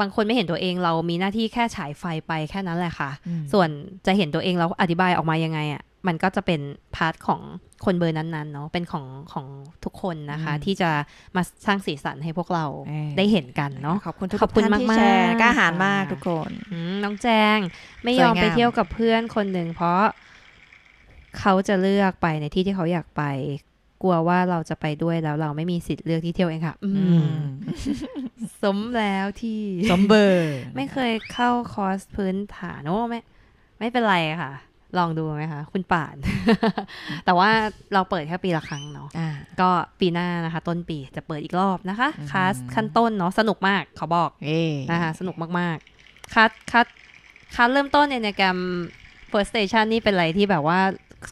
บางคนไม่เห็นตัวเองเรามีหน้าที่แค่ฉายไฟไปแค่นั้นแหละค่ะ ส่วนจะเห็นตัวเองเราอธิบายออกมายังไงอะมันก็จะเป็นพาร์ทของคนเบอร์นั้นๆเนาะเป็นของของทุกคนนะคะ ที่จะมาสร้างสีสันให้พวกเราได้เห็นกันเนาะขอบคุณทุกท่านที่แชร์กล้าหาญมากทุกคนน้องแจงไม่ยอมไปเที่ยวกับเพื่อนคนหนึ่งเพราะเขาจะเลือกไปในที่ที่เขาอยากไปกลัวว่าเราจะไปด้วยแล้วเราไม่มีสิทธิ์เลือกที่เที่ยวเองค่ะอืสมแล้วที่สมเบอร์ ไม่เคยเข้าคอร์สพื้นฐานโอ้ไม่ไม่เป็นไรค่ะ ลองดูไหมคะ คุณป่าน แต่ว่าเราเปิดแค่ปีละครั้งเนาะก็ปีหน้านะคะ ต้นปีจะเปิดอีกรอบนะคะคลาสขั้นต้นเนาะสนุกมากเขาบอกนะคะสนุกมากๆคัสคัสคัสเริ่มต้นเนี่ยในแกรม first station นี่เป็นอะไรที่แบบว่า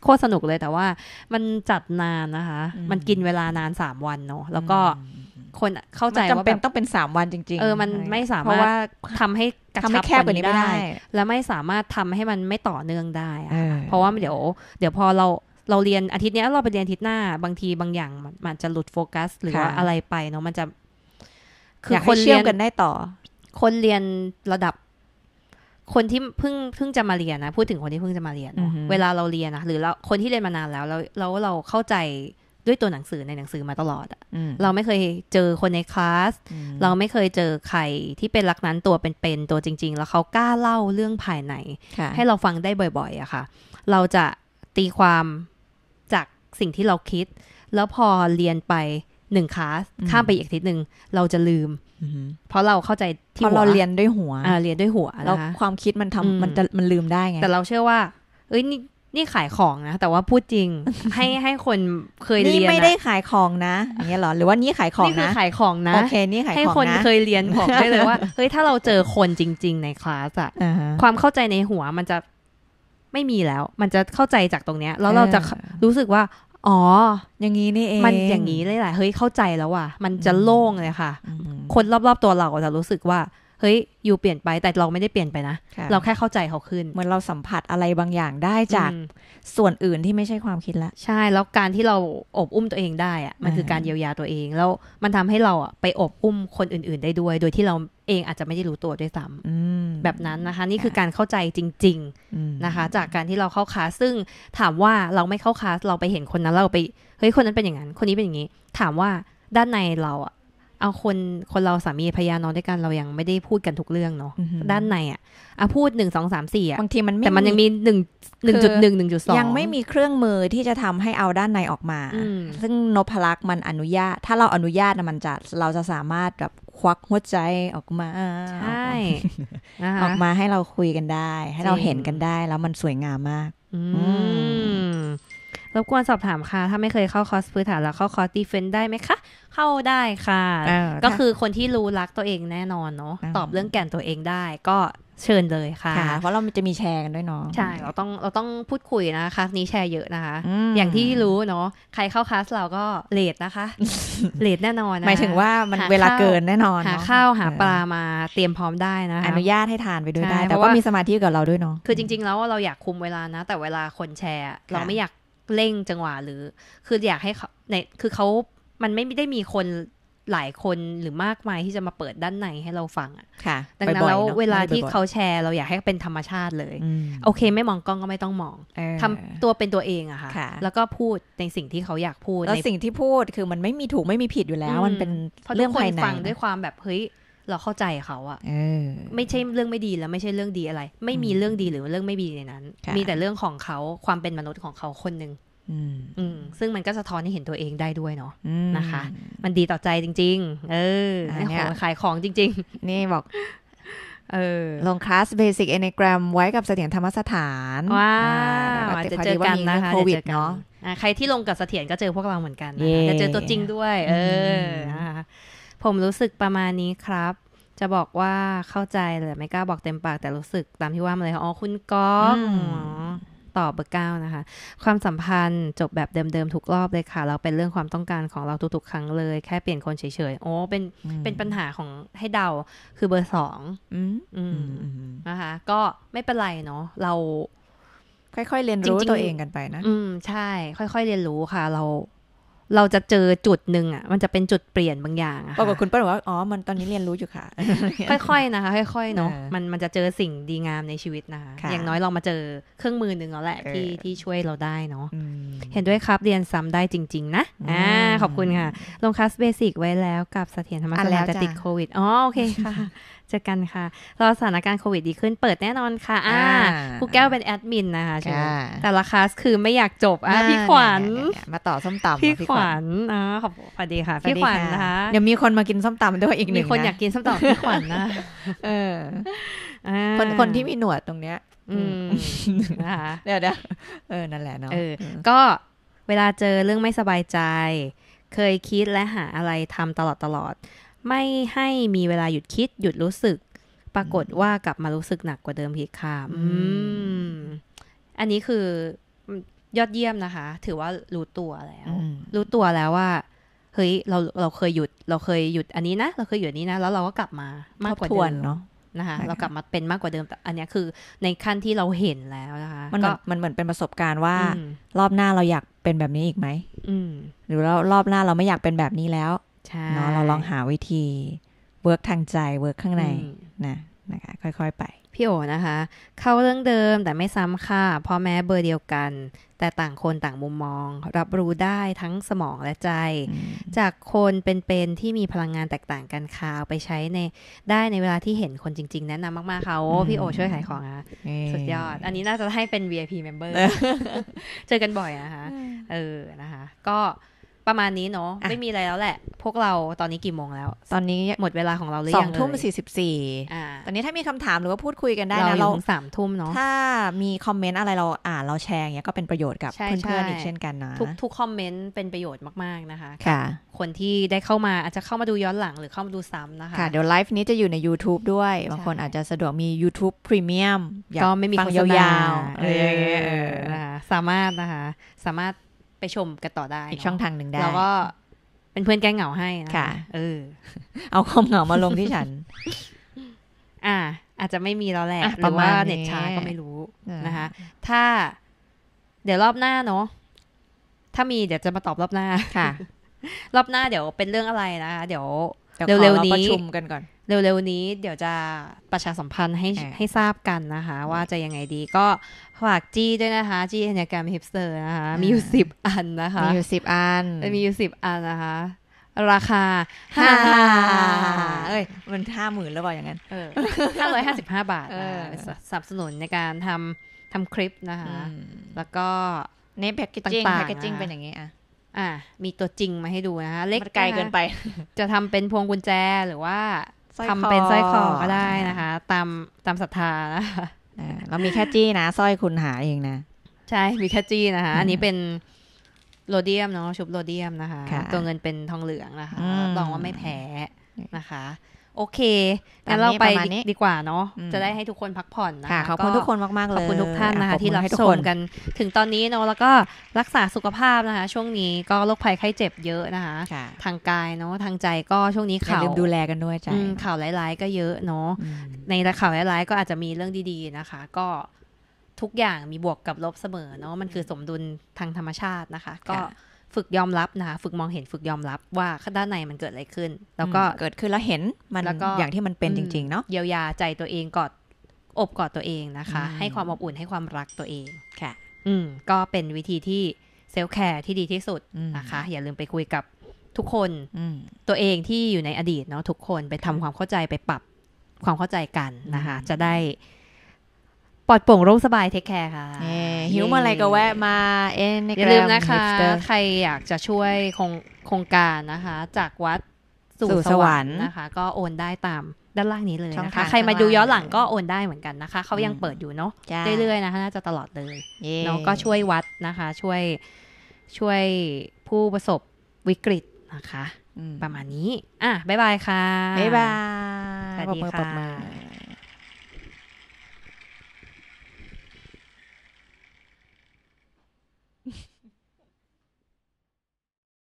โคตรสนุกเลยแต่ว่ามันจัดนานนะคะ มันกินเวลานานสามวันเนาะแล้วก็คนเข้าใจว่าป็นต้องเป็นสามวันจริง ๆเออมันไม่สามารถทำให้กระชับแคบกว่านี้ได้ และไม่สามารถทำให้มันไม่ต่อเนื่องได้เพราะว่าเดี๋ยวเดี๋ยวพอเราเราเรียนอาทิตย์นี้เราไปเรียนอาทิตย์หน้าบางทีบางอย่างมันจะหลุดโฟกัส หรือว่าอะไรไปเนาะมันจะคือคนเรียนกันได้ต่อ คนเรียนระดับคนที่เพิ่งเพิ่งจะมาเรียนนะพูดถึงคนที่เพิ่งจะมาเรียนเวลาเราเรียนนะหรือเราคนที่เรียนมานานแล้วแล้วเราเข้าใจด้วยตัวหนังสือในหนังสือมาตลอดอะเราไม่เคยเจอคนในคลาสเราไม่เคยเจอใครที่เป็นลักนั้นตัวเป็นๆตัวจริง ๆ แล้วเขากล้าเล่าเรื่องภายในให้เราฟังได้บ่อยๆอะค่ะ เราจะตีความจากสิ่งที่เราคิด แล้วพอเรียนไปหนึ่งคลาสข้ามไปอีกทิศหนึ่งเราจะลืมเพราะเราเข้าใจที่เรา เรียนด้วยหัว เรียนด้วยหัวแล้วความคิดมันทำมันจะมันลืมได้ไง แต่เราเชื่อว่า เอ้ยนี่นี่ขายของนะ แต่ว่าพูดจริง ให้ให้คนเคยเรียน นี่ไม่ได้ขายของนะอย่างเงี้ยหรอ หรือว่านี่ขายของนะนี่คือขายของนะ โอเคนี่ขายของนะ ให้คนเคยเรียนบอกได้เลยว่า เฮ้ยถ้าเราเจอคนจริง ๆ ในคลาสอะความเข้าใจในหัวมันจะไม่มีแล้ว มันจะเข้าใจจากตรงเนี้ย แล้วเราจะรู้สึกว่าอ๋อ อย่างนี้นี่เอง มันอย่างนี้เลยแหละเฮ้ย เข้าใจแล้วว่ะ มันจะโล่งเลยค่ะ คนรอบๆตัวเราจะรู้สึกว่าเฮ้ย อยู่เปลี่ยนไป แต่เราไม่ได้เปลี่ยนไปนะ เราแค่เข้าใจเขาขึ้นเหมือนเราสัมผัสอะไรบางอย่างได้จากส่วนอื่นที่ไม่ใช่ความคิดละ ใช่ แล้วการที่เราอบอุ้มตัวเองได้อะมันคือการเยียวยาตัวเอง แล้วมันทำให้เราอะไปอบอุ้มคนอื่นๆ ได้ด้วย โดยที่เราเองอาจจะไม่ได้รู้ตัวด้วยซ้ำแบบนั้นนะคะ นี่คือการเข้าใจจริง ๆนะคะ จากการที่เราเข้าคา ซึ่งถามว่าเราไม่เข้าคาเราไปเห็นคนนั้น เราไป เฮ้ย คนนั้นเป็นอย่างนั้น คนนี้เป็นอย่างนี้ ถามว่าด้านในเราอะเอาคนคนเราสามีพยานอนด้วยกันเรายังไม่ได้พูดกันทุกเรื่องเนาะด้านในอ่ะอ่ะพูดหนึ่งสองสามสี่อ่ะบางทีมันแต่มันยังมีหนึ่งหนึ่งจุดหนึ่งหนึ่งจุดสองยังไม่มีเครื่องมือที่จะทำให้เอาด้านในออกมา ซึ่งนพลักษ์มันอนุญาต ถ้าเราอนุญาตนะมันจะเราจะสามารถแบบควักหัวใจออกมาใช่ออกมาให้เราคุยกันได้ ให้เราเห็นกันได้แล้วมันสวยงามมาก อืมรบกวนสอบถามค่ะ ถ้าไม่เคยเข้าคอร์สพื้นฐานแล้วเข้าคอร์สดีเฟนได้ไหมคะ เข้าได้ค่ะ ก็คือคนที่รู้รักตัวเองแน่นอนเนาะ ตอบเรื่องแก่นตัวเองได้ ก็เชิญเลยค่ะ เพราะเราจะมีแชร์กันด้วยเนาะใช่เราต้องเราต้องพูดคุยนะคะนี้แชร์เยอะนะคะ อย่างที่รู้เนาะ ใครเข้าคลาสเราก็เลดนะคะ เลดแน่นอนนะ หมายถึงว่ามันเวลาเกินแน่นอนหาข้าวหาปลามาเตรียมพร้อมได้นะอนุญาตให้ทานไปด้วยได้ แต่ว่ามีสมาธิกับเราด้วยเนาะ คือจริงๆแล้วเราอยากคุมเวลานะ แต่เวลาคนแชร์เราไม่อยากเร่งจังหวะหรือคืออยากให้เขาในคือเขามันไม่ได้มีคนหลายคนหรือมากมายที่จะมาเปิดด้านในให้เราฟังอ่ะ ค่ะ ดังนั้นแล้วเวลาที่เขาแชร์เราอยากให้เป็นธรรมชาติเลยโอเค ไม่มองกล้องก็ไม่ต้องมอง ทำตัวเป็นตัวเองอะค่ะแล้วก็พูดในสิ่งที่เขาอยากพูดแล้วสิ่งที่พูดคือมันไม่มีถูกไม่มีผิดอยู่แล้ว มันเป็นเรื่องภายในฟังด้วยความแบบเฮ้ยเราเข้าใจเขาอะไม่ใช่เรื่องไม่ดีแล้ว ไม่ใช่เรื่องดีอะไร ไม่มีเรื่องดีหรือเรื่องไม่ดีในนั้น มีแต่เรื่องของเขาความเป็นมนุษย์ของเขาคนหนึ่งซึ่งมันก็สะท้อนให้เห็นตัวเองได้ด้วยเนาะนะคะ มันดีต่อใจจริง ๆ เออของขายของจริงๆนี่บอก เออลงคลาสเบสิกเอเนกรมไว้กับเสถียรธรรมสถานว้าวจะเจอกันนะคะโควิดเนาะใครที่ลงกับเสถียรก็เจอพวกเราเหมือนกันจะเจอตัวจริงด้วย เออผมรู้สึกประมาณนี้ครับ จะบอกว่าเข้าใจเลยไม่กล้าบอกเต็มปากแต่รู้สึกตามที่ว่ามาเลยอ๋อคุณก๊อฟต่อเบอร์เก้านะคะ ความสัมพันธ์จบแบบเดิมๆทุกรอบเลยค่ะ เราเป็นเรื่องความต้องการของเราทุกๆครั้งเลยแค่เปลี่ยนคนเฉยๆโอ้เป็นเป็นปัญหาของให้เดาคือเบอร์สองนะคะ ก็ไม่เป็นไรเนาะเรา ค่อยๆเรียนรู้ตัวเองกันไปนะอืมใช่ ค่อยๆเรียนรู้ค่ะ เราเราจะเจอจุดหนึ่งอ่ะมันจะเป็นจุดเปลี่ยนบางอย่างอะปรากฏคุณเปิ้ลบอกว่า อ๋อ มันตอนนี้เรียนรู้อยู่ค่ะ ค่อยๆนะคะ ค่อยๆ เนาะมันมันจะเจอสิ่งดีงามในชีวิตนะคะอย่างน้อยเรามาเจอเครื่องมือหนึ่งแล้วแหละที่ที่ช่วยเราได้เนาะเห็นด้วยครับเรียนซ้ำได้จริงๆ นะอ่าขอบคุณค่ะ ลงคลาสเบสิกไว้แล้วกับเสถียรธรรมศาสตร์จะติดโควิดอ๋อโอเคค่ะเจอกันค่ะ รอสถานการณ์โควิดดีขึ้นเปิดแน่นอนค่ะ อ่าคู้แก้วเป็นแอดมินนะคะใช่แต่ละคลาสคือไม่อยากจบอ่ะพี่ขวัญมาต่อส้มตำพี่ขวัญอ่าขอบคุณดีค่ะ พี่ขวัญนะคะเดี๋ยวมีคนมากินส้มตำด้วยอีกหนึ่งมีคนอยากกินส้มตำพี่ขวัญนะเออคนคนที่มีหนวดตรงเนี้ย อืมนะคะเดี๋ยวเดี๋ยวเออนั่นแหละเนาะก็เวลาเจอเรื่องไม่สบายใจ เคยคิดและหาอะไรทำตลอดตลอดไม่ให้มีเวลาหยุดคิด หยุดรู้สึกปรากฏว่ากลับมารู้สึกหนักกว่าเดิมพีกค่ะ อืม อันนี้คือยอดเยี่ยมนะคะ ถือว่ารู้ตัวแล้ว รู้ตัวแล้วว่าเฮ้ยเราเราเคยหยุด เราเคยหยุดอันนี้นะเราเคยหยุดนี้นะแล้วเราก็กลับมามากกว่าเดิมเนาะนะคะ เรากลับมาเป็นมากกว่าเดิมแต่อันนี้คือ ในขั้นที่เราเห็นแล้วนะคะมันมันเหมือนเป็นประสบการณ์ว่า รอบหน้าเราอยากเป็นแบบนี้อีกไหมหรือารอบหน้าเราไม่อยากเป็นแบบนี้แล้วเนาะเราลองหาวิธีเวิร์กทางใจเวิร์กข้างในนะนะคะค่อยๆไปพี่โอนะคะ เข้าเรื่องเดิมแต่ไม่ซ้ำค่ะพ่อแม่เบอร์เดียวกัน แต่ต่างคนต่างมุมมอง รับรู้ได้ทั้งสมองและใจ จากคนเป็นๆที่มีพลังงานแตกต่างกันค่ะเอาไปใช้ใน ได้ในเวลาที่เห็นคนจริง ๆ แนะนำมากๆค่ะโอ้พี่โอช่วยขายของอะสุดยอด อันนี้น่าจะให้เป็น VIP member เจอกันบ่อยนะคะเออนะคะ ก็ประมาณนี้เนาะะไม่มีอะไรแล้วแหละพวกเราตอนนี้กี่โมงแล้ว ตอนนี้หมดเวลาของเราหรือยังสองทุ่มสี่สิบสี่ตอนนี้ถ้ามีคำถามหรือว่าพูดคุยกันได้นะเราสามทุ่มเนาะถ้ามีคอมเมนต์อะไรเราอ่านเราแชร์เนี้ยก็เป็นประโยชน์กับเพื่อนๆอีกเช่นกันนะทุกทุกคอมเมนต์เป็นประโยชน์มากๆนะคะค่ะ คนที่ได้เข้ามาอาจจะเข้ามาดูย้อนหลังหรือเข้ามาดูซ้ำนะคะค่ะเดี๋ยวไลฟ์นี้จะอยู่ใน YouTube ด้วยบางคนอาจจะสะดวกมี YouTube รีเมียมก็ไม่มีคนยาวๆสามารถนะคะ สามารถไปชมกันต่อได้ อีกช่องทางหนึ่งได้แล้วก็ เป็นเพื่อนแก้เหงาให้นะ ค่ะ เออ เอาความเหงามาลงที่ฉัน อ่า อาจจะไม่มีแล้วแหละ หรือว่า เน็ตช้าก็ไม่รู้ นะคะ ถ้าเดี๋ยวรอบหน้าเนาะ ถ้ามีเดี๋ยวจะมาตอบรอบหน้า ค่ะ รอบหน้าเดี๋ยวเป็นเรื่องอะไรนะเดี๋ยวเร็วๆนี้ประชุมกันก่อน เร็วๆนี้เดี๋ยวจะประชาสัมพันธ์ให้ให้ทราบกันนะคะ ว่าจะยังไงดีก็ฝากจี้ด้วยนะคะ จี้อัยกรรมฮิปสเตอร์นะคะมีอยู่สิบอันนะคะ มีอยู่สิบอัน มีอยู่สิบอันนะคะ ราคาห้าเอ้ยมันห้าหมื่นแล้วบอกอย่างนั้นห้าร้อยห้าสิบห้าบาทสนับสนุนในการทำทำคลิปนะคะ แล้วก็เนแพ็กเกจจิ้งแพ็กเกจจิ้งเป็นอย่างนี้อ่ะอ่ามีตัวจริงมาให้ดูนะคะเล็กไกลเกินไป จะทำเป็นพวงกุญแจ หรือว่าทำเป็นสร้อยคอก็ได้นะคะ ตามตามศรัทธานะเรามีแค่จี้นะสร้อยคุณหาเองนะใช่ มีแค่จี้นะคะอันนี้เป็นโรเดียมเนาะชุบโรเดียมนะคะ ตัวเงินเป็นทองเหลืองนะคะรองว่าไม่แพ้นะคะโอเคงั้นเราไปดีกว่าเนาะจะได้ให้ทุกคนพักผ่อนนะคะขอบคุณทุกคนมากๆเลยขอบคุณทุกท่านนะคะที่รับชมกัน ถึงตอนนี้เนาะแล้วก็รักษาสุขภาพนะคะ ช่วงนี้ก็โรคภัยไข้เจ็บเยอะนะคะทางกายเนาะทางใจก็ช่วงนี้ข่าวดูแลกันด้วยจ้ะข่าวร้าย ๆ ก็เยอะเนาะในข่าวร้ายๆ ก็อาจจะมีเรื่องดีๆนะคะ ก็ทุกอย่างมีบวกกับลบเสมอเนาะมันคือสมดุลทางธรรมชาตินะคะ ก็ฝึกยอมรับนะคะฝึกมองเห็นฝึกยอมรับว่าด้านในมันเกิดอะไรขึ้น แล้วก็เกิดขึ้นแล้วเห็น มันแล้วก็อย่างที่มันเป็นจริง ๆเนาะเยียวยาใจตัวเองกอด อบกอดตัวเองนะคะ ให้ความอบอุ่นให้ความรักตัวเองค่ะอืม ก็เป็นวิธีที่เซลฟ์แคร์ที่ดีที่สุดนะคะ อย่าลืมไปคุยกับทุกคนตัวเองที่อยู่ในอดีตเนาะทุกคนไปทำความเข้าใจไปปรับความเข้าใจกันนะคะจะได้ลอดโปร่งโร่สบายเทคแคร์ค่ะหิวมาอะไรก็แวะมา เอ็นอย่าลืมนะคะ ใครอยากจะช่วยโครงการนะคะ จากวัดสู่สวรรค์นะคะ ก็โอนได้ตามด้านล่างนี้เลยนะคะใครมาดูย้อนหลังก็โอนได้เหมือนกันนะคะเขายังเปิดอยู่เนาะเรื่อยๆนะคะน่าจะตลอดเลยเนาะก็ช่วยวัดนะคะ ช่วยช่วยผู้ประสบวิกฤตนะคะ ประมาณนี้อ่ะบ๊ายบายค่ะบ๊ายบายสวัสดีค่ะ